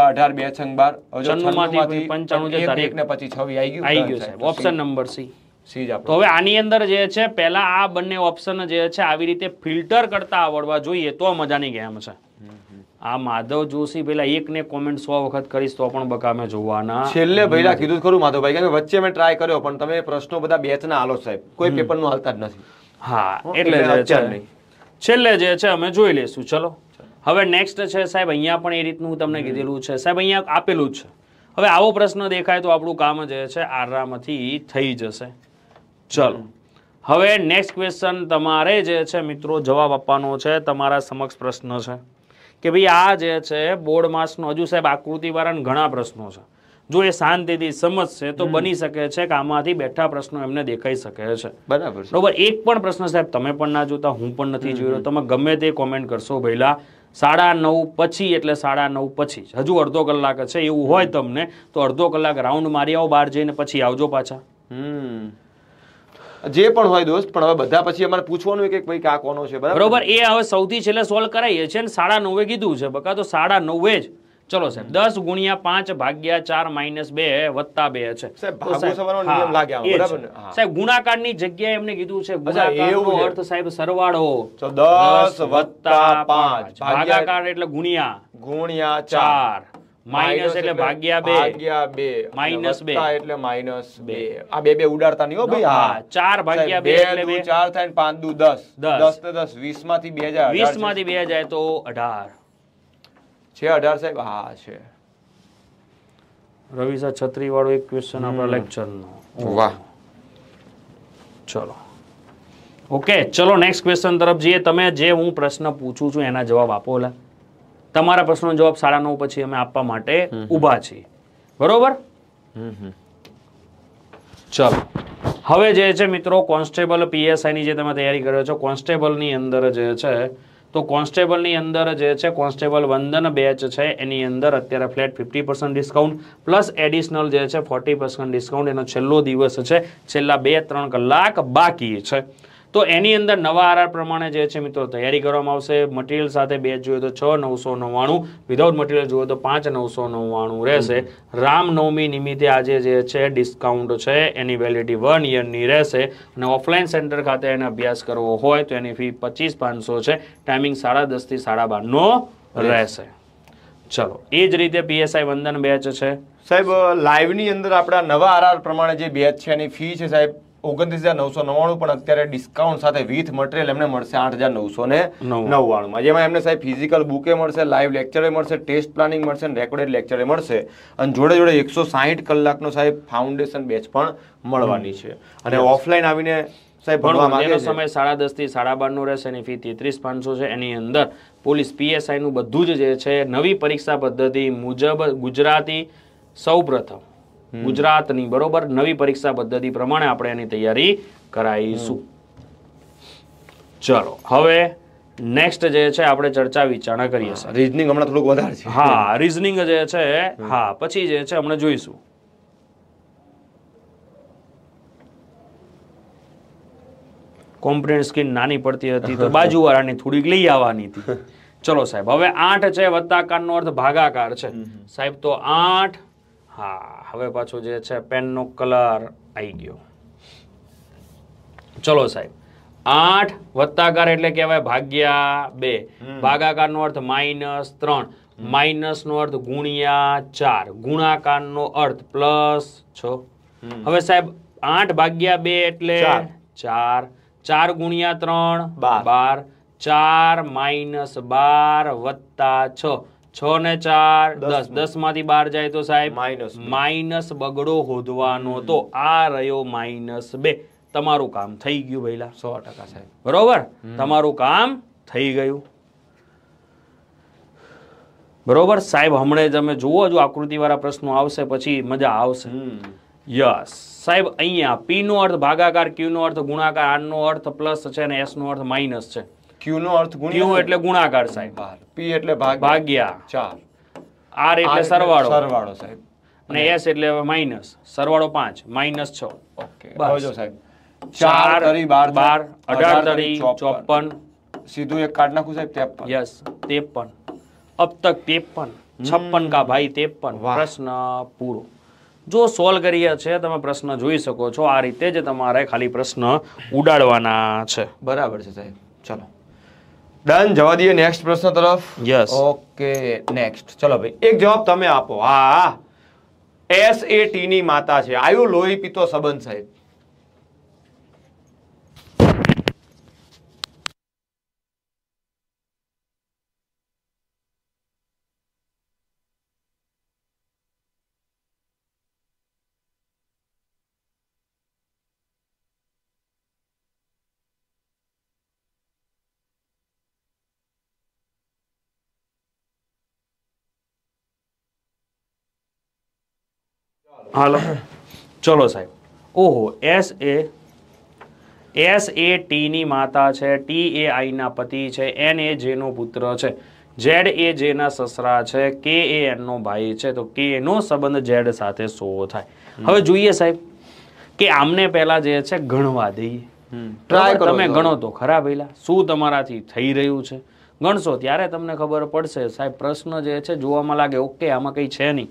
અઢાર બે છંગ બાર છન્નુંમાંથી પંચાણું જે ને પછી ઓપ્શન નંબર સી હવે આની અંદર જે છે પહેલા આ બંને ઓપ્શન જે છે આવી રીતે ફિલ્ટર કરતા આવડવા જોઈએ તો મજાની ગેમ છે આ માધવ જોશી પેલા એક ને કોમેન્ટ સો વખત કરીશ તો પણ બકામે જોવાના છેલ્લે ભાઈ કીધું ખરું માધવભાઈ કે વચ્ચે મેં ટ્રાય કર્યો પણ તમે પ્રશ્નો બધા બેચ ના આલો સાહેબ કોઈ પેપરનું હાલતા જ નથી હા એટલે છેલ્લે જે છે અમે જોઈ લઈશું ચલો હવે નેક્સ્ટ છે સાહેબ અહીંયા પણ એ રીતનું તમને કીધેલું છે સાહેબ અહીંયા આપેલું છે હવે આવો પ્રશ્ન દેખાય તો આપણું કામ જે છે આરામથી થઈ જશે ચલો હવે નેક્સ્ટ ક્વેશ્ચન તમારે જે છે મિત્રો જવાબ આપવાનો છે તમારા સમક્ષ પ્રશ્ન છે કે ભાઈ આ જે છે બોર્ડ માસનો હજુ સાહેબ આકૃતિ આકૃતિવાળાને ઘણા પ્રશ્નો છે જો એ શાંતિથી સમજશે તો બની શકે છે કે આમાંથી બેઠા પ્રશ્નો એમને દેખાઈ શકે છે બરાબર બરોબર એક પણ પ્રશ્ન સાહેબ તમે પણ ના જોતા હું પણ નથી જોયો તમે ગમે તે કોમેન્ટ કરશો ભઈલા સાડા નવ પછી એટલે સાડા નવ પછી હજુ અડધો કલાક છે એવું હોય તમને તો અડધો કલાક રાઉન્ડ મારી આવો બહાર જઈને પછી આવજો પાછા હમ જે પણ હોય દોસ્ત પણ હવે બધા પછી અમારે પૂછવાનું કે ભાઈ આ કોનો છે બરાબર એ હવે સૌથી છેલ્લે સોલ્વ કરાવીએ છે ને સાડા નવે કીધું છે બકા તો સાડા નવે જ ચલો સાહેબ દસ ગુણ્યા પાંચ ભાગ્યા ચાર માઇનસ બે વત્તા બે છે સાહેબ ગુણાકાર ની જગ્યાએ એમને કીધું છે અર્થ સાહેબ સરવાળો દસ વત્તા પાંચ ભાગાકાર એટલે ગુણ્યા ગુણ્યા ચાર માઇનસ એટલે ભાગ્યા બે ભાગ્યા બે માઇનસ બે એટલે માઇનસ બે આ બે બે ઉડાડતા નહીં હો ભાઈ હા ચાર ભાગ્યા બે એટલે બે ચાર થાય ને પાંચ દુ દસ દસ તો દસ વીસ માંથી બે જાય વીસ માંથી બે જાય તો અઢાર છે અઢાર સાહેબ હા છે રવિ સર છત્રી વાળો એક ક્વેશ્ચન આપણા લેક્ચર નો વાહ ચલો ઓકે ચલો નેક્સ્ટ ક્વેશ્ચન તરફ જઈએ તમે જે હું પ્રશ્ન પૂછું છું એના જવાબ આપો ઓલા તમારા પ્રશ્નનો જવાબ સાડા નવ પછી અમે આપવા માટે ઊભા છીએ બરોબર ચલો હવે જે છે મિત્રો કોન્સ્ટેબલ પીએસઆઈની જે તમે તૈયારી કરો છો કોન્સ્ટેબલની અંદર જે છે તો કોન્સ્ટેબલની અંદર જે છે કોન્સ્ટેબલ વંદન બેચ છે એની અંદર અત્યારે flat fifty percent discount plus additional જે છે ફોર્ટી પર્સન્ટ ડિસ્કાઉન્ટ એનો છેલ્લો દિવસ છે છેલ્લા બે ત્રણ કલાક બાકી છે તો એની અંદર નવા આરઆર પ્રમાણે જે છે મિત્રો તૈયારી કરવામાં આવશે મટીરિયલ સાથે બેચ જોઈએ તો છ નવસો નવ્વાણું વિધાઉટ મટીરિયલ જોઈએ તો પાંચ નવસો નવ્વાણું રહેશે રામનવમી નિમિત્તે આજે જે છે ડિસ્કાઉન્ટ છે એની વેલિડિટી વન યરની રહેશે અને ઓફલાઈન સેન્ટર ખાતે એને અભ્યાસ કરવો હોય તો એની ફી પચીસ પાંચસો છે ટાઈમિંગ સાડા દસથી સાડા બારનો રહેશે ચલો એ જ રીતે પીએસઆઈ વંદન બેચ છે સાહેબ લાઈવની અંદર આપણા નવા આરઆર પ્રમાણે જે બેચ છે એની ફી છે સાહેબ ઓગણત્રીસ હજાર નવસો નવ્વાણું પણ અત્યારે ડિસ્કાઉન્ટ સાથે વિથ મટીરિયલ એમને મળશે આઠ હજાર નવસો ને નવ્વાણુંમાં જેમાં એમને સાહેબ ફિઝિકલ બુકે મળશે લાઈવ લેક્ચરે મળશે ટેસ્ટ પ્લાનિંગ મળશે અને રેકોર્ડેડ લેક્ચરે મળશે અને જોડે જોડે એકસો સાહીઠ કલાકનો સાહેબ ફાઉન્ડેશન બેચ પણ મળવાની છે અને ઓફલાઈન આવીને સાહેબ ભણવા સમય સાડા દસ થી સાડા બાર નો રહેશે એની ફી તેત્રીસ પાંચસો છે એની અંદર પોલીસ પીએસઆઈ નું બધું જ જે છે નવી પરીક્ષા પદ્ધતિ મુજબ ગુજરાતી સૌ પ્રથમ ગુજરાતની બરોબર નવી પરીક્ષા પદ્ધતિ પ્રમાણે આપણે એની તૈયારી કરાવીશું ચલો હવે નેક્સ્ટ જે છે આપણે ચર્ચા વિચારણા કરીએ સર રીઝનિંગ હમણાં થોડુંક વધારે છે હા રીઝનિંગ જે છે હા પછી જે છે હમણાં જોઈશું કોમ્પ્રેન્સ સ્કીન નાની પડતી હતી તો બાજુવાળાની થોડીક લઈ આવવાની હતી ચલો સાહેબ હવે આઠ છે વત્તાકાર નો અર્થ ભાગાકાર છે સાહેબ તો આઠ હા હવે પાછું જે છે પેનનો કલર આવી ગયો ચલો સાહેબ આઠ વત્તાકાર એટલે કહેવાય ભાગ્યા બે ભાગાકાર નો અર્થ માઇનસ ત્રણ માઇનસ નો અર્થ ગુણ્યા ચાર ગુણાકાર નો અર્થ પ્લસ છ હવે સાહેબ આઠ ભાગ્યા બે એટલે ચાર ચાર ગુણ્યા ત્રણ બાર ચાર માઇનસ બાર વત્તા છ છ ને ચાર દસ દસ માંથી બાર જાય તો સાહેબ માઇનસ માઇનસ બગડો હોધવાનો તો આ રહ્યો માઇનસ બે તમારું કામ થઈ ગયું ભાઈલા સો ટકા સાહેબ બરોબર તમારું કામ થઈ ગયું બરોબર સાહેબ હમણે તમે જુઓ જો વાળા પ્રશ્નો આવશે પછી મજા આવશે યસ સાહેબ અહીંયા પી નો અર્થ ભાગાકાર ક્યુ નો અર્થ ગુણાકાર આર નો અર્થ પ્લસ છે અને એસ નો અર્થ માઇનસ છે ક્યુ નો અર્થ ગુણ્યું એટલે ગુણાકાર સાહેબ પી એટલે ભાગ્યા ચાર આર એટલે સરવાળો સરવાળો સાહેબ અને એસ એટલે માઇનસ સરવાળો પાંચ માઇનસ છ ઓકે જો સાહેબ ચાર તરી બાર બાર અઢાર તરી ચોપન સીધું એક કાર્ડ નાખું સાહેબ ત્રેપન યસ ત્રેપન અબ તક ત્રેપન છપ્પન કા ભાઈ ત્રેપન પ્રશ્ન પૂરો જો સોલ્વ કરીએ છે તમે પ્રશ્ન જોઈ શકો છો આ રીતે જ તમારે ખાલી પ્રશ્ન ઉડાડવાના છે બરાબર છે સાહેબ ચલો ડન જવા દઈએ નેક્સ્ટ પ્રશ્ન તરફ યસ ઓકે નેક્સ્ટ ચલો ભાઈ એક જવાબ તમે આપો હા એસ એ ટી ની માતા છે આયુ લોહી પીતો સંબંધ સાહેબ હાલો ચલો સાહેબ ઓહો એસ એ એસ એ ટીની માતા છે ટી એ આઈના પતિ છે એન એ જેનો પુત્ર છે ઝેડ એ જેના સસરા છે કે એ એનનો ભાઈ છે તો કે એનો સંબંધ ઝેડ સાથે સો થાય હવે જોઈએ સાહેબ કે આમને પહેલા જે છે ગણવા દઈએ ટ્રાય તમે ગણો તો ખરા પહેલા શું તમારાથી થઈ રહ્યું છે ગણશો ત્યારે તમને ખબર પડશે સાહેબ પ્રશ્ન જે છે જોવામાં લાગે ઓકે આમાં કંઈ છે નહીં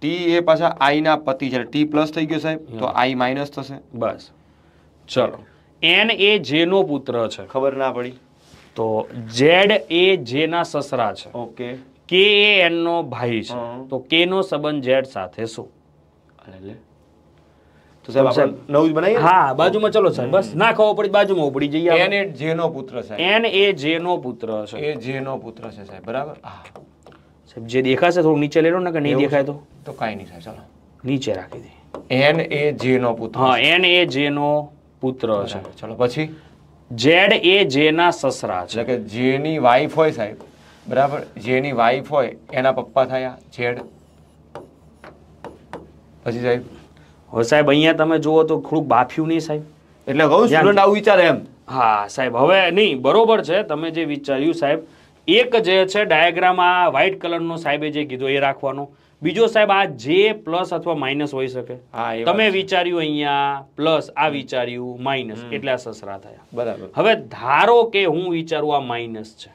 ટી એ પાછા આઈના પતિ છે ટી પ્લસ થઈ ગયો સાહેબ તો આઈ માઇનસ થશે બસ ચલો એન એ જે નો પુત્ર છે ખબર ના પડી તો ઝેડ એ જે ના સસરા છે ઓકે કે એ નો ભાઈ છે તો કે નો સંબંધ ઝેડ સાથે શું એટલે તો સાહેબ આપણે નવું જ બનાવીએ હા બાજુમાં ચલો સાહેબ બસ ના ખબર પડી બાજુમાં ઉપડી જઈએ એન એ જે નો પુત્ર છે એન એ જે નો પુત્ર છે એ જે નો પુત્ર છે સાહેબ બરાબર હા સાહેબ જે દેખાશે થોડું નીચે લઈ ને કે નહીં દેખાય તો તો કાંઈ નહીં સાહેબ ચાલો નીચે રાખી દે એન એ જે નો પુત્ર હા એન એ જે નો પુત્ર છે ચાલો પછી જેડ એ જે ના સસરા છે એટલે કે જેની વાઈફ હોય સાહેબ બરાબર જેની વાઈફ હોય એના પપ્પા થયા જેડ પછી સાહેબ હવે સાહેબ અહીંયા તમે જુઓ તો થોડુંક બાફ્યું નહીં સાહેબ એટલે કહું સ્ટુડન્ટ આવું વિચારે એમ હા સાહેબ હવે નહીં બરોબર છે તમે જે વિચાર્યું સાહેબ એક જે છે ડાયાગ્રામ આ વ્હાઇટ કલરનો સાહેબે જે કીધો એ રાખવાનો બીજો સાહેબ આ જે પ્લસ અથવા માઇનસ હોઈ શકે તમે વિચાર્યું અહીંયા પ્લસ આ વિચાર્યું માઇનસ એટલે આ સસરા થયા બરાબર હવે ધારો કે હું વિચારું આ માઇનસ છે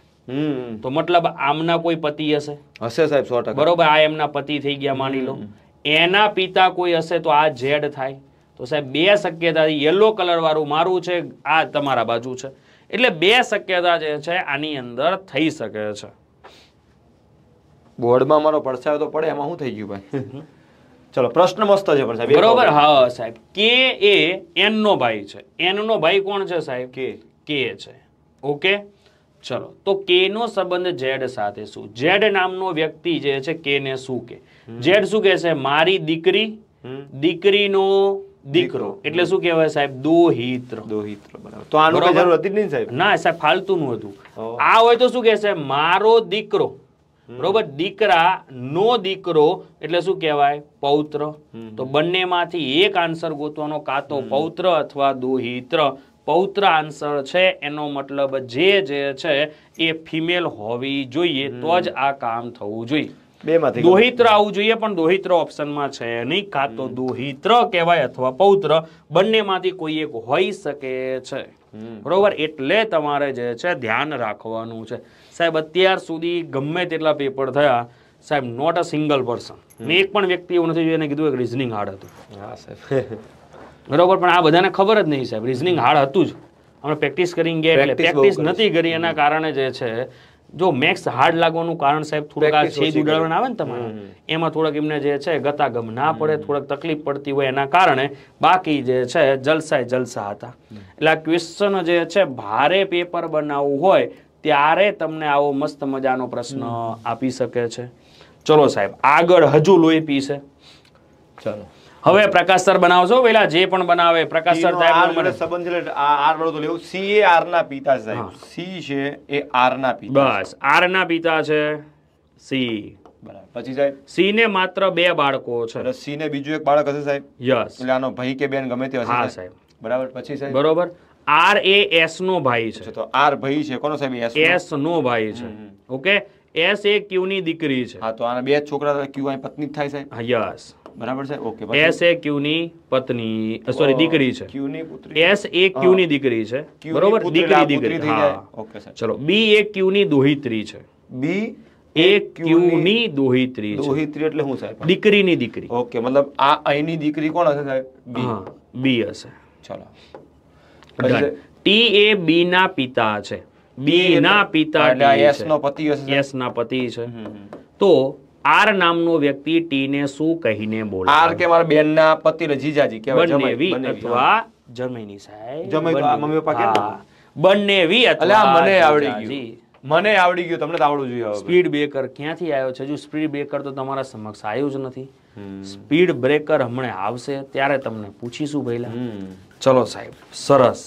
તો મતલબ આમના કોઈ પતિ હશે હશે સાહેબ સો બરોબર આ એમના પતિ થઈ ગયા માની લો એના પિતા કોઈ હશે તો આ ઝેડ થાય તો સાહેબ બે શક્યતાથી યલો કલર વાળું મારું છે આ તમારા બાજુ છે એટલે બે શક્યતા જે છે આની અંદર થઈ શકે છે બોર્ડમાં મારો પડછાયો તો પડે એમાં શું થઈ ગયું ભાઈ ચલો પ્રશ્ન મસ્ત છે પડછાયો બરોબર હા સાહેબ કે એ એન નો ભાઈ છે એન નો ભાઈ કોણ છે સાહેબ કે કે છે ઓકે ચલો તો કે નો સંબંધ ઝેડ સાથે શું ઝેડ નામનો વ્યક્તિ જે છે કે ને શું કે ઝેડ શું કે છે મારી દીકરી દીકરીનો દીકરો એટલે શું કહેવાય સાહેબ દોહિત્ર દોહિત્ર બરાબર તો આનું જરૂર હતી નહીં સાહેબ ના સાહેબ ફાલતુનું હતું આ હોય તો શું કહે છે મારો દીકરો બરોબર દીકરા નો દીકરો એટલે શું કહેવાય પૌત્ર તો બંનેમાંથી એક આન્સર ગોતવાનો કાતો પૌત્ર અથવા દોહિત્ર પૌત્ર આન્સર છે એનો મતલબ જે જે છે એ ફિમેલ હોવી જોઈએ તો જ આ કામ થવું જોઈએ બેમાંથી દોહિત્ર આવવું જોઈએ પણ દોહિત્ર ઓપ્શનમાં છે નહીં કાં તો દોહિત્ર કહેવાય અથવા પૌત્ર બંનેમાંથી કોઈ એક હોઈ શકે છે બરોબર એટલે તમારે જે છે ધ્યાન રાખવાનું છે સાહેબ અત્યાર સુધી ગમે તેટલા પેપર થયા સાહેબ નોટ અ સિંગલ પર્સન મેં એક પણ વ્યક્તિ એવું નથી જોયું એને કીધું એક રિઝનિંગ હાર્ડ હતું હા સાહેબ બરોબર પણ આ બધાને ખબર જ નહીં સાહેબ રિઝનિંગ હાર્ડ હતું જ આપણે પ્રેક્ટિસ કરીને ગયા એટલે પ્રેક્ટિસ નથી કરી એના કારણે જે છે જો મેક્સ હાર્ડ લાગવાનું કારણ સાહેબ થોડુંક આ છેદ ઉડાડવાના આવે ને તમારે એમાં થોડાક એમને જે છે ગતાગમ ના પડે થોડાક તકલીફ પડતી હોય એના કારણે બાકી જે છે જલસાએ જલસા હતા એટલે આ ક્વેશ્ચન જે છે ભારે પેપર બનાવવું હોય ત્યારે તમને આવો મસ્ત મજાનો પ્રશ્ન આપી શકે છે ચલો સાહેબ આગળ હજુ લોહી પી છે ચલો હવે પ્રકાશ સર બનાવશો પેલા જે પણ બનાવે પ્રકાશ સર સાહેબ સંબંધ સી એ આર ના પિતા સી છે એ આર ના પિતા બસ આર ના પિતા છે સી બે બાળકો છે બીજું એક બાળક હશે સાહેબ યસ આનો ભાઈ કે બેન ગમે તે સાહેબ બરાબર પછી સાહેબ બરોબર આર એ એસ નો ભાઈ છે તો આર ભાઈ છે કોનો સાહેબ એસ એસ નો ભાઈ છે ઓકે એસ એ ક્યુ ની દીકરી છે હા તો આના બે છોકરા ક્યુ આઈ પત્ની થાય સાહેબ યસ બરાબર છે ઓકે એસ એ ક્યુ ની પત્ની સોરી દીકરી છે ક્યુ ની પુત્રી એસ એ ક્યુ ની દીકરી છે બરોબર દીકરી દીકરી હા ઓકે સર ચલો બી એ ક્યુ ની દોહિત્રી છે બી મતલબ આ અહીંની દીકરી કોણ હશે સાહેબ બી બી હશે ચલો ટી એ બી ના પિતા છે બી ના પિતા પતિ એસ ના પતિ છે તો આર નામનો વ્યક્તિ ટી ને શું કહીને બોલે આર કે મારા બેન ના પતિ રજીજાજી કહેવાય બનેવી અથવા જમૈની સાહેબ મમ્મી પપ્પા કે બનેવી અથવા મને આવડી ગયું મને આવડી ગયું તમને આવડવું જોઈએ સ્પીડ બ્રેકર ક્યાંથી આવ્યો છે હજુ સ્પીડ બ્રેકર તો તમારા સમક્ષ આવ્યું જ નથી સ્પીડ બ્રેકર હમણાં આવશે ત્યારે તમને પૂછીશું પહેલા ચલો સાહેબ સરસ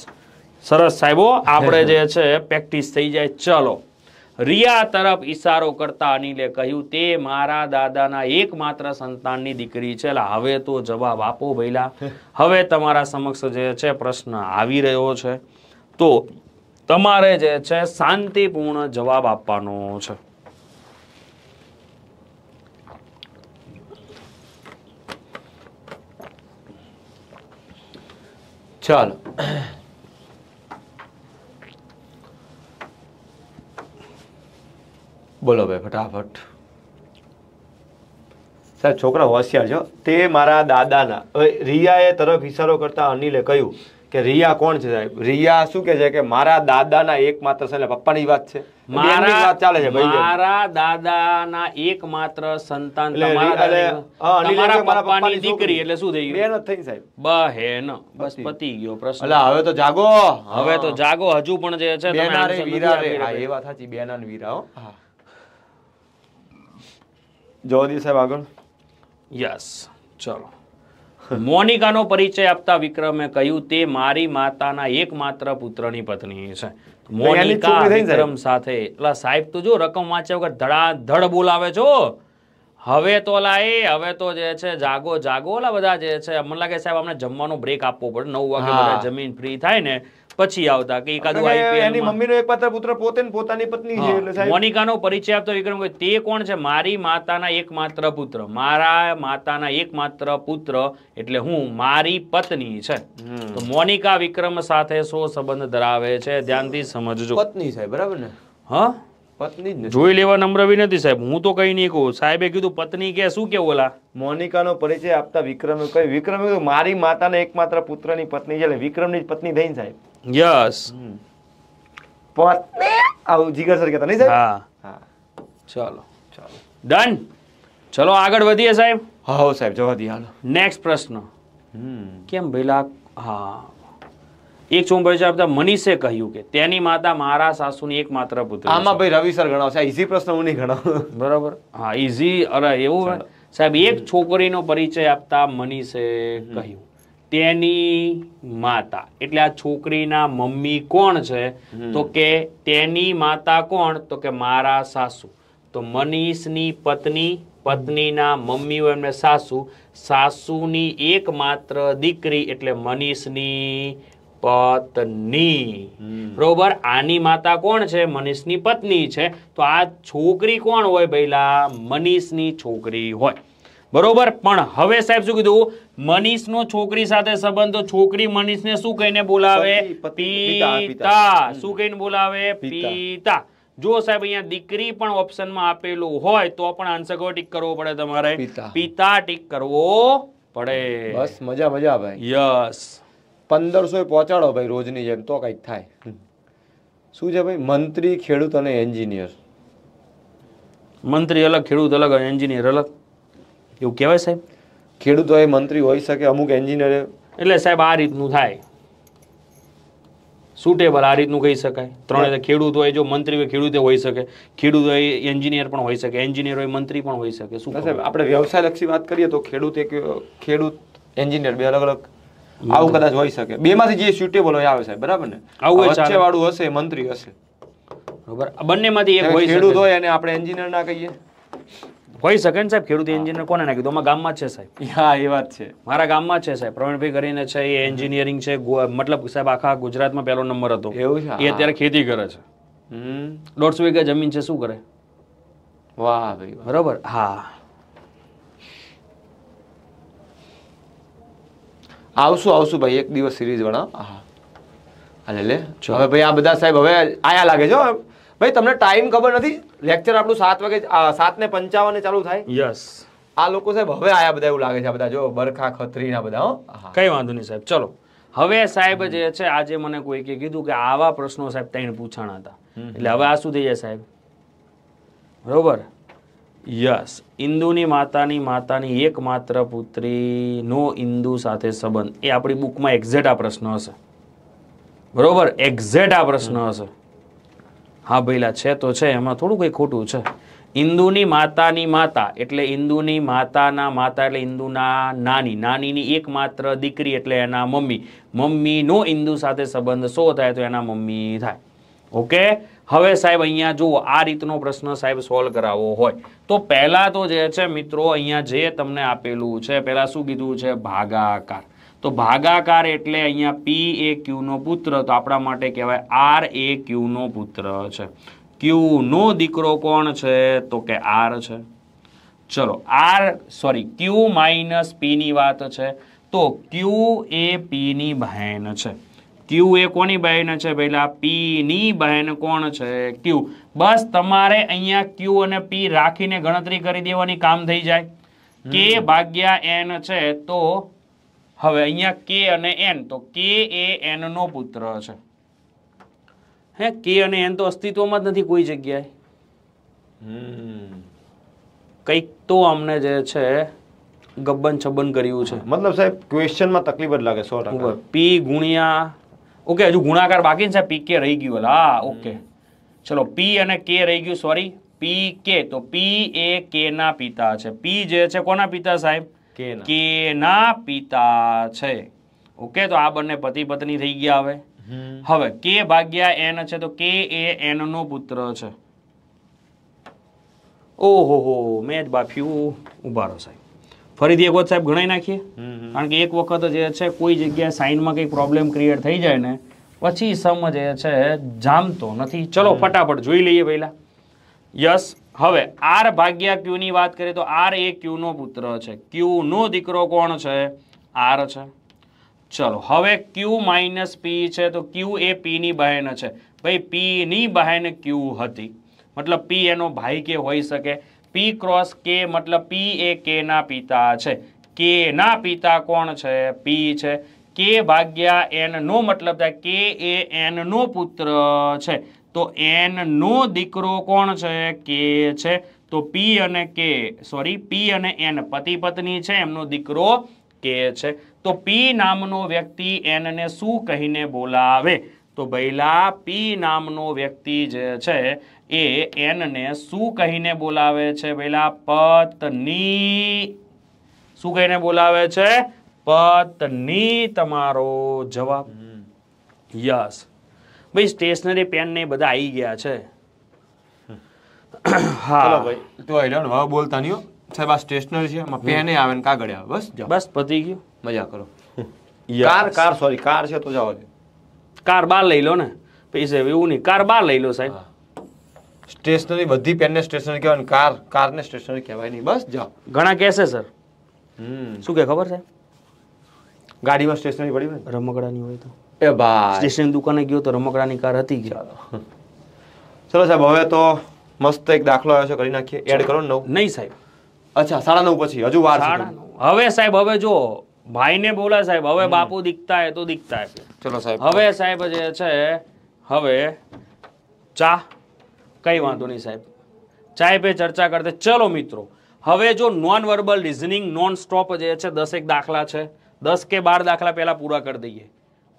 સરસ સાહેબો આપણે જે છે પ્રેક્ટિસ થઈ જાય ચલો રિયા તરફ ઇશારો કરતા અનિલે કહ્યું તે મારા દાદાના એકમાત્ર સંતાનની દીકરી છે એટલે હવે તો જવાબ આપો ભૈલા હવે તમારા સમક્ષ જે છે પ્રશ્ન આવી રહ્યો છે તો તમારે જે છે શાંતિપૂર્ણ જવાબ આપવાનો છે ચાલો બોલો ભાઈ ફટાફટ સાહેબ છોકરા હોશિયાર છો તે મારા દાદાના હવે રિયાએ તરફ ઇશારો કરતા અનિલે કહ્યું કે રિયા કોણ છે સાહેબ રિયા શું કે છે કે મારા દાદાના એકમાત્ર સન પપ્પાની વાત છે મારા વાત ચાલે છે ભાઈ મારા દાદાના એકમાત્ર સંતાન તમારા પપ્પાની દીકરી એટલે શું થઈ ગયું બેન થઈ સાહેબ બહેન બસ પતી ગયો પ્રશ્ન એટલે હવે તો જાગો હવે તો જાગો હજુ પણ જે છે બેના રે વીરા રે એ વાત સાચી બેના ને વીરા હો હા જવાદી સાહેબ આગળ યસ ચલો મોનિકાનો પરિચય આપતા વિક્રમે કહ્યું તે મારી માતાના એકમાત્ર પુત્રની પત્ની છે મોનિકા વિક્રમ સાથે એટલે સાહેબ તો જો રકમ વાંચે વગર ધડા ધડ બોલાવે છો હવે તો ઓલા એ હવે તો જે છે જાગો જાગો ઓલા બધા જે છે મને લાગે સાહેબ અમને જમવાનો બ્રેક આપવો પડે નવ વાગે જમીન ફ્રી થાય ને પછી આવતા કે એકાદું એની મમ્મીનો એકમાત્ર પુત્ર પોતે પોતાની પત્ની છે એટલે મોનિકાનો પરિચય આપતો વિક્રમ તે કોણ છે મારી માતાના એકમાત્ર પુત્ર મારા માતાના એકમાત્ર પુત્ર એટલે હું મારી પત્ની છે તો મોનિકા વિક્રમ સાથે સો સંબંધ ધરાવે છે ધ્યાનથી સમજજો પત્ની સાહેબ બરાબર ને હા પત્ની જોઈ લેવા નમ્રવી નથી સાહેબ હું તો કઈ નહીં કહું સાહેબે કીધું પત્ની કે શું કે ઓલા મોનિકાનો પરિચય આપતા વિક્રમે કહ્યું વિક્રમે મારી માતાના એકમાત્ર પુત્રની પત્ની છે એટલે વિક્રમની પત્ની થઈને સાહેબ યસ પોતે આવું જીગર સર કહેતા નહીં સાહેબ હા ચલો ચલો ડન ચલો આગળ વધીએ સાહેબ હા સાહેબ જવા દઈએ હાલો નેક્સ્ટ પ્રશ્ન કેમ ભઈલા હા એક ચોંભાઈ આપતા મનીષે કહ્યું કે તેની માતા મારા સાસુની માત્ર પુત્ર આમાં ભાઈ રવિ સર ગણાવશે ઈઝી પ્રશ્ન હું નહીં ગણાવ બરાબર હા ઈઝી અરે એવું સાહેબ એક છોકરીનો પરિચય આપતા મનીષે કહ્યું તેની માતા એટલે આ છોકરીના મમ્મી કોણ છે તો કે તેની માતા કોણ તો કે મારા સાસુ તો મનીષની પત્ની પત્નીના મમ્મી હોય એમને સાસુ સાસુની એકમાત્ર દીકરી એટલે મનીષની પત્ની બરોબર આની માતા કોણ છે મનીષની પત્ની છે તો આ છોકરી કોણ હોય ભઈલા મનીષની છોકરી હોય બરોબર પણ હવે સાહેબ શું કીધું મનીષ નો છોકરી સાથે સંબંધ તો છોકરી ને શું કહીને બોલાવે પિતા શું કહીને બોલાવે પિતા જો સાહેબ અહીંયા દીકરી પણ ઓપ્શનમાં આપેલું હોય તો પણ આન્સર ટીક કરવો પડે તમારે પિતા ટીક કરવો પડે બસ મજા મજા ભાઈ યસ પંદરસો પહોંચાડો ભાઈ રોજની જેમ તો કઈક થાય શું છે ભાઈ મંત્રી ખેડૂત અને એન્જિનિયર મંત્રી અલગ ખેડૂત અલગ એન્જિનિયર અલગ એવું કહેવાય સાહેબ ખેડૂતો એ મંત્રી હોઈ શકે અમુક એન્જિનિયર એટલે સાહેબ આ રીતનું થાય સુટેબલ આ રીતનું કહી શકાય ત્રણે ખેડૂત હોય જો મંત્રી હોય ખેડૂતે હોઈ શકે ખેડૂત હોય એન્જિનિયર પણ હોઈ શકે એન્જિનિયર હોય મંત્રી પણ હોઈ શકે શું સાહેબ આપણે લક્ષી વાત કરીએ તો ખેડૂત એક ખેડૂત એન્જિનિયર બે અલગ અલગ આવું કદાચ હોઈ શકે બેમાંથી જે સુટેબલ હોય આવે સાહેબ બરાબર ને આવું વચ્ચે વાળું હશે મંત્રી હશે બરાબર માંથી એક હોય ખેડૂત હોય અને આપણે એન્જિનિયર ના કહીએ હોઈ શકે ને સાહેબ ખેડૂત એન્જિનિયર કોને નાખ્યું તો અમારા ગામમાં છે સાહેબ હા એ વાત છે મારા ગામમાં છે સાહેબ પ્રવીણભાઈ કરીને છે એ એન્જિનિયરિંગ છે મતલબ સાહેબ આખા ગુજરાતમાં પહેલો નંબર હતો એવું છે એ અત્યારે ખેતી કરે છે દોઢસો વીઘા જમીન છે શું કરે વાહ ભાઈ બરોબર હા આવશું આવશું ભાઈ એક દિવસ સિરીઝ વણા હા લે હવે ભાઈ આ બધા સાહેબ હવે આયા લાગે છો ભાઈ તમને ટાઈમ ખબર નથી લેક્ચર આપણું સાત વાગે સાત ને પંચાવન ચાલુ થાય યસ આ લોકો સાહેબ હવે આયા બધા એવું લાગે છે બધા જો બરખા ખત્રી ના બધા કઈ વાંધો નહીં સાહેબ ચલો હવે સાહેબ જે છે આજે મને કોઈકે કીધું કે આવા પ્રશ્નો સાહેબ ત્રણ પૂછાણા હતા એટલે હવે આ શું થઈ જાય સાહેબ બરોબર યસ ઇન્દુની માતાની માતાની એકમાત્ર નો ઇન્દુ સાથે સંબંધ એ આપણી બુકમાં એક્ઝેક્ટ આ પ્રશ્ન હશે બરોબર એક્ઝેક્ટ આ પ્રશ્ન હશે હા ભાઈલા છે તો છે એમાં થોડું કંઈ ખોટું છે ઇન્દુની માતાની માતા એટલે ઇન્દુની માતાના માતા એટલે ઇન્દુના નાની નાનીની એકમાત્ર દીકરી એટલે એના મમ્મી મમ્મીનો ઇન્દુ સાથે સંબંધ શો થાય તો એના મમ્મી થાય ઓકે હવે સાહેબ અહીંયા જુઓ આ રીતનો પ્રશ્ન સાહેબ સોલ્વ કરાવવો હોય તો પહેલાં તો જે છે મિત્રો અહીંયા જે તમને આપેલું છે પહેલાં શું કીધું છે ભાગાકાર તો ભાગાકાર એટલે અહીંયા પી એ ક્યુનો પુત્ર તો આપણા માટે કહેવાય આર એ ક્યુનો પુત્ર છે ક્યુનો દીકરો કોણ છે તો કે આર છે ચલો આર સોરી ક્યુ માઇનસ પીની વાત છે તો ક્યુ એ પીની બહેન છે ક્યુ એ કોની બહેન છે પહેલાં પીની બહેન કોણ છે ક્યુ બસ તમારે અહીંયા ક્યુ અને પી રાખીને ગણતરી કરી દેવાની કામ થઈ જાય કે ભાગ્યા એન છે તો હવે અહીંયા કે અને એન તો કે એ એનનો પુત્ર છે હે કે અને એન તો અસ્તિત્વમાં જ નથી કોઈ જગ્યાએ કંઈક તો અમને જે છે ગબ્બન છબ્બન કર્યું છે મતલબ સાહેબ ક્વેશ્ચનમાં તકલીફ જ લાગે સો ટકા પી ગુણ્યા ઓકે હજુ ગુણાકાર બાકી છે પી કે રહી ગયું હા ઓકે ચલો પી અને કે રહી ગયું સોરી પી કે તો પી એ કે ના પિતા છે પી જે છે કોના પિતા સાહેબ કેના પિતા છે ઓકે તો આ બંને પતિ પત્ની થઈ ગયા હવે હવે કે ભાગ્યા એન છે તો કે એ એન નો પુત્ર છે ઓહો હો મેં જ બાફ્યું ઉભા રહો સાહેબ ફરીથી એક વખત સાહેબ ગણાઈ નાખીએ કારણ કે એક વખત જે છે કોઈ જગ્યાએ સાઇનમાં કંઈક પ્રોબ્લેમ ક્રિએટ થઈ જાય ને પછી સમ જે છે જામતો નથી ચલો ફટાફટ જોઈ લઈએ પહેલાં યસ હવે આર ભાગ્યા ક્યુની વાત કરીએ તો આર એ ક્યુ નો પુત્ર છે ક્યુનો દીકરો કોણ છે આર છે ચલો હવે ક્યુ માઇનસ પી છે તો ક્યુ એ પી ની બહેન છે ભાઈ પીની બહેન ક્યુ હતી મતલબ પી એનો ભાઈ કે હોઈ શકે પી ક્રોસ કે મતલબ પી એ કેના પિતા છે કેના પિતા કોણ છે પી છે કે ભાગ્યા એનનો મતલબ થાય કે એ એનનો પુત્ર છે તો એનનો દીકરો કોણ છે કે છે તો પી અને કે સોરી પી અને એન પતિ પત્ની છે એમનો દીકરો કે છે તો પી નામનો વ્યક્તિ એનને શું કહીને બોલાવે તો ભૈલા પી નામનો વ્યક્તિ જે છે એ એનને શું કહીને બોલાવે છે ભૈલા પત્ની શું કહીને બોલાવે છે પત્ની તમારો જવાબ યસ ભાઈ સ્ટેશનરી પેન ને બધા આવી ગયા છે હા ભાઈ તો આઈડન હવે બોલતા નહીં સાહેબ આ સ્ટેશનરી છે એમાં પેન આવે ને કાગળ આવે બસ બસ પતી ગયું મજા કરો કાર કાર સોરી કાર છે તો જાઓ કાર બાર લઈ લો ને પૈસે એવું નહીં કાર બાર લઈ લો સાહેબ સ્ટેશનરી બધી પેનને સ્ટેશનરી કહેવાય કાર કારને સ્ટેશનરી કહેવાય નહીં બસ જાઓ ઘણા કહેશે સર શું કે ખબર સાહેબ ગાડીમાં સ્ટેશનરી પડી હોય રમકડાની હોય તો એ ભાઈ સ્ટેશનરી દુકાને ગયો તો રમકડાની કાર હતી ચાલો ચલો સાહેબ હવે તો મસ્ત એક દાખલો આવ્યો છે કરી નાખીએ એડ કરો નવ નહીં સાહેબ અચ્છા સાડા નવ પછી હજુ વાર હવે સાહેબ હવે જો ભાઈને બોલા સાહેબ હવે બાપુ દીખતા હે તો દીખતા હે ચલો સાહેબ હવે સાહેબ જે છે હવે ચા કઈ વાંધો નહીં સાહેબ ચાય પે ચર્ચા કરતે ચલો મિત્રો હવે જો non verbal reasoning non stop જે છે દસેક દાખલા છે દસ કે બાર દાખલા પહેલાં પૂરા કરી દઈએ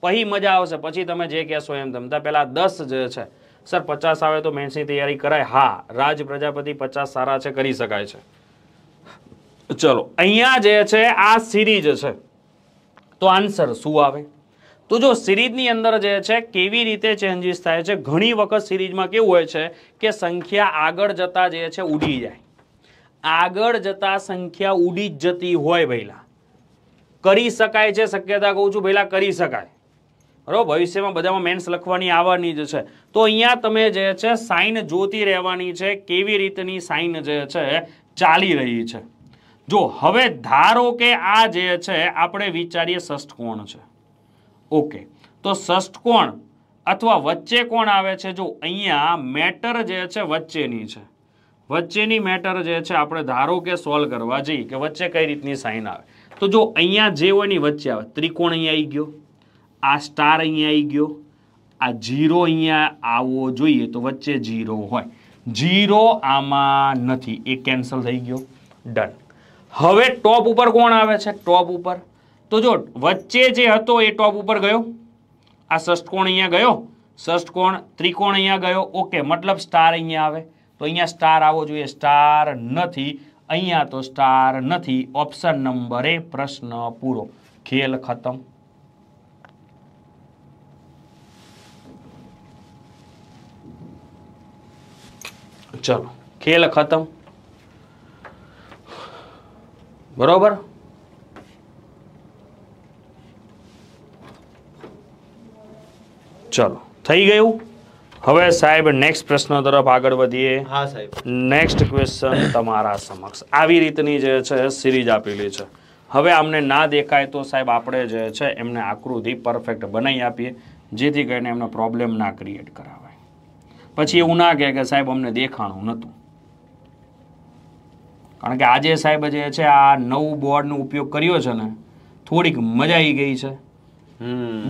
પછી મજા આવશે પછી તમે જે કહેશો એમ તમતા પહેલાં દસ જે છે સર પચાસ આવે તો મેન્સની તૈયારી કરાય હા રાજ પ્રજાપતિ પચાસ સારા છે કરી શકાય છે ચલો અહીંયા જે છે આ સિરીજ છે તો આન્સર શું આવે તો જો સિરીજની અંદર જે છે કેવી રીતે ચેન્જીસ થાય છે ઘણી વખત સિરીજમાં કેવું હોય છે કે સંખ્યા આગળ જતાં જે છે ઉડી જાય આગળ જતાં સંખ્યા ઉડી જ જતી હોય પહેલાં કરી શકાય છે શક્યતા કહું છું પહેલાં કરી શકાય બરાબર ભવિષ્યમાં બધામાં મેન્સ લખવાની આવવાની જ છે તો અહીંયા તમે જે છે સાઇન જોતી રહેવાની છે કેવી રીતની સાઇન જે છે ચાલી રહી છે જો હવે ધારો કે આ જે છે આપણે વિચારીએ ષષ્ઠકોણ છે ઓકે તો ષષ્ઠકોણ અથવા વચ્ચે કોણ આવે છે જો અહીંયા મેટર જે છે વચ્ચેની છે વચ્ચેની મેટર જે છે આપણે ધારો કે સોલ્વ કરવા જઈએ કે વચ્ચે કઈ રીતની સાઇન આવે તો જો અહીંયા જે હોય એની વચ્ચે આવે ત્રિકોણ અહીંયા આવી ગયો આ સ્ટાર અહીંયા આવી ગયો આ જીરો અહીંયા આવવો જોઈએ તો વચ્ચે જીરો હોય જીરો આમાં નથી એ કેન્સલ થઈ ગયો ડન હવે ટોપ ઉપર કોણ આવે છે ટોપ ઉપર તો જો વચ્ચે જે હતો એ ટોપ ઉપર ગયો આ ષષ્ટકોણ અહીંયા ગયો ષષ્ટકોણ ત્રિકોણ અહીંયા ગયો ઓકે મતલબ સ્ટાર અહીંયા આવે તો અહીંયા સ્ટાર આવવો જોઈએ સ્ટાર નથી અહીંયા તો સ્ટાર નથી ઓપ્શન નંબરે પ્રશ્ન પૂરો ખેલ ખતમ ચલો ખેલ ખતમ બરોબર ચલો થઈ ગયું હવે સાહેબ નેક્સ્ટ પ્રશ્ન તરફ આગળ વધીએ હા સાહેબ નેક્સ્ટ ક્વેશ્ચન તમારા સમક્ષ આવી રીતની જે છે સિરીઝ આપેલી છે હવે અમને ના દેખાય તો સાહેબ આપણે જે છે એમને આકૃતિ પરફેક્ટ બનાવી આપીએ જેથી કરીને એમને પ્રોબ્લેમ ના ક્રિએટ કરાવાય પછી એવું ના કહે કે સાહેબ અમને દેખાણું નહોતું કારણ કે આજે સાહેબ જે છે આ નવું બોર્ડનો ઉપયોગ કર્યો છે ને થોડીક મજા આવી ગઈ છે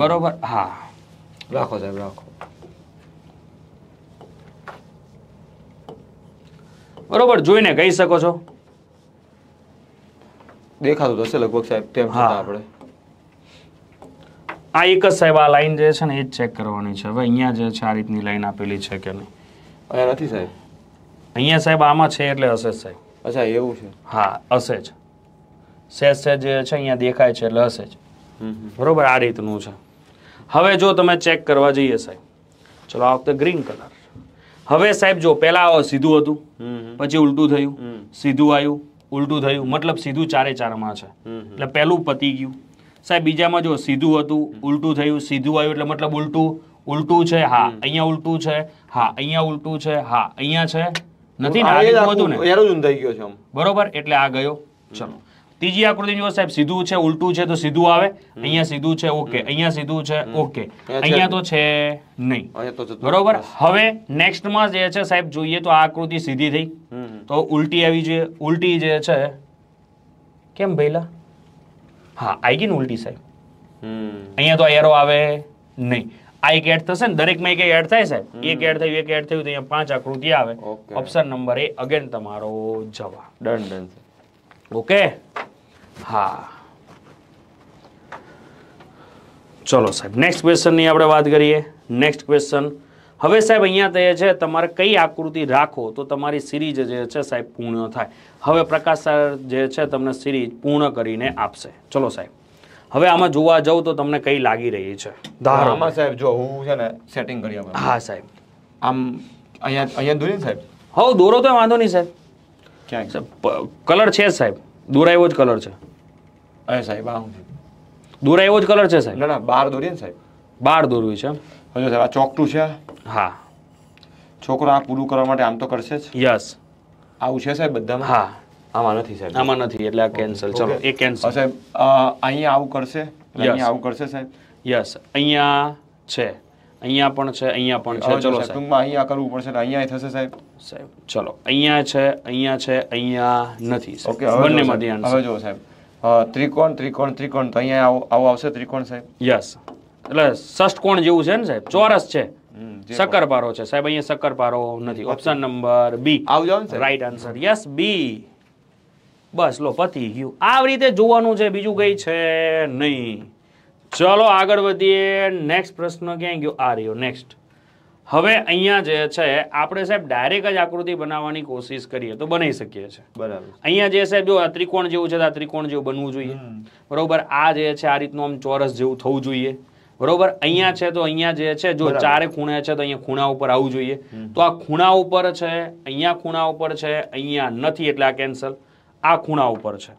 બરોબર હા રાખો સાહેબ રાખો બરોબર જોઈને કહી શકો છો દેખાતું હશે લગભગ સાહેબ તેમ હા આપણે આ એક જ સાહેબ આ લાઈન જે છે ને એ જ ચેક કરવાની છે હવે અહીંયા જે છે આ રીતની લાઈન આપેલી છે કે નહીં અહીંયા નથી સાહેબ અહીંયા સાહેબ આમાં છે એટલે હશે સાહેબ અચ્છા એવું છે હા હશે જ સેજ સેજ જે છે અહીંયા દેખાય છે એટલે હશે જ બરોબર આ રીતનું છે હવે જો તમે ચેક કરવા જઈએ સાહેબ ચલો આ વખતે ગ્રીન કલર હવે સાહેબ જો પહેલા સીધું હતું પછી ઉલટું થયું સીધું આવ્યું ઉલટું થયું મતલબ સીધું ચારે ચારમાં છે એટલે પેલું પતી ગયું સાહેબ બીજામાં જો સીધું હતું ઉલટું થયું સીધું આવ્યું એટલે મતલબ ઉલટું ઉલટું છે હા અહીંયા ઉલટું છે હા અહીંયા ઉલટું છે હા અહીંયા છે નથી ને બરોબર એટલે આ ગયો ચલો ત્રીજી આકૃતિ જો સાહેબ સીધું છે ઉલટું છે તો સીધું આવે અહીંયા સીધું છે ઓકે અહીંયા સીધું છે ઓકે અહીંયા તો છે નહીં બરોબર હવે નેક્સ્ટમાં જે છે સાહેબ જોઈએ તો આ આકૃતિ સીધી થઈ તો ઉલટી આવી જોઈએ ઉલટી જે છે કેમ ભઈલા હા આઈ ગઈ ને ઉલટી સાહેબ અહીંયા તો એરો આવે નહીં આ એક એડ થશે ને દરેક માં એક એડ થાય સાહેબ એક એડ થયું એક એડ થયું તો અહીંયા પાંચ આકૃતિ આવે ઓપ્શન નંબર એ અગેન તમારો જવાબ ડન ડન ઓકે હા ચલો સાહેબ નેક્સ્ટ ક્વેશ્ચનની આપણે વાત કરીએ નેક્સ્ટ ક્વેશ્ચન હવે સાહેબ અહીંયા તે છે તમારે કઈ આકૃતિ રાખો તો તમારી સિરીઝ જે છે સાહેબ પૂર્ણ થાય હવે પ્રકાશ સર જે છે તમને સિરીઝ પૂર્ણ કરીને આપશે ચલો સાહેબ હવે આમાં જોવા જાઉં તો તમને કઈ લાગી રહી છે ધારામાં સાહેબ જો હું છે ને સેટિંગ કરી હા સાહેબ આમ અહીંયા અહીંયા દોરી સાહેબ હો દોરો તો વાંધો નહીં સાહેબ ક્યાં કલર છે સાહેબ દોરાયો જ કલર છે અરે સાહેબ આ દોરા એવો જ કલર છે સાહેબ ના ના બાર દોરીએ ને સાહેબ બાર દોરવી છે હજુ સાહેબ આ ચોકટું છે હા છોકરો આ પૂરું કરવા માટે આમ તો કરશે જ યસ આવું છે સાહેબ બધામાં હા આમાં નથી સાહેબ આમાં નથી એટલે આ કેન્સલ ચલો એ કેન્સલ સાહેબ અહીંયા આવું કરશે અહીંયા આવું કરશે સાહેબ યસ અહીંયા છે અહીંયા પણ છે અહીંયા પણ છે ચલો ટૂંકમાં અહીંયા કરવું પડશે અહીંયા થશે સાહેબ સાહેબ ચલો અહીંયા છે અહીંયા છે અહીંયા નથી ઓકે બંનેમાં ધ્યાન હવે જો સાહેબ ત્રિકોણ ત્રિકોણ ત્રિકોણ તો અહીંયા આવો આવશે ત્રિકોણ સાહેબ યસ એટલે ષષ્ટકોણ જેવું છે ને સાહેબ ચોરસ છે સકરપારો છે સાહેબ અહીંયા સકરપારો નથી ઓપ્શન નંબર બી આવજો ને રાઈટ આન્સર યસ બી બસ લો પતી ગયું આ રીતે જોવાનું છે બીજું કઈ છે નહીં ચલો આગળ વધીએ નેક્સ્ટ પ્રશ્ન ક્યાં ગયો આ રહ્યો નેક્સ્ટ હવે અહીંયા જે છે આપણે સાહેબ ડાયરેક્ટ જ આકૃતિ બનાવવાની કોશિશ કરીએ તો બનાવી શકીએ છીએ બરાબર અહીંયા જે સાહેબ જો આ ત્રિકોણ જેવું છે આ ત્રિકોણ જેવું બનવું જોઈએ બરોબર આ જે છે આ રીતનું આમ ચોરસ જેવું થવું જોઈએ બરોબર અહીંયા છે તો અહીંયા જે છે જો ચારે ખૂણે છે તો અહીંયા ખૂણા ઉપર આવવું જોઈએ તો આ ખૂણા ઉપર છે અહીંયા ખૂણા ઉપર છે અહીંયા નથી એટલે આ કેન્સલ આ ખૂણા ઉપર છે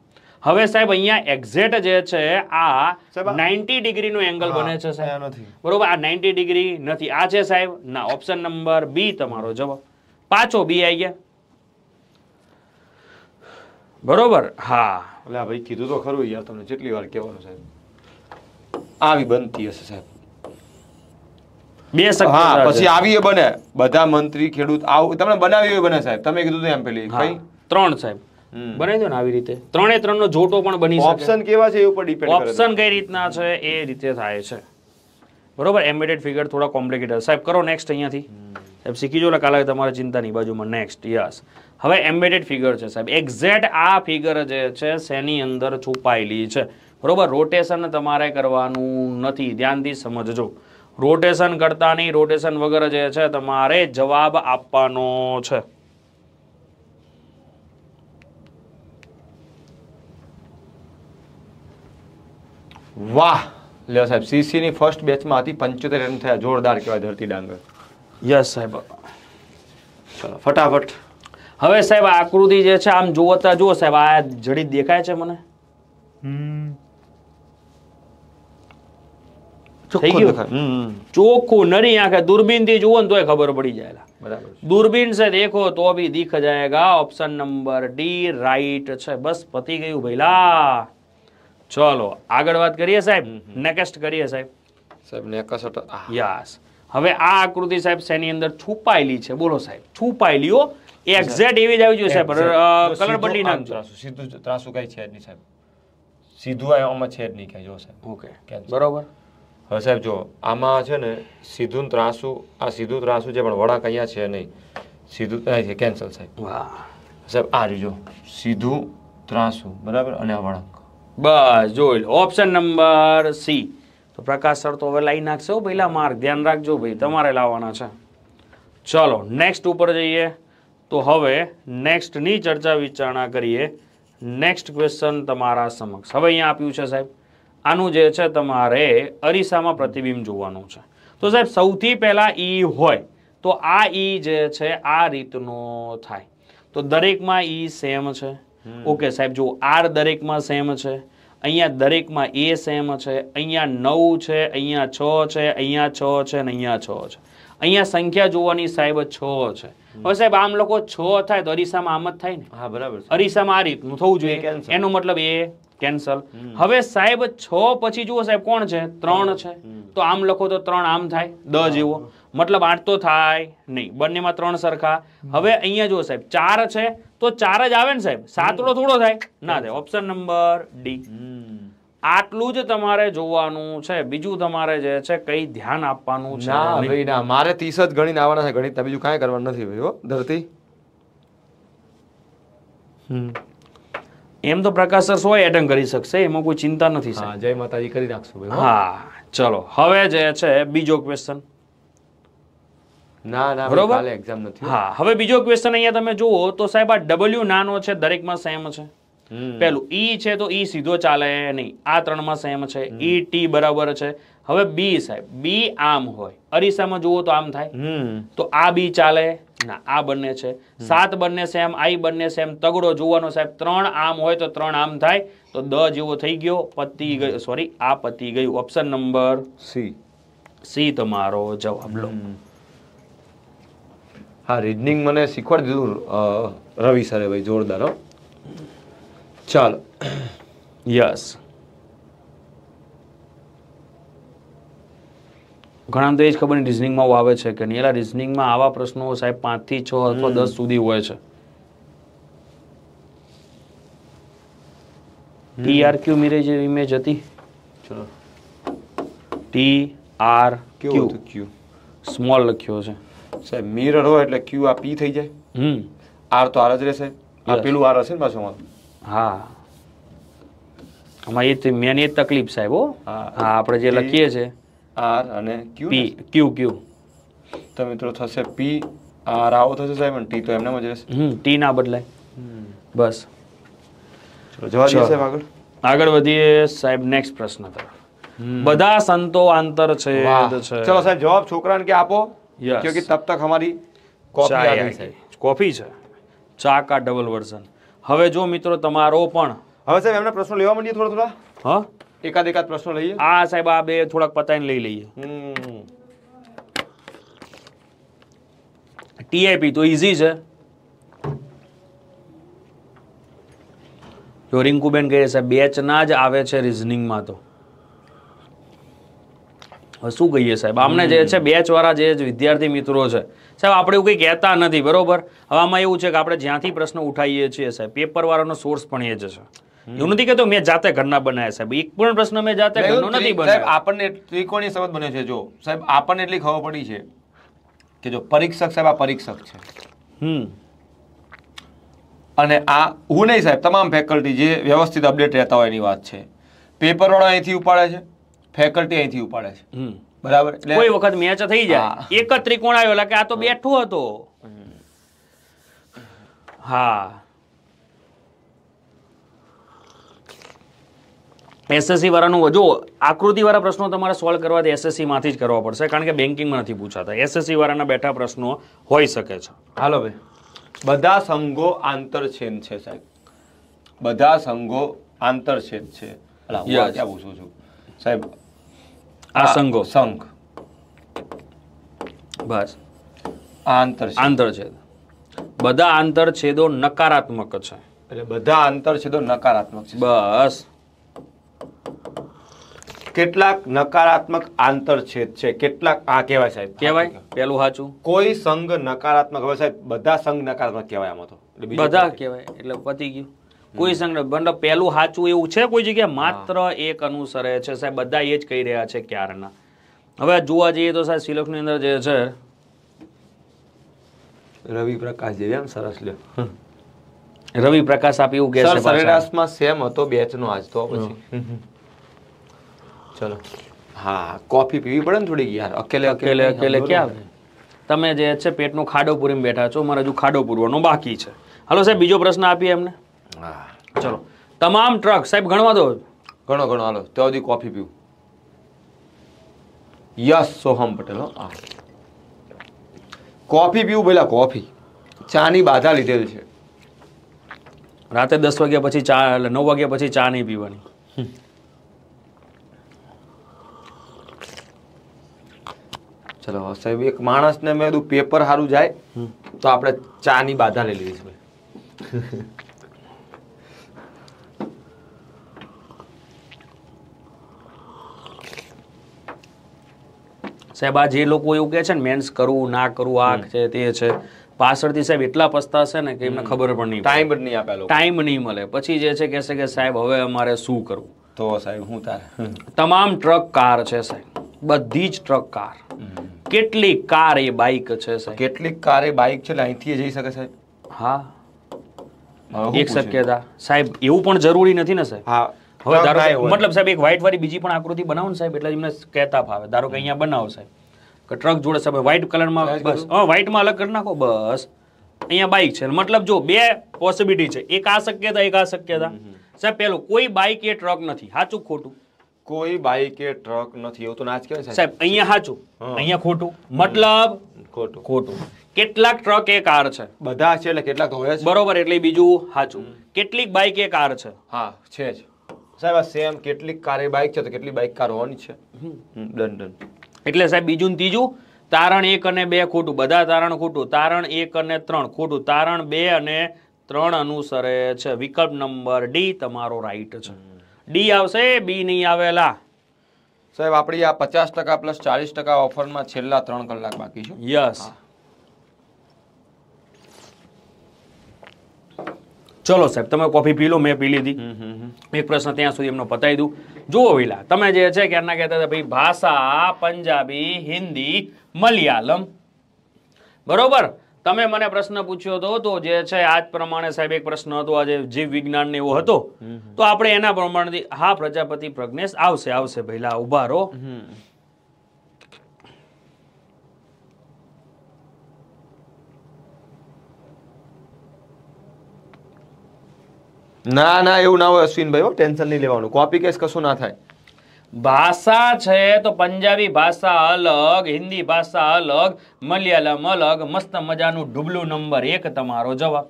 હવે સાહેબ અહીંયા એક્ઝેક્ટ જે છે આ નાઇન્ટી ડિગ્રીનું એંગલ બને છે સાહેબ બરોબર આ નાઇન્ટી ડિગ્રી નથી આ છે સાહેબ ના ઓપ્શન નંબર બી તમારો જવાબ પાછો બી આવી ગયા બરોબર હા એટલે ભાઈ કીધું તો ખરું યાર તમને કેટલી વાર કહેવાનું સાહેબ આવી બનતી હશે સાહેબ બે હા પછી આવી બને બધા મંત્રી ખેડૂત આવું તમને બનાવી બને સાહેબ તમે કીધું એમ પેલી ત્રણ સાહેબ બનાવી દો ને આવી રીતે ત્રણે ત્રણનો જોટો પણ બની શકે ઓપ્શન કેવા છે એ ઉપર ડિપેન્ડ કરે ઓપ્શન કઈ રીતના છે એ રીતે થાય છે બરોબર એમ્બેડેડ ફિગર થોડા કોમ્પ્લિકેટેડ સાહેબ કરો નેક્સ્ટ અહીંયાથી સાહેબ શીખી જો કાલે તમારે ચિંતા નહીં બાજુમાં નેક્સ્ટ યસ હવે એમ્બેડેડ ફિગર છે સાહેબ એક્ઝેક્ટ આ ફિગર જે છે શેની અંદર છુપાયેલી છે બરોબર રોટેશન તમારે કરવાનું નથી ધ્યાનથી સમજજો રોટેશન કરતા નહીં રોટેશન વગર જે છે તમારે જવાબ આપવાનો છે વાહ લ્યો સાહેબ સીસીની ફર્સ્ટ બેચમાં પંચોતેર રન થયા જોરદાર કહેવાય ધરતી ડાંગર યસ સાહેબ ચલો ફટાફટ હવે સાહેબ આકૃતિ જે છે આમ જોવતા જુઓ સાહેબ આ જડી દેખાય છે મને ચોખ્ખું નરી આખે દૂરબીન થી જુઓ ને તોય ખબર પડી જાય બરાબર દૂરબીન છે દેખો તો ભી દીખ જાયેગા ઓપ્શન નંબર ડી રાઈટ છે બસ પતી ગયું ભાઈ લા ચલો આગળ વાત કરીએ સાહેબ નેક્સ્ટ કરીએ સાહેબ સાહેબ નેક્સ્ટ યસ હવે આ આકૃતિ સાહેબ શેની અંદર છુપાયેલી છે બોલો સાહેબ હો એક્ઝેક્ટ એવી જ આવી જોઈએ સાહેબ કલર બદલી નાખજો સીધું ત્રાસુ કઈ છે નહીં સાહેબ સીધું આમાં છે જ નહીં કઈ જો સાહેબ ઓકે બરોબર હવે સાહેબ જો આમાં છે ને સીધું ત્રાસુ આ સીધું ત્રાસુ છે પણ વળાંક અહીંયા છે નહીં સીધું છે કેન્સલ સાહેબ સાહેબ આ જો સીધું ત્રાસુ બરાબર અને આ વળાંક બસ જોઈ લો ઓપ્શન નંબર સી તો પ્રકાશ સર તો હવે લાવી નાખશે પહેલા માર્ક ધ્યાન રાખજો ભાઈ તમારે લાવવાના છે ચલો નેક્સ્ટ ઉપર જઈએ તો હવે નેક્સ્ટની ચર્ચા વિચારણા કરીએ નેક્સ્ટ ક્વેશ્ચન તમારા સમક્ષ હવે અહીંયા આપ્યું છે સાહેબ આનું જે છે તમારે અરીસામાં પ્રતિબિંબ જોવાનું છે તો સાહેબ સૌથી પહેલાં ઈ e હોય તો આ ઈ e જે છે આ રીતનો થાય તો દરેકમાં ઈ e સેમ છે ઓકે સાહેબ જો આર દરેકમાં સેમ છે અહીંયા દરેકમાં એ સેમ છે અહીંયા નવ છે અહીંયા છ છે અહીંયા છ છે અને અહીંયા છ છે અહીંયા સંખ્યા જોવાની સાહેબ છ છે હવે સાહેબ આમ લોકો છ થાય તો અરીસામાં આમ જ થાય ને હા બરાબર અરીસામાં આ રીતનું થવું જોઈએ એનો મતલબ એ કેન્સલ હવે સાહેબ છ પછી જુઓ સાહેબ કોણ છે ત્રણ છે તો આમ લખો તો ત્રણ આમ થાય દ જેવો મતલબ આઠ તો થાય નહીં બંનેમાં ત્રણ સરખા હવે અહીંયા જો સાહેબ ચાર છે તો ચાર જ આવે ને સાહેબ સાતડો થોડો થાય ના થાય ઓપ્શન નંબર ડી આટલું જ તમારે જોવાનું છે બીજું તમારે જે છે કઈ ધ્યાન આપવાનું છે ભાઈ ના મારે ત્રીસ જ ગણીને આવવાના છે ગણિત બીજું કાંઈ કરવાનું નથી ભાઈ હો ધરતી એમ તો પ્રકાશ સર સો એટન કરી શકશે એમાં કોઈ ચિંતા નથી જય માતાજી કરી નાખશું હા ચલો હવે જે છે બીજો ક્વેશ્ચન હવે બીજો ક્વેશ્ચન અહીંયા તમે જુઓ તો સાહેબ આ ડબલ્યુ નાનો છે દરેકમાં સેમ છે પહેલું ઈ e છે તો ઈ e સીધો ચાલે નહીં આ ત્રણ માં સેમ છે ઈ ટી e, બરાબર છે હવે બી સાહેબ બી આમ હોય અરીસામાં જુઓ તો આમ થાય તો આ બી ચાલે ના આ બંને છે સાત બંને સેમ આઈ બંને સેમ તગડો જોવાનો સાહેબ ત્રણ આમ હોય તો ત્રણ આમ થાય તો દ જેવો થઈ ગયો પતી ગયો સોરી આ પતી ગયું ઓપ્શન નંબર સી સી તમારો જવાબ લો હા રીડનિંગ મને શીખવાડી દીધું રવિ સરે ભાઈ જોરદાર ચાલો યસ ઘણા તો એ જ ખબર નહીં રિઝનિંગમાં આવું આવે છે કે નહીં એલા રિઝનિંગમાં આવા પ્રશ્નો સાહેબ પાંચથી છ અથવા દસ સુધી હોય છે T R Q mirror image હતી ચલો T R Q Q small લખ્યો છે સાહેબ મિરર હોય એટલે ક્યુ આ પી થઈ જાય હમ આર તો આર જ રહેશે આ પેલું આર હશે ને પાછું હા આમાં એ મેન એ તકલીફ સાહેબ હા આપણે જે લખીએ છે આર અને ક્યુ પી ક્યુ ક્યુ તો મિત્રો થશે પી આર આવો થશે સાહેબ અને ટી તો એમને જ રહેશે હમ ટી ના બદલાય બસ આગળ આગળ વધીએ સાહેબ નેક્સ્ટ પ્રશ્ન તરફ બધા સંતો આંતર છે ચલો સાહેબ જવાબ છોકરાને કે આપો क्योंकि तब तक हमारी कॉफी है કોફી છે ચા કા ડબલ વર્ઝન હવે જો મિત્રો તમારો પણ હવે સાહેબ એમના પ્રશ્નો લેવા એકાદ એકાદ પ્રશ્નો લઈએ આ સાહેબ આ બે થોડાક પતાઈને લઈ લઈએ ટીઆઈપી તો ઈઝી છે જો રિંકુબેન કહે છે બેચના જ આવે છે રિઝનિંગમાં તો શું કહીએ સાહેબ આમને જે છે બેચ વાળા જે વિદ્યાર્થી મિત્રો છે સાહેબ આપણે એવું કંઈ કહેતા નથી બરોબર હવે આમાં એવું છે કે આપણે જ્યાંથી પ્રશ્ન ઉઠાવીએ છીએ સાહેબ પેપરવાળાનો સોર્સ પણ એ જ છે એવું નથી કહેતો મેં જાતે ઘરના બનાવ્યા સાહેબ એક પણ પ્રશ્ન મેં જાતે ઘરનો નથી બનાવ્યો આપણને ત્રિકોણીય શબ્દ બન્યો છે જો સાહેબ આપણને એટલી ખબર પડી છે કે જો પરીક્ષક સાહેબ આ પરીક્ષક છે હમ અને આ હું નહીં સાહેબ તમામ ફેકલ્ટી જે વ્યવસ્થિત અપડેટ રહેતા હોય એની વાત છે પેપરવાળો અહીંથી ઉપાડે છે ફેકલ્ટી અહીંથી ઉપાડે છે બરાબર કોઈ વખત મેચ થઈ જાય એક જ ત્રિકોણ આવ્યો એટલે કે આ તો બેઠો હતો હા એસએસસી વાળાનું જો વાળા પ્રશ્નો તમારે સોલ્વ કરવા એસએસસી માંથી જ કરવા પડશે કારણ કે બેન્કિંગમાં નથી પૂછાતા એસએસસી વાળાના બેઠા પ્રશ્નો હોઈ શકે છે હાલો ભાઈ બધા સંઘો આંતરછેદ છે સાહેબ બધા સંઘો આંતરછેદ છે પૂછું છું સાહેબ આ સંઘો સંઘ બસ આંતર આંતરછેદ બધા આંતરછેદો નકારાત્મક છે એટલે બધા આંતરછેદો નકારાત્મક છે બસ કેટલાક નકારાત્મક આંતરછેદ છે કેટલાક આ કહેવાય સાહેબ કહેવાય પેલું સાચું કોઈ સંઘ નકારાત્મક હવે સાહેબ બધા સંઘ નકારાત્મક કહેવાય આમાં તો બધા કહેવાય એટલે પતી ગયું કોઈ સંગ્રહ બંને પહેલું સાચું એવું છે કોઈ જગ્યાએ માત્ર એક અનુસરે છે સાહેબ બધા એ જ કહી રહ્યા છે ક્યારના હવે જોવા જઈએ તો સાહેબ ની અંદર જે છે રવિ પ્રકાશ જેવી આમ સરસ લ્યો રવિ પ્રકાશ આપ એવું કે છે સરેરાશમાં સેમ હતો બેચનો આજ તો પછી ચલો હા કોફી પીવી પડે ને થોડી યાર અકેલે અકેલે અકેલે ક્યાં તમે જે છે પેટનું ખાડો પૂરીને બેઠા છો મારે હજુ ખાડો પૂરવાનો બાકી છે હાલો સાહેબ બીજો પ્રશ્ન આપીએ એમને ચલો તમામ ટ્રક સાહેબ ગણવા દો ઘણો ઘણો હાલો ત્યાં સુધી કોફી પીવું યસ સોહમ પટેલ કોફી પીવું પેલા કોફી ચાની બાધા લીધેલી છે રાતે દસ વાગ્યા પછી ચા એટલે નવ વાગ્યા પછી ચા નહીં પીવાની ચલો સાહેબ એક માણસને મેં કીધું પેપર સારું જાય તો આપણે ચાની બાધા લઈ લીધી છે ભાઈ સાહેબ આ જે લોકો એવું કહે છે ને મેન્સ કરવું ના કરવું આ છે તે છે પાછળથી સાહેબ એટલા પસ્તા છે ને કે એમને ખબર પણ નહીં ટાઈમ નહીં આપેલો ટાઈમ નહીં મળે પછી જે છે કહેશે કે સાહેબ હવે અમારે શું કરવું તો સાહેબ હું તારે તમામ ટ્રક કાર છે સાહેબ બધી જ ટ્રક કાર કેટલી કાર એ બાઇક છે સાહેબ કેટલી કાર એ બાઇક છે અહીંથી જઈ શકે સાહેબ હા એક શક્યતા સાહેબ એવું પણ જરૂરી નથી ને સાહેબ હા હવે મતલબ સાહેબ એક વ્હાઇટ વાળી બીજી પણ આકૃતિ બનાવો ને સાહેબ એટલે એમને કહેતા ફાવે ધારો કે અહીંયા બનાવો સાહેબ કે ટ્રક જોડે સાહેબ વ્હાઇટ કલરમાં બસ હા વ્હાઇટમાં અલગ કરી નાખો બસ અહીંયા બાઇક છે મતલબ જો બે પોસિબિલિટી છે એક આ શક્યતા એક આ શક્યતા સાહેબ પેલું કોઈ બાઇક એ ટ્રક નથી સાચું ખોટું કોઈ બાઇક એ ટ્રક નથી એવું તો ના જ કહેવાય સાહેબ અહીંયા સાચું અહીંયા ખોટું મતલબ ખોટું ખોટું કેટલાક ટ્રક એ કાર છે બધા છે એટલે કેટલાક હોય છે બરોબર એટલે બીજું સાચું કેટલીક બાઇક એ કાર છે હા છે જ સાહેબ આ સેમ કેટલી કારે બાઇક છે તો કેટલી બાઇક કાર હોવાની છે ડન ડન એટલે સાહેબ બીજું ત્રીજું તારણ એક અને બે ખોટું બધા તારણ ખોટું તારણ એક અને ત્રણ ખોટું તારણ બે અને ત્રણ અનુસરે છે વિકલ્પ નંબર ડી તમારો રાઈટ છે ડી આવશે બી નહીં આવેલા સાહેબ આપણી આ પચાસ ટકા પ્લસ ચાલીસ ટકા ઓફરમાં છેલ્લા ત્રણ કલાક બાકી છે યસ ચલો સાહેબ તમે કોફી પી લો મેં પી લીધી એક પ્રશ્ન ત્યાં સુધી એમનો પતાવી દઉં જુઓ વિલા તમે જે છે કે કહેતા હતા ભાઈ ભાષા પંજાબી હિન્દી મલયાલમ બરોબર તમે મને પ્રશ્ન પૂછ્યો હતો તો જે છે આજ પ્રમાણે સાહેબ એક પ્રશ્ન હતો આજે જીવ વિજ્ઞાન એવો હતો તો આપણે એના પ્રમાણથી હા પ્રજાપતિ પ્રજ્ઞેશ આવશે આવશે ભઈલા ઉભા રહો ના ના એવું ના હોય અશ્વિનભાઈ હો ટેન્શન નહીં લેવાનું કોપી કેસ કશું ના થાય ભાષા છે તો પંજાબી ભાષા અલગ હિન્દી ભાષા અલગ મલયાલમ અલગ મસ્ત મજાનું ડુબલું નંબર એક તમારો જવાબ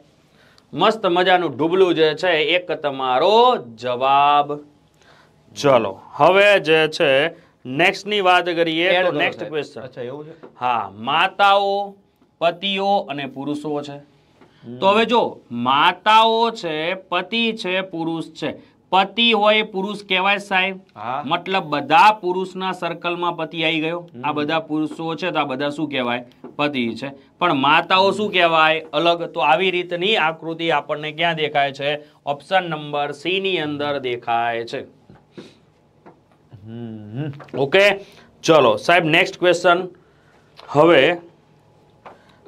મસ્ત મજાનું ડુબલું જે છે એક તમારો જવાબ ચલો હવે જે છે નેક્સ્ટની વાત કરીએ નેક્સ્ટ ક્વેશ્ચન હા માતાઓ પતિઓ અને પુરુષો છે તો હવે જો માતાઓ છે પતિ છે પુરુષ છે પતિ હોય પુરુષ કહેવાય સાહેબ મતલબ બધા પુરુષના સર્કલમાં પતિ આવી ગયો આ બધા પુરુષો છે તો આ બધા શું કહેવાય પતિ છે પણ માતાઓ શું કહેવાય અલગ તો આવી રીતની આકૃતિ આપણને ક્યાં દેખાય છે ઓપ્શન નંબર સી ની અંદર દેખાય છે ઓકે ચલો સાહેબ નેક્સ્ટ ક્વેશ્ચન હવે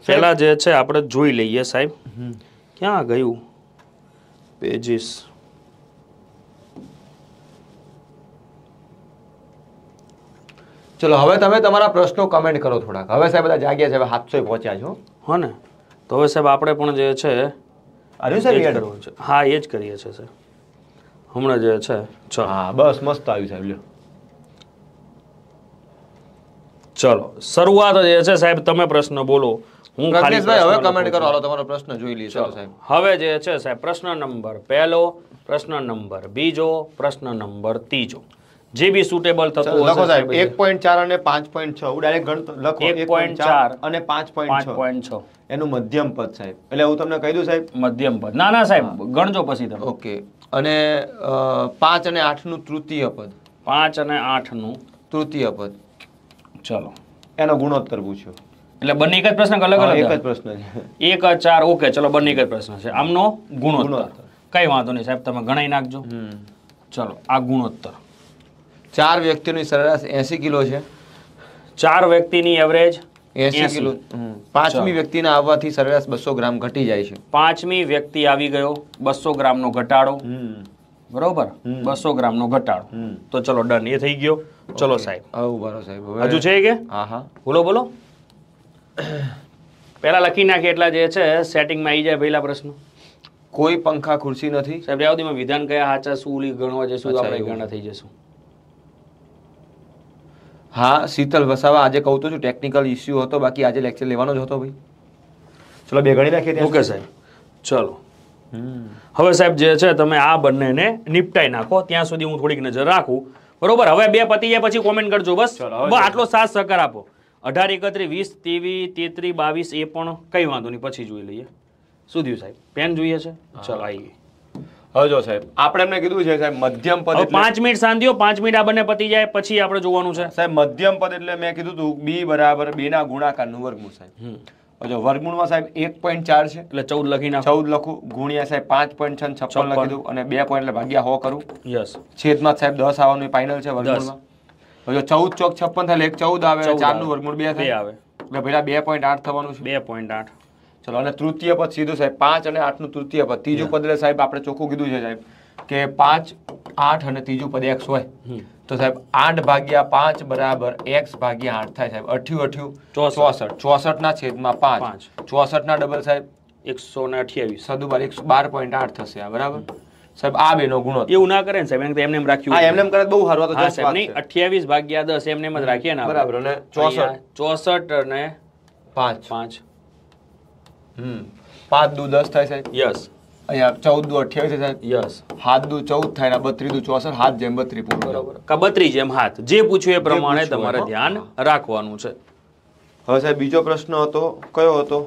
પહેલા જે છે આપણે જોઈ લઈએ સાહેબ ક્યાં ગયું પેજીસ ચલો હવે તમે તમારા પ્રશ્નો કમેન્ટ કરો થોડાક હવે સાહેબ બધા જાગ્યા છે હવે સાતસો પહોંચ્યા છો હો ને તો હવે સાહેબ આપણે પણ જે છે કરવું છે હા એ જ કરીએ છીએ સાહેબ હમણાં જે છે ચલો હા બસ મસ્ત આવ્યું સાહેબ લ્યો ચલો શરૂઆત જે છે સાહેબ તમે પ્રશ્ન બોલો હું ખાલી હવે કમેન્ટ કરો હાલો તમારો પ્રશ્ન જોઈ લઈએ સાહેબ હવે જે છે સાહેબ પ્રશ્ન નંબર પહેલો પ્રશ્ન નંબર બીજો પ્રશ્ન નંબર ત્રીજો જે બી સુટેબલ થતું હોય લખો સાહેબ 1.4 અને 5.6 હું ડાયરેક્ટ ગણ લખો 1.4 અને 5.6 એનું મધ્યમ પદ સાહેબ એટલે હું તમને કહી દઉં સાહેબ મધ્યમ પદ ના ના સાહેબ ગણજો પછી તમે ઓકે અને 5 અને 8 નું તૃતીય પદ 5 અને 8 નું તૃતીય પદ ચલો એનો ગુણોત્તર પૂછ્યો એટલે બંને એક જ પ્રશ્ન અલગ અલગ એક જ પ્રશ્ન છે એક ચાર ઓકે ચલો બંને એક જ પ્રશ્ન છે આમનો ગુણોત્તર કઈ વાંધો નહીં સાહેબ તમે ગણાઈ નાખજો ચલો આ ગુણોત્તર ચાર વ્યક્તિની સરેરાશ એસી કિલો છે ચાર વ્યક્તિની એવરેજ એસી કિલો પાંચમી વ્યક્તિના આવવાથી સરેરાશ બસો ગ્રામ ઘટી જાય છે પાંચમી વ્યક્તિ આવી ગયો બસો ગ્રામનો ઘટાડો બરોબર બસો ગ્રામનો ઘટાડો તો ચલો ડન એ થઈ ગયો ચલો સાહેબ હજુ છે કે હા હા બોલો બોલો પહેલાં લખી નાખે એટલા જે છે સેટિંગમાં આવી જાય પહેલા પ્રશ્ન કોઈ પંખા ખુરશી નથી સાહેબ ત્યાં વિધાન કયા હાચા શું ગણવા જશું આપણે ગણા થઈ જશું હા શીતલ વસાવા આજે કહું તો છું ટેકનિકલ ઇસ્યુ હતો બાકી આજે લેક્ચર લેવાનો જ હતો ભાઈ ચલો બે ગણી નાખીએ ઓકે સાહેબ ચલો હવે સાહેબ જે છે તમે આ બંનેને નિપટાઈ નાખો ત્યાં સુધી હું થોડીક નજર રાખું બરોબર હવે બે પતી જાય પછી કોમેન્ટ કરજો બસ આટલો સાથ સહકાર આપો અઢાર એકત્રીસ વીસ ત્રેવીસ તેત્રીસ બાવીસ એ પણ કઈ વાંધો નહીં પછી જોઈ લઈએ શું થયું સાહેબ પેન જોઈએ છે ચલો આવી ગઈ સાહેબ આપણે એમને કીધું છે સાહેબ મધ્યમ પદ પાંચ મિનિટ સાંધ્યો પાંચ મિનિટ આ બંને પતી જાય પછી આપણે જોવાનું છે સાહેબ મધ્યમ પદ એટલે મેં કીધું હતું બી બરાબર બે ના ગુણાકારનું વર્ગમૂળ સાહેબ જો વર્ગમૂળમાં સાહેબ એક પોઈન્ટ ચાર છે એટલે ચૌદ લખીને ના ચૌદ લખું ગુણ્યા સાહેબ પાંચ પોઈન્ટ છ છપ્પન લખી દઉં અને બે પોઈન્ટ એટલે ભાગ્યા હો કરું યસ છેદમાં સાહેબ દસ આવવાનું ફાઇનલ છે વર્ગમૂળમાં તો જો ચૌદ ચોક છપ્પન થાય એક ચૌદ આવે ચાર નું વર્ગમૂળ બે થાય આવે એટલે પેલા બે પોઈન્ટ આઠ થવાનું છે બે પોઈન્ટ આઠ ચલો અને તૃતીય પદ સીધું સાહેબ પાંચ અને આઠ નું તૃતીય પદ ત્રીજું પદ સાહેબ આપણે ચોખ્ખું કીધું છે સાહેબ કે પાંચ આઠ અને ત્રીજું પદ એક્સ હોય તો સાહેબ આઠ ભાગ્યા પાંચ બરાબર એક્સ ભાગ્યા આઠ થાય સાહેબ અઠ્યું અઠ્યું ચોસઠ ચોસઠ ના છેદમાં પાંચ ચોસઠ ના ડબલ સાહેબ એકસો ને અઠ્યાવીસ સદુબાર એકસો બાર પોઈન્ટ આઠ થશે આ બરાબર સાહેબ આ બેનો ગુણો એવું ના કરે ને સાહેબ એને એમ રાખ્યું હા એમ કરે બહુ સારું તો સાહેબ નહીં 28 ભાગ્યા દસ એમને એમ જ રાખીએ ને બરાબર અને ચોસઠ 64 ને પાંચ પાંચ હમ પાંચ દુ દસ થાય સાહેબ યસ અહીંયા 14 દુ 28 યસ હાથ દુ 14 થાય ને 32 દુ 64 હાથ જેમ 32 પૂરો બરાબર જેમ હાથ જે પૂછ્યું એ પ્રમાણે તમારે ધ્યાન રાખવાનું છે હવે સાહેબ બીજો પ્રશ્ન હતો કયો હતો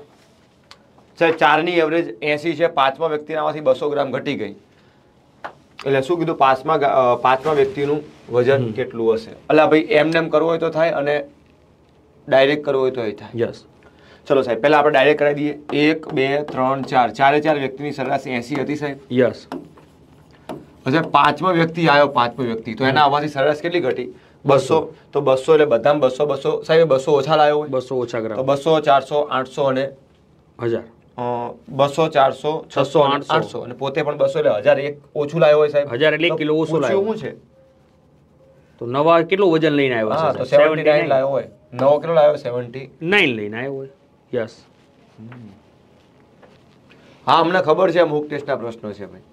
સાહેબ ચારની એવરેજ 80 છે પાંચમા વ્યક્તિનામાંથી બસો ગ્રામ ઘટી ગઈ એટલે શું કીધું પાંચમા પાંચમા વ્યક્તિનું વજન કેટલું હશે એટલે ભાઈ એમ નેમ કરવું હોય તો થાય અને ડાયરેક્ટ કરવું હોય તો એ થાય યસ ચલો સાહેબ પહેલા આપણે ડાયરેક્ટ કરાવી દઈએ એક બે ત્રણ ચાર ચારે ચાર વ્યક્તિની સરેરાશ એસી હતી સાહેબ યસ હવે પાંચમો વ્યક્તિ આવ્યો પાંચમો વ્યક્તિ તો એના આવવાથી સરેરાશ કેટલી ઘટી બસો તો બસો એટલે બધામાં બસો બસો સાહેબ બસો ઓછા લાવ્યો હોય બસો ઓછા ગ્રામ બસો ચારસો આઠસો અને હજાર બસો ચારસો છસો આઠસો અને પોતે પણ બસો એટલે હજાર એક ઓછું લાવ્યો હોય સાહેબ હજાર એટલે કિલો ઓછું લાવ્યો શું છે તો નવા કેટલું વજન લઈને આવ્યો છે સેવન્ટી નાઇન લાવ્યો હોય નવો કેટલો લાવ્યો સેવન્ટી નાઇન લઈને આવ્યો હોય યસ હા અમને ખબર છે અમુક ટેસ્ટના પ્રશ્નો છે ભાઈ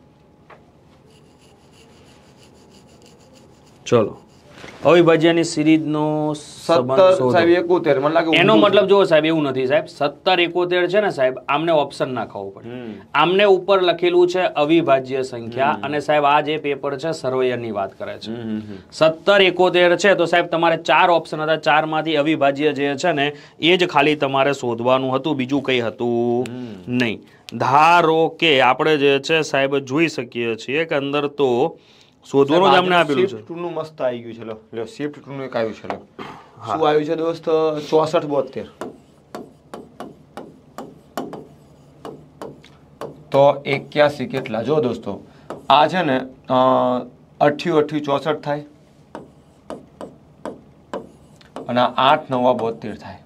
ચલો અવિભાજ્યની સિરીઝનો લખેલું છે અવિભાજ્ય સંખ્યા અને સાહેબ આ જે પેપર છે સર્વૈયરની વાત કરે છે સત્તર એકોતેર છે તો સાહેબ તમારે ચાર ઓપ્શન હતા ચાર માંથી અવિભાજ્ય જે છે ને એ જ ખાલી તમારે શોધવાનું હતું બીજું કઈ હતું નહીં ધારો કે આપણે જે છે સાહેબ જોઈ શકીએ છીએ કે અંદર તો શોધવાનું જ અમને આપેલું છે ટુ નું મસ્ત આવી ગયું છે લો શિફ્ટ ટુ નું એક આવ્યું છે શું આવ્યું છે દોસ્ત ચોસઠ બોતેર તો એક્યાસી કેટલા જો દોસ્તો આ છે ને અઠ્યું અઠ્યું ચોસઠ થાય અને આઠ નવા બોતેર થાય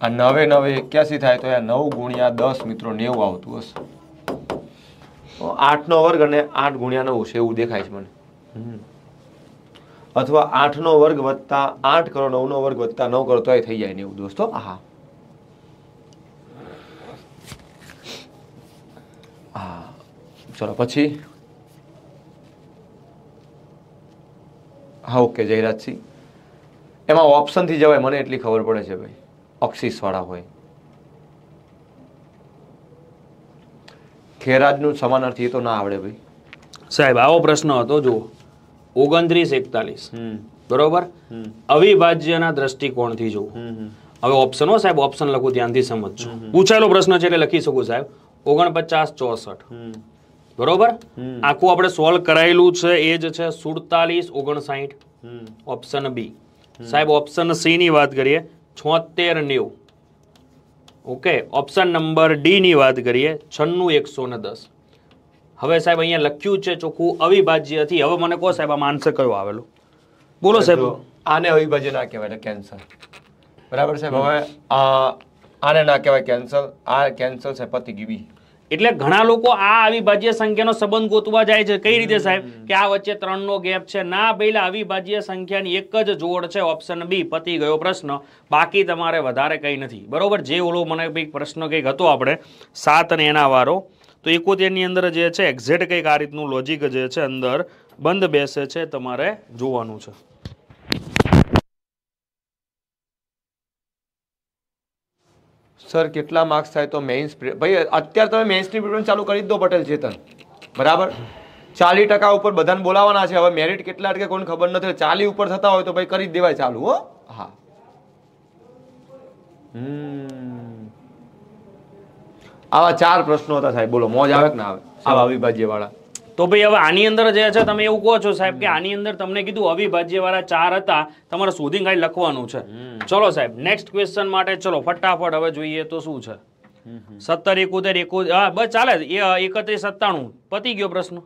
આ નવે નવે એક્યાસી થાય તો આ નવ ગુણ્યા દસ મિત્રો નેવું આવતું હશે આઠનો વર્ગ અને આઠ ગુણ્યા નવ છે એવું દેખાય છે મને હમ અથવા આઠનો વર્ગ વધતા આઠ કરો નવનો વર્ગ વધતા નવ કરો તોય થઈ જાય ને એવું દોસ્તો હા હા ચલો પછી હા ઓકે જયરાજસિંહ એમાં ઓપ્શનથી જવાય મને એટલી ખબર પડે છે ભાઈ ઓક્સિસવાળા હોય ખેરાજનું સમાનાર્થી એ તો ના આવડે ભાઈ સાહેબ આવો પ્રશ્ન હતો જુઓ ઓગણત્રીસ એકતાલીસ બરોબર અવિભાજ્યના દ્રષ્ટિકોણથી જોવું હવે ઓપ્શનો સાહેબ ઓપ્શન લખું ધ્યાનથી સમજજો પૂછાયેલો પ્રશ્ન છે એટલે લખી શકું સાહેબ ઓગણપચાસ ચોસઠ બરોબર આખું આપણે સોલ્વ કરાયેલું છે એ જ છે સુડતાલીસ ઓગણસાઠ ઓપ્શન બી સાહેબ ઓપ્શન સી ની વાત કરીએ છોતેર નેવું ઓકે ઓપ્શન નંબર ડી ની વાત કરીએ છન્નું એકસો ને દસ હવે સાહેબ અહીંયા લખ્યું છે ચોખ્ખું અવિભાજ્યથી હવે મને કહો સાહેબ આમાં આન્સર કયો આવેલો બોલો સાહેબ આને અવિભાજ્ય ના કહેવાય એટલે કેન્સર બરાબર સાહેબ હવે આને ના કહેવાય કેન્સર આ કેન્સર છે પતિ ગીબી એટલે ઘણા લોકો આ અવિભાજ્ય સંખ્યાનો સંબંધ ગોતવા જાય છે કઈ રીતે સાહેબ કે આ વચ્ચે ત્રણનો ગેપ છે ના પહેલા અવિભાજ્ય સંખ્યાની એક જ જોડ છે ઓપ્શન બી પતી ગયો પ્રશ્ન બાકી તમારે વધારે કંઈ નથી બરોબર જે ઓલો મને કંઈક પ્રશ્ન કંઈક હતો આપણે સાત અને એના વારો તો એકોતેરની અંદર જે છે એક્ઝેક્ટ કંઈક આ રીતનું લોજિક જે છે અંદર બંધ બેસે છે તમારે જોવાનું છે સર કેટલા માર્ક્સ થાય તો મેઇન્સ ભાઈ અત્યારે તમે મેઇન્સની પ્રિપેરેશન ચાલુ કરી દો પટેલ ચેતન બરાબર ચાલી ટકા ઉપર બધાને બોલાવવાના છે હવે મેરિટ કેટલા અટકે કોઈને ખબર નથી ચાલી ઉપર થતા હોય તો ભાઈ કરી દેવાય ચાલુ હો હા હમ આવા ચાર પ્રશ્નો હતા સાહેબ બોલો મોજ આવે કે ના આવે આવા અવિભાજ્ય વાળા તો ભાઈ હવે આની અંદર જે છે તમે એવું કહો છો સાહેબ કે આની અંદર તમને કીધું અવિભાજ્ય વાળા ચાર હતા તમારે શોધી કાંઈ લખવાનું છે ચલો સાહેબ નેક્સ્ટ ક્વેશ્ચન માટે ચલો ફટાફટ હવે જોઈએ તો શું છે સત્તર એકોતેર એકો હા બસ ચાલે એકત્રીસ સત્તાણું પતી ગયો પ્રશ્ન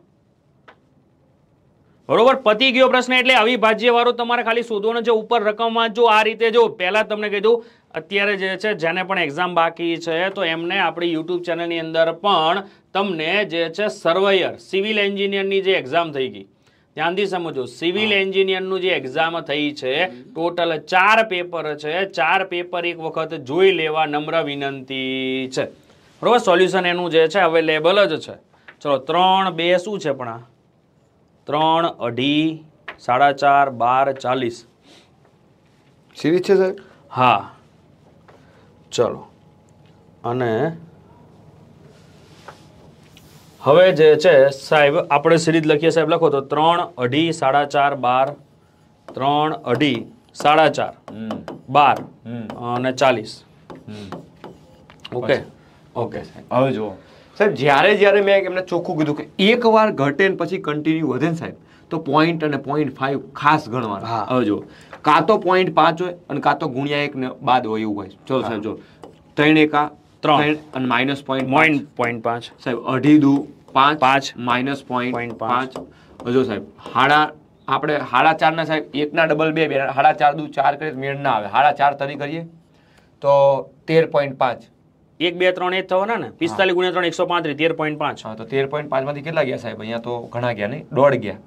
બરોબર પતી ગયો પ્રશ્ન એટલે અવિભાજ્ય વાળો તમારે ખાલી શોધવાનો છે ઉપર રકમમાં જો આ રીતે જો પહેલા તમને કીધું અત્યારે જે છે જેને પણ એક્ઝામ બાકી છે તો એમને આપણી યુટ્યુબ ચેનલની અંદર પણ તમને જે છે સર્વેયર સિવિલ એન્જિનિયરની જે એક્ઝામ થઈ ગઈ ધ્યાનથી સમજો સિવિલ એન્જિનિયરનું જે એક્ઝામ થઈ છે ટોટલ ચાર પેપર છે ચાર પેપર એક વખત જોઈ લેવા નમ્ર વિનંતી છે બરોબર સોલ્યુશન એનું જે છે અવેલેબલ જ છે ચલો ત્રણ બે શું છે પણ આ ત્રણ અઢી સાડા ચાર બાર ચાલીસ સિરીઝ છે સાહેબ હા ચલો અને હવે જે છે સાહેબ આપણે સિરીઝ લખીએ સાહેબ લખો તો ત્રણ અઢી સાડા ચાર બાર ત્રણ અઢી સાડા ચાર બાર અને ચાલીસ ઓકે ઓકે સાહેબ હવે જુઓ સાહેબ જ્યારે જ્યારે મેં એમને ચોખ્ખું કીધું કે એકવાર ઘટે ને પછી કન્ટિન્યુ વધે ને સાહેબ તો પોઈન્ટ અને પોઈન્ટ ફાઈવ ખાસ ગણવાના હવે જો કાં તો પોઈન્ટ પાંચ હોય અને કાં તો ગુણ્યા એક ને બાદ હોય એવું હોય ચલો સાહેબ જો ત્રણ એકા ત્રણ અને માઇનસ પોઈન્ટ પોઈન્ટ પોઈન્ટ પાંચ સાહેબ અઢી દુ પાંચ પાંચ માઇનસ પોઈન્ટ પાંચ હજુ સાહેબ હાડા આપણે હાડા ચારના સાહેબ એકના ડબલ બે બે હાડા ચાર દૂ ચાર કરીએ મેળ ના આવે હાડા ચાર તરી કરીએ તો તેર પોઈન્ટ પાંચ એક બે ત્રણ એક થવાના ને પિસ્તાલીસ ગુણ્યા ત્રણ એકસો પાંત્રીસ તેર પોઈન્ટ પાંચ હા તો તેર પોઈન્ટ પાંચમાંથી કેટલા ગયા સાહેબ અહીંયા તો ઘણા ગયા નહીં દોઢ ગયા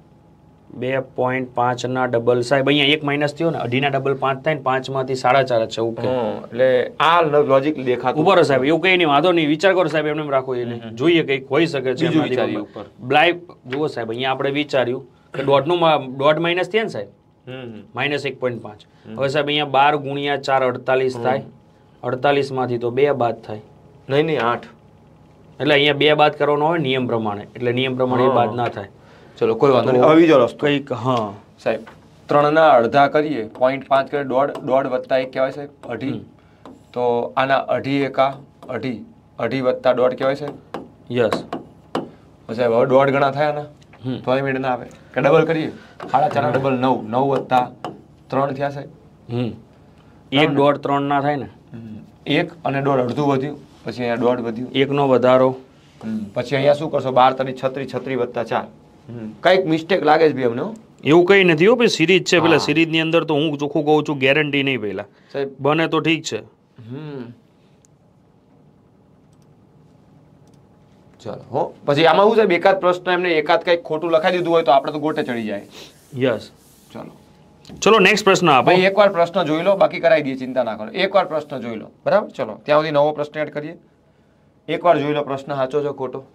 બે પોઈન્ટ પાંચના ડબલ સાહેબ અહીંયા એક માઇનસ થયો ને અઢીના ડબલ પાંચ થાય ને પાંચમાંથી સાડા ચાર છે ઓકે એટલે આ લોજિક દેખાતું ઉપર સાહેબ એવું કંઈ નહીં વાંધો નહીં વિચાર કરો સાહેબ એમને રાખો એને જોઈએ કંઈક હોઈ શકે છે બ્લાઇવ જુઓ સાહેબ અહીંયા આપણે વિચાર્યું કે દોઢનું દોઢ માઇનસ થયા ને સાહેબ માઇનસ એક પોઈન્ટ પાંચ હવે સાહેબ અહીંયા બાર ગુણ્યા ચાર અડતાલીસ થાય અડતાલીસમાંથી તો બે બાદ થાય નહીં નહીં આઠ એટલે અહીંયા બે બાદ કરવાનો હોય નિયમ પ્રમાણે એટલે નિયમ પ્રમાણે એ બાદ ના થાય ચલો કોઈ વાંધો નહીં આવી જાવ રસ્તો કંઈક હા સાહેબ ત્રણના અડધા કરીએ પોઈન્ટ પાંચ કરીએ દોઢ દોઢ વત્તા એક કહેવાય સાહેબ અઢી તો આના અઢી એકા અઢી અઢી વત્તા દોઢ કહેવાય સાહેબ યસ સાહેબ હવે દોઢ ગણા થયા ને તોય મેળ ના આવે કે ડબલ કરીએ સાડા ચાર ડબલ નવ નવ વત્તા ત્રણ થયા સાહેબ એક દોઢ ત્રણ ના થાય ને એક અને દોઢ અડધું વધ્યું પછી અહીંયા દોઢ વધ્યું એકનો વધારો પછી અહીંયા શું કરશો બાર તારીખ છત્રીસ છત્રીસ વત્તા ચાર કંઈક મિસ્ટેક લાગે છે ભાઈ અમને એવું કંઈ નથી હો ભાઈ સિરીઝ છે પેલા સિરીઝની અંદર તો હું ચોખ્ખું કહું છું ગેરંટી નહીં પહેલા બને તો ઠીક છે ચાલો હો પછી આમાં શું છે એકાદ પ્રશ્ન એમને એકાદ કંઈક ખોટું લખાઈ દીધું હોય તો આપણે તો ગોટે ચડી જાય યસ ચલો ચલો નેક્સ્ટ પ્રશ્ન આપો ભાઈ એકવાર પ્રશ્ન જોઈ લો બાકી કરાવી દઈએ ચિંતા ના કરો એકવાર પ્રશ્ન જોઈ લો બરાબર ચલો ત્યાં સુધી નવો પ્રશ્ન એડ કરીએ એકવાર જોઈ લો પ્રશ્ન સાચો છે ખોટો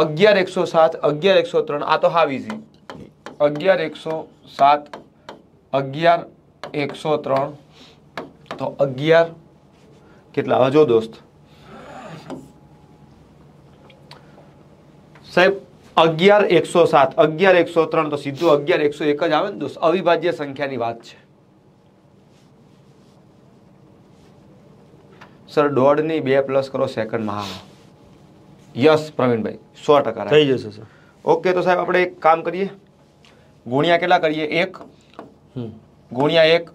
અગિયાર એકસો સાત અગિયાર એકસો ત્રણ આ તો હાવ ઇઝી અગિયાર એકસો સાત અગિયાર એકસો ત્રણ તો અગિયાર કેટલા હજો દોસ્ત સાહેબ અગિયાર એકસો સાત અગિયાર એકસો ત્રણ તો સીધું અગિયાર એકસો એક જ આવે ને દોસ્ત અવિભાજ્ય સંખ્યાની વાત છે સર દોઢ ની બે પ્લસ કરો સેકન્ડમાં હા યસ પ્રવીણભાઈ સો ટકા થઈ જશે સર ઓકે તો સાહેબ આપણે એક કામ કરીએ ગુણ્યા કેટલા કરીએ એક ગુણ્યા એક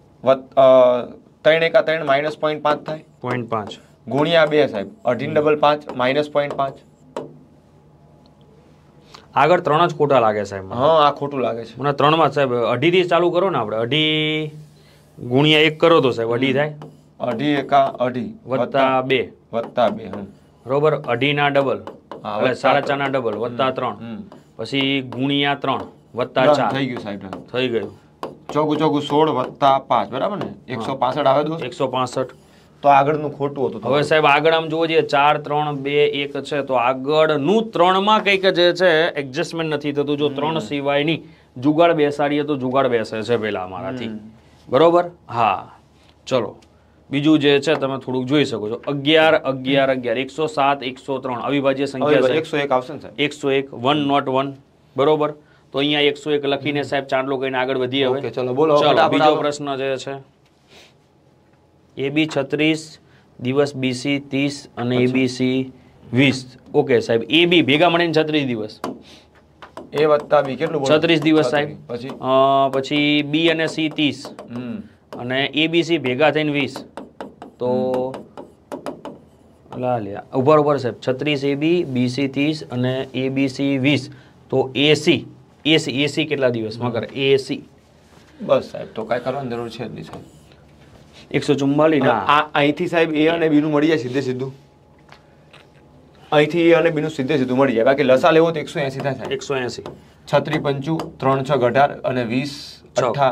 ત્રણ એકા ત્રણ માઇનસ પોઈન્ટ પાંચ થાય પોઈન્ટ પાંચ ગુણ્યા બે સાહેબ અઢી ડબલ પાંચ માઇનસ પોઈન્ટ પાંચ આગળ ત્રણ જ ખોટા લાગે સાહેબ હા આ ખોટું લાગે છે મને ત્રણમાં સાહેબ અઢીથી ચાલુ કરો ને આપણે અઢી ગુણ્યા એક કરો તો સાહેબ અઢી થાય અઢી એકા અઢી વત્તા બે વત્તા બે હા બરોબર અઢીના ડબલ એટલે સાડા ચારના ડબલ વત્તા ત્રણ પછી ગુણિયા ત્રણ વત્તા ચાર થઈ ગયું સાહેબ થઈ ગયું ચોગુ ચોગુ સોળ વત્તા પાંચ બરાબર ને એકસો પાસઠ આવે દોસ્ત એકસો પાસઠ તો આગળનું ખોટું હતું હવે સાહેબ આગળ આમ જોવો જોઈએ ચાર ત્રણ બે એક છે તો આગળનું ત્રણમાં કંઈક જે છે એડજસ્ટમેન્ટ નથી થતું જો ત્રણ સિવાયની જુગાડ બેસાડીએ તો જુગાડ બેસે છે પહેલાં અમારાથી બરોબર હા ચલો બીજું જે છે તમે થોડુંક જોઈ શકો છો અગિયાર અગિયાર અગિયાર એકસો સાત એકસો ત્રણ અવિભાજ્ય સંખ્યા એકસો એક આવશે ને એકસો એક વન નોટ વન બરોબર તો અહીંયા એકસો એક લખીને સાહેબ ચાંદલો કહીને આગળ વધીએ હવે ચલો બોલો ચલો બીજો પ્રશ્ન જે છે એ બી છત્રીસ દિવસ બીસી ત્રીસ અને એ એબીસી વીસ ઓકે સાહેબ એ બી ભેગા મળીને છત્રીસ દિવસ એ વત્તા બી કેટલું છત્રીસ દિવસ સાહેબ પછી પછી બી અને સી ત્રીસ અને એ એબીસી ભેગા થઈને વીસ તો લા લ્યા ઉભર ઉભા સાહેબ છત્રીસ એબી બીસી ત્રીસ અને એબીસી વીસ તો એસી એસી એસી કેટલા દિવસમાં કરે એસી બસ સાહેબ તો કાંઈ કરવાની જરૂર છે જ નહીં સાહેબ એકસો ચુમ્માલીસ અહીંથી સાહેબ એ અને બીનું મળી જાય સીધે સીધું અહીંથી એ અને બીનું સીધે સીધું મળી જાય બાકી લસા લેવો તો એકસો એસી થાય એકસો એસી છત્રી પંચુ ત્રણ છ અઢાર અને વીસ અઠા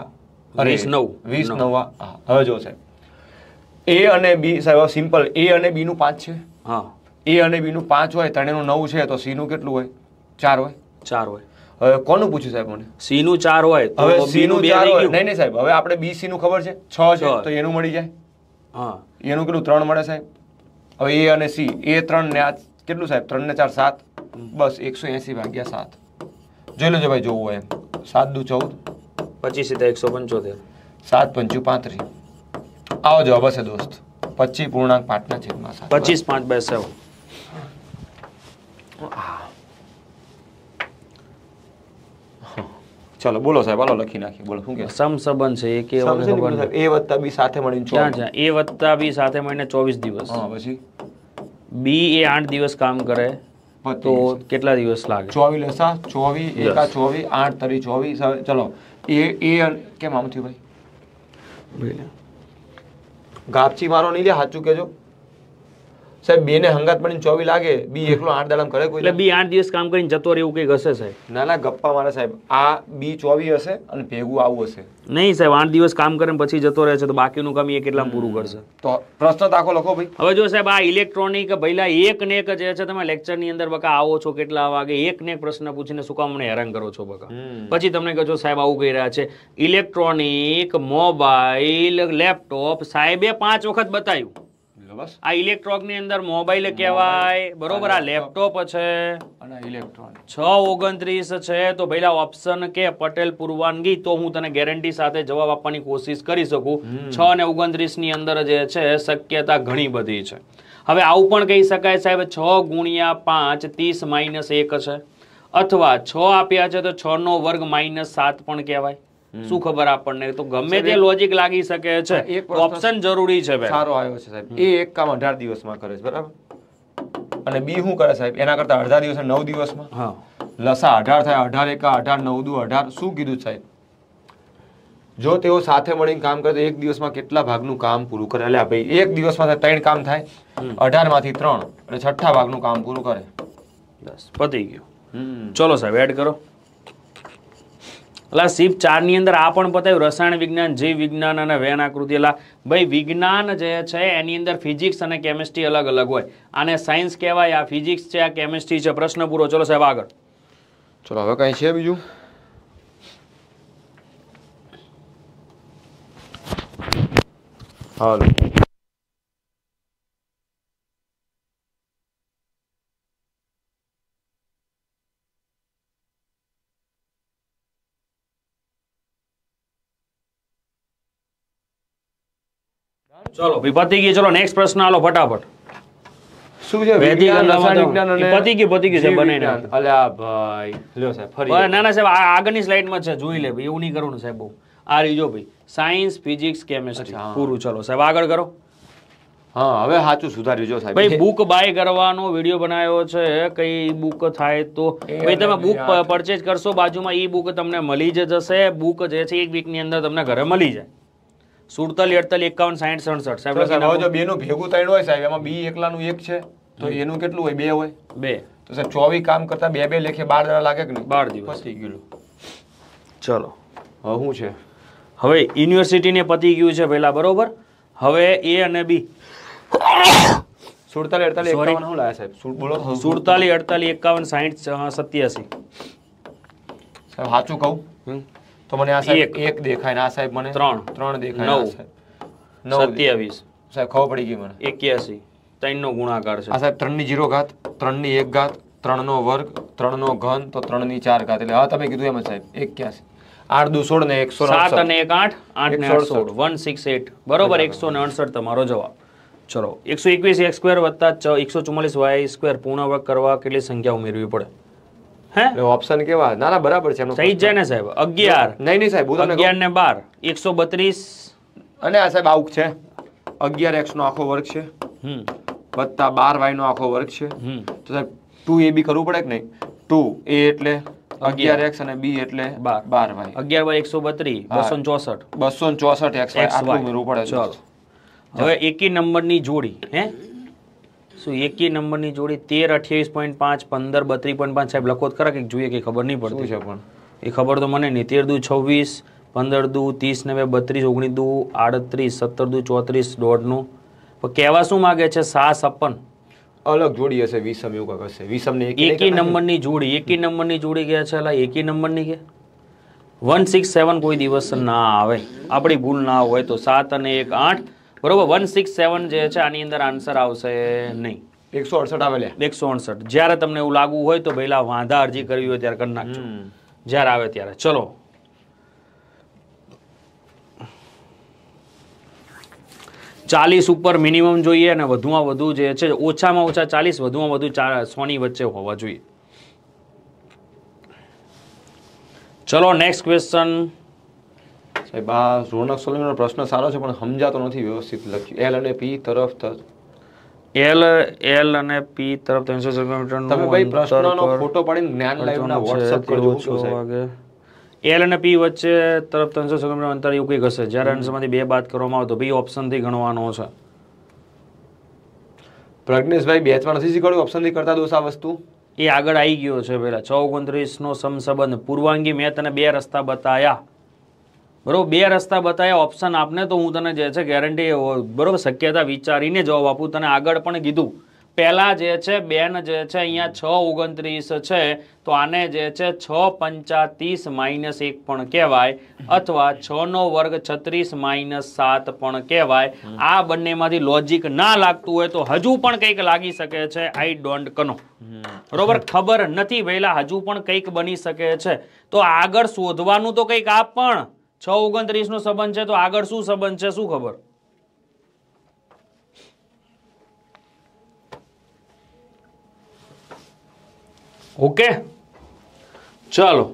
વીસ નવ વીસ નવ હવે જો સાહેબ એ અને બી સાહેબ સિમ્પલ એ અને બીનું પાંચ છે હા એ અને બીનું પાંચ હોય ત્રણેનું નવ છે તો સી નું કેટલું હોય ચાર હોય ચાર હોય હવે કોનું પૂછ્યું સાહેબ મને સી નું ચાર હોય હવે સી નું ચાર હોય નહીં નહીં સાહેબ હવે આપણે બી સી નું ખબર છે છ છે તો એનું મળી જાય હા એનું કેટલું ત્રણ મળે સાહેબ હવે એ અને સી એ ત્રણ ને આ કેટલું સાહેબ ત્રણ ને ચાર સાત બસ એકસો એસી ભાગ્યા સાત જોઈ લેજો ભાઈ જોવું હોય એમ સાત દુ ચૌદ પચીસ એકસો પંચોતેર સાત પંચું પાંત્રીસ આવો જવાબ હશે દોસ્ત પચીસ પૂર્ણાંક પાંચના છેદમાં સાત પચીસ પાંચ બે સેવન ચલો બોલો સાહેબ હાલો લખી નાખી બોલો શું કે સમ સંબંધ છે એ કે એ વત્તા બી સાથે મળીને ક્યાં છે એ વત્તા બી સાથે મળીને ચોવીસ દિવસ હા પછી બી એ આઠ દિવસ કામ કરે તો કેટલા દિવસ લાગે ચોવીસ લસા ચોવીસ એકા ચોવીસ આઠ તરી ચોવીસ ચલો એ એ કેમ આમ થયું ભાઈ ગાપચી મારો નહીં લે સાચું કહેજો સાહેબ બે ને હંગાત પડીને ચોવી લાગે બી એકલો આઠ દાડામાં કરે કોઈ બી આઠ દિવસ કામ કરીને જતો રહે એવું કંઈક હશે સાહેબ ના ના ગપ્પા મારા સાહેબ આ બી ચોવી હશે અને ભેગું આવું હશે નહીં સાહેબ આઠ દિવસ કામ કરે પછી જતો રહે છે તો બાકીનું કામ એ કેટલામાં પૂરું કરશે તો પ્રશ્ન તાકો લખો ભાઈ હવે જો સાહેબ આ ઇલેક્ટ્રોનિક ભઈલા એક ને એક જે છે તમે લેક્ચર ની અંદર બકા આવો છો કેટલા વાગે એક ને એક પ્રશ્ન પૂછીને શું કામ મને હેરાન કરો છો બકા પછી તમને કહો સાહેબ આવું કહી રહ્યા છે ઇલેક્ટ્રોનિક મોબાઈલ લેપટોપ સાહેબે પાંચ વખત બતાવ્યું આ ઇલેક્ટ્રોનિક ની અંદર મોબાઈલ કહેવાય બરોબર આ લેપટોપ છે અને ઇલેક્ટ્રોનિક છ ઓગણત્રીસ છે તો ભાઈ ઓપ્શન કે પટેલ પૂર્વાનગી તો હું તને ગેરંટી સાથે જવાબ આપવાની કોશિશ કરી શકું છ અને ઓગણત્રીસ ની અંદર જે છે શક્યતા ઘણી બધી છે હવે આવું પણ કહી શકાય સાહેબ છ ગુણ્યા પાંચ ત્રીસ માઇનસ એક છે અથવા છ આપ્યા છે તો છ નો વર્ગ માઇનસ સાત પણ કહેવાય શું ખબર આપણને તો ગમે તે લોજિક લાગી શકે છે ઓપ્શન જરૂરી છે સારો આવ્યો છે સાહેબ એ એક કામ અઢાર દિવસમાં કરે છે બરાબર અને બી શું કરે સાહેબ એના કરતા અડધા દિવસ નવ દિવસમાં લસા અઢાર થાય અઢાર એકા અઢાર નવ દુ અઢાર શું કીધું સાહેબ જો તેઓ સાથે મળીને કામ કરે તો એક દિવસમાં કેટલા ભાગનું કામ પૂરું કરે એટલે ભાઈ એક દિવસમાં ત્રણ કામ થાય અઢાર માંથી ત્રણ અને છઠ્ઠા ભાગનું કામ પૂરું કરે બસ પતી ગયું ચલો સાહેબ એડ કરો એટલે શિપ ચારની અંદર આ પણ બતાવ્યું રસાયણ વિજ્ઞાન જીવ વિજ્ઞાન અને વેન આકૃતિ એટલે ભાઈ વિજ્ઞાન જે છે એની અંદર ફિઝિક્સ અને કેમેસ્ટ્રી અલગ અલગ હોય આને સાયન્સ કહેવાય આ ફિઝિક્સ છે આ કેમેસ્ટ્રી છે પ્રશ્ન પૂરો ચલો સાહેબ આગળ ચલો હવે કાંઈ છે બીજું હાલો ચલો ભાઈ પતી ગઈ ચલો નેક્સ્ટ પ્રશ્ન આલો ફટાફટ શું પતી ગયું પતી ગયું છે બને અલ્યા છે જોઈ લે ભાઈ એવું નહીં કરવાનું સાહેબ બહુ આ રીજો ભાઈ સાયન્સ ફિઝિક્સ કેમેસ્ટ્રી પૂરું ચલો સાહેબ આગળ કરો હા હવે સાચું સુધારી જો ભાઈ બુક બાય કરવાનો વિડીયો બનાવ્યો છે કઈ બુક થાય તો ભાઈ તમે બુક પરચેજ કરશો બાજુમાં ઈ બુક તમને મળી જ જશે બુક જે છે એક વીકની અંદર તમને ઘરે મળી જાય સુડતાલી અડતાલી એકાવન સાઠ સડસઠ સાહેબ જો બેનું ભેગું ત્રણ હોય સાહેબ એમાં બી એકલાનું એક છે તો એનું કેટલું હોય બે હોય બે તો સાહેબ ચોવીસ કામ કરતા બે બે લેખે બાર દાડા લાગે કે નહીં બાર દિવસ થઈ ગયું ચલો હવે શું છે હવે યુનિવર્સિટીને પતી ગયું છે પહેલાં બરોબર હવે એ અને બી સુડતાલી અડતાલીસ એકાવન શું લાયા સાહેબ બોલો સુડતાલીસ અડતાલીસ એકાવન સાહીઠ સત્યાસી સાહેબ સાચું કહું હમ તો મને આ સાહેબ એક દેખાય ને આ સાહેબ મને ત્રણ ત્રણ દેખાય નવ સત્યાવીસ સાહેબ ખબર પડી ગઈ મને એક્યાસી ત્રણ નો ગુણાકાર છે આ સાહેબ ત્રણ ની જીરો ઘાત ત્રણ ની એક ઘાત ત્રણ નો વર્ગ ત્રણ નો ઘન તો ત્રણ ની ચાર ઘાત એટલે હા તમે કીધું એમ સાહેબ એક્યાસી આઠ દુ સોળ ને એકસો સાત અને એક આઠ આઠ ને અડસોળ વન સિક્સ એટ બરોબર એકસો ને અડસઠ તમારો જવાબ ચલો એકસો એકવીસ એક સ્ક્વેર વત્તા એકસો ચુમ્માલીસ વાય સ્ક્વેર પૂર્ણવર્ગ કરવા કેટલી સંખ્યા ઉમેરવી પડે ઓપ્શન કેવા ના ના બરાબર છે સહી છે ને સાહેબ અગિયાર નહીં નહીં સાહેબ અગિયાર ને બાર એકસો બત્રીસ અને આ સાહેબ આવું છે અગિયાર એક્સ નો આખો વર્ગ છે વત્તા બાર વાય નો આખો વર્ગ છે તો સાહેબ ટુ એ બી કરવું પડે કે નહીં ટુ એ એટલે અગિયાર એક્સ અને બી એટલે બાર બાર વાય અગિયાર બાય એકસો બત્રીસ બસો ચોસઠ બસો ચોસઠ એક્સ આટલું મેળવું પડે હવે એકી નંબરની જોડી હે શું એકી નંબરની જોડી તેર અઠ્યાવીસ પોઈન્ટ પાંચ પંદર બત્રી પોઈન્ટ પાંચ સાહેબ લખો ખરા કંઈક જોઈએ કે ખબર નહીં પડતી છે પણ એ ખબર તો મને નહીં તેર દુ છવ્વીસ પંદર દુ ત્રીસ નવે બત્રીસ ઓગણીસ દુ આડત્રીસ સત્તર દુ ચોત્રીસ દોઢનું પણ કહેવા શું માગે છે સાત છપ્પન અલગ જોડી હશે વિષમ એવું કંઈક હશે વિષમને એકી નંબરની જોડી એકી નંબરની જોડી ગયા છે એટલે એકી નંબરની કે વન સિક્સ સેવન કોઈ દિવસ ના આવે આપણી ભૂલ ના હોય તો સાત અને એક આઠ બરોબર વન સિક્સ સેવન જે છે આની અંદર આન્સર આવશે નહીં એકસો અડસઠ આવેલા એકસો અડસઠ જ્યારે તમને એવું લાગુ હોય તો પહેલાં વાંધા અરજી કરવી હોય ત્યારે કરી નાખજો જ્યારે આવે ત્યારે ચલો ચાલીસ ઉપર મિનિમમ જોઈએ અને વધુમાં વધુ જે છે ઓછામાં ઓછા ચાલીસ વધુમાં વધુ સોની વચ્ચે હોવા જોઈએ ચલો નેક્સ્ટ ક્વેશ્ચન સાહેબ આ રોનક સોલંકીનો પ્રશ્ન સારો છે પણ સમજાતો નથી વ્યવસ્થિત લખ્યું એલ અને પી તરફ એલ એલ અને પી તરફ ત્રણસો કિલોમીટર તમે ભાઈ પ્રશ્નનો ફોટો પાડીને જ્ઞાન લાઈવ ના વોટ્સએપ કરજો સાહેબ એલ અને પી વચ્ચે તરફ ત્રણસો કિલોમીટર અંતર એવું કંઈક હશે જ્યારે આન્સરમાંથી બે બાદ કરવામાં આવે તો બી ઓપ્શનથી ગણવાનો છે પ્રજ્ઞેશભાઈ બે ત્રણ નથી શીખવાડ્યું ઓપ્શનથી કરતા દોષ આ વસ્તુ એ આગળ આવી ગયો છે પેલા છ નો સમસંબંધ પૂર્વાંગી મેં તને બે રસ્તા બતાયા બરોબર બે રસ્તા બતાવ્યા ઓપ્શન આપને તો હું તને જે છે ગેરંટી બરોબર શક્યતા વિચારીને જવાબ આપું તને આગળ પણ કીધું પહેલાં જે છે બેન જે છે અહીંયા છ ઓગણત્રીસ છે તો આને જે છે છ પંચા માઇનસ એક પણ કહેવાય અથવા છ નો વર્ગ છત્રીસ માઇનસ સાત પણ કહેવાય આ બંનેમાંથી લોજિક ના લાગતું હોય તો હજુ પણ કંઈક લાગી શકે છે આઈ ડોન્ટ કનો બરોબર ખબર નથી વહેલા હજુ પણ કંઈક બની શકે છે તો આગળ શોધવાનું તો કંઈક આપ પણ છ ઓગણત્રીસ નો સંબંધ છે તો આગળ શું સંબંધ છે શું ખબર ઓકે ચાલો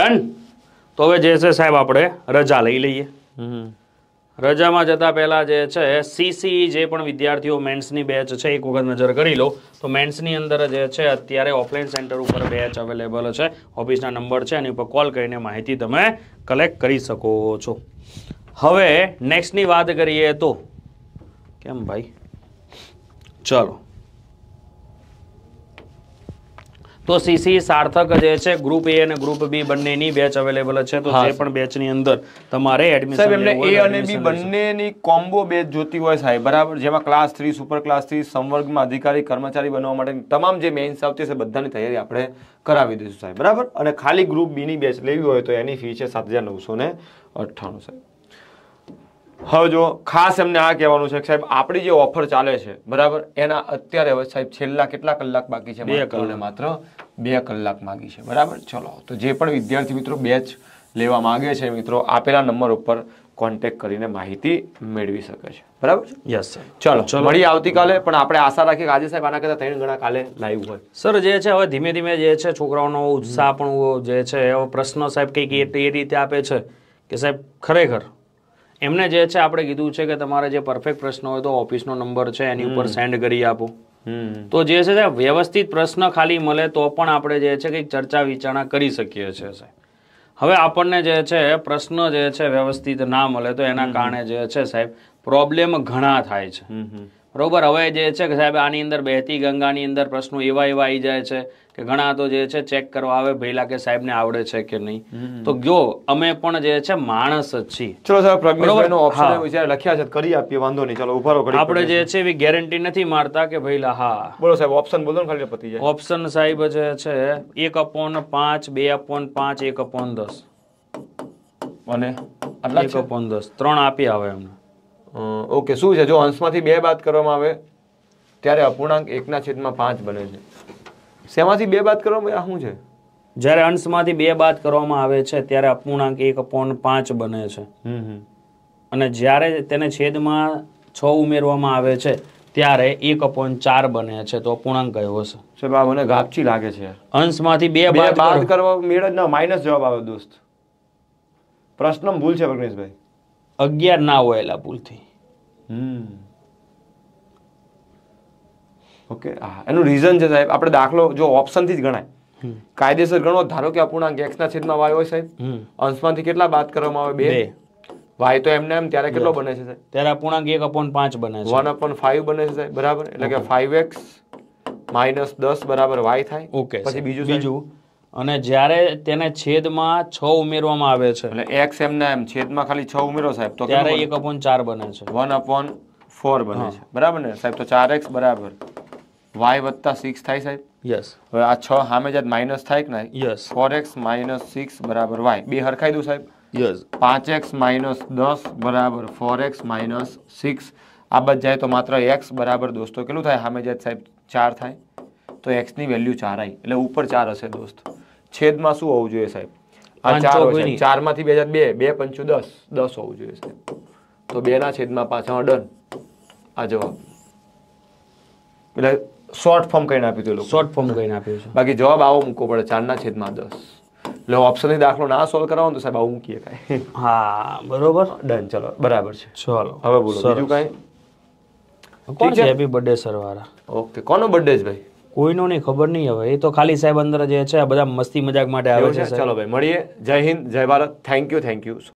ડન તો હવે જે છે સાહેબ આપણે રજા લઈ લઈએ હમ રજામાં જતા પહેલાં જે છે સીસી e જે પણ વિદ્યાર્થીઓ મેન્સની બેચ છે એક વખત નજર કરી લો તો મેન્સની અંદર જે છે અત્યારે ઓફલાઈન સેન્ટર ઉપર બેચ અવેલેબલ છે ઓફિસના નંબર છે એની ઉપર કોલ કરીને માહિતી તમે કલેક્ટ કરી શકો છો હવે નેક્સ્ટની વાત કરીએ તો કેમ ભાઈ ચાલો તો સીસી સાર્થક જે છે ગ્રુપ એ અને ગ્રુપ બી બંને બંનેની બેચ અવેલેબલ છે તો જે પણ બેચ ની અંદર તમારે એડમિશન સાહેબ એ અને બી બંનેની કોમ્બો બેચ જોતી હોય સાહેબ બરાબર જેમાં class three super class three સંવર્ગમાં અધિકારી કર્મચારી બનવા માટે તમામ જે મેઇન્સ આવતી છે બધાની તૈયારી આપણે કરાવી દઈશું સાહેબ બરાબર અને ખાલી ગ્રુપ બી ની બેચ લેવી હોય તો એની ફી છે સાત હજાર નવસો ને અઠ્ઠાણું સાહેબ હવે જો ખાસ એમને આ કહેવાનું છે કે સાહેબ આપણી જે ઓફર ચાલે છે બરાબર એના અત્યારે હવે સાહેબ છેલ્લા કેટલા કલાક બાકી છે બે કલાક માત્ર બે કલાક બાકી છે બરાબર ચલો તો જે પણ વિદ્યાર્થી મિત્રો બેચ લેવા માગે છે મિત્રો આપેલા નંબર ઉપર કોન્ટેક્ટ કરીને માહિતી મેળવી શકે છે બરાબર યસ સર ચલો મળી આવતીકાલે પણ આપણે આશા રાખીએ આજે સાહેબ આના કરતાં ત્રણ ગણા કાલે લાઈવ હોય સર જે છે હવે ધીમે ધીમે જે છે છોકરાઓનો ઉત્સાહ પણ જે છે એવો પ્રશ્ન સાહેબ કંઈક એ રીતે આપે છે કે સાહેબ ખરેખર એમને જે છે આપણે કીધું છે કે તમારે જે પરફેક્ટ પ્રશ્ન હોય તો ઓફિસનો નંબર છે એની ઉપર સેન્ડ કરી આપો તો જે છે વ્યવસ્થિત પ્રશ્ન ખાલી મળે તો પણ આપણે જે છે કંઈક ચર્ચા વિચારણા કરી શકીએ છીએ હવે આપણને જે છે પ્રશ્ન જે છે વ્યવસ્થિત ના મળે તો એના કારણે જે છે સાહેબ પ્રોબ્લેમ ઘણા થાય છે બરોબર હવે જે છે કે સાહેબ આની અંદર બહેતી ગંગાની અંદર પ્રશ્નો એવા એવા આવી જાય છે કે ઘણા તો જે છે ચેક કરવા આવે ભઈલા કે સાહેબને આવડે છે કે નહીં તો જો અમે પણ જે છે માણસ જ છીએ ચલો સાહેબ પ્રજ્ઞેશભાઈનો ઓપ્શન વિચાર લખ્યા છે કરી આપીએ વાંધો નહીં ચલો ઉભારો કરી આપણે જે છે એ ગેરંટી નથી મારતા કે ભઈલા હા બોલો સાહેબ ઓપ્શન બોલો ને ખાલી પતી જાય ઓપ્શન સાહેબ જે છે 1 અપોન 5 2 અપોન 5 1 અપોન 10 અને આટલા 1 10 ત્રણ આપી આવે એમને ઓકે શું છે જો અંશમાંથી બે બાદ કરવામાં આવે ત્યારે અપૂર્ણાંક એકના છેદમાં પાંચ બને છે શેમાંથી બે બાદ કરવામાં શું છે જ્યારે અંશમાંથી બે બાદ કરવામાં આવે છે ત્યારે અપૂર્ણાંક એક પોઈન્ટ પાંચ બને છે અને જ્યારે તેને છેદમાં છ ઉમેરવામાં આવે છે ત્યારે એક અપોન ચાર બને છે તો અપૂર્ણાંક કયો હશે સાહેબ આ મને ગાપચી લાગે છે અંશમાંથી બે બાદ કરવા મેળ જ ના માઇનસ જવાબ આવે દોસ્ત પ્રશ્ન ભૂલ છે પ્રજ્ઞેશભાઈ અગિયાર ના હોયેલા ભૂલથી ઓકે હા એનું રીઝન છે સાહેબ આપણે દાખલો જો ઓપ્શનથી જ ગણાય કાયદેસર ગણો ધારો કે અપૂર્ણાંક એક્સના છેદમાં વાય હોય સાહેબ અંશમાંથી કેટલા બાદ કરવામાં આવે બે વાય તો એમને એમ ત્યારે કેટલો બને છે સાહેબ ત્યારે અપૂર્ણાંક એક અપોન પાંચ બને છે વન અપોન ફાઈવ બને છે સાહેબ બરાબર એટલે કે ફાઈવ એક્સ માઇનસ દસ બરાબર વાય થાય ઓકે પછી બીજું બીજું અને જ્યારે તેને છેદમાં છ ઉમેરવામાં આવે છે એટલે એક્સ એમના એમ છેદમાં ખાલી છ ઉમેરો સાહેબ તો ત્યારે એક અપોન ચાર બને છે વન અપોન ફોર બને છે બરાબર ને સાહેબ તો ચાર એક્સ બરાબર વાય વત્તા સિક્સ થાય સાહેબ યસ હવે આ છ સામે જાત માઇનસ થાય કે ના yes four X minus six બરાબર વાય બે હરખાઈ દઉં સાહેબ યસ પાંચ એક્સ માઇનસ દસ બરાબર ફોર એક્સ માઇનસ સિક્સ આ બધ જાય તો માત્ર એક્સ બરાબર દોસ્તો કેટલું થાય સામે જાત સાહેબ ચાર થાય તો એક્સની વેલ્યુ ચાર આવી એટલે ઉપર ચાર હશે દોસ્ત છેદમાં શું હોવું જોઈએ સાહેબ આ ચાર હોય ચાર માંથી બે હજાર બે બે પંચું દસ દસ હોવું જોઈએ સાહેબ તો બે ના છેદમાં પાંચ હા ડન આ જવાબ એટલે શોર્ટ ફોર્મ કરીને આપ્યું હતું શોર્ટ ફોર્મ કહીને આપ્યું છે બાકી જવાબ આવો મૂકવો પડે ચાર ના છેદમાં દસ એટલે ઓપ્શન ઓપ્શનની દાખલો ના સોલ્વ કરાવો તો સાહેબ આવું મૂકીએ કાંઈ હા બરોબર ડન ચલો બરાબર છે ચલો હવે બોલો બીજું કાંઈ કોણ છે હેપી બર્થડે સરવાળા ઓકે કોનો બર્થડે છે ભાઈ કોઈનો નહીં ખબર નહીં હવે એ તો ખાલી સાહેબ અંદર જે છે બધા મસ્તી મજાક માટે આવે છે ચલો ભાઈ મળીએ Jai Hind Jai Bharat thank you thank you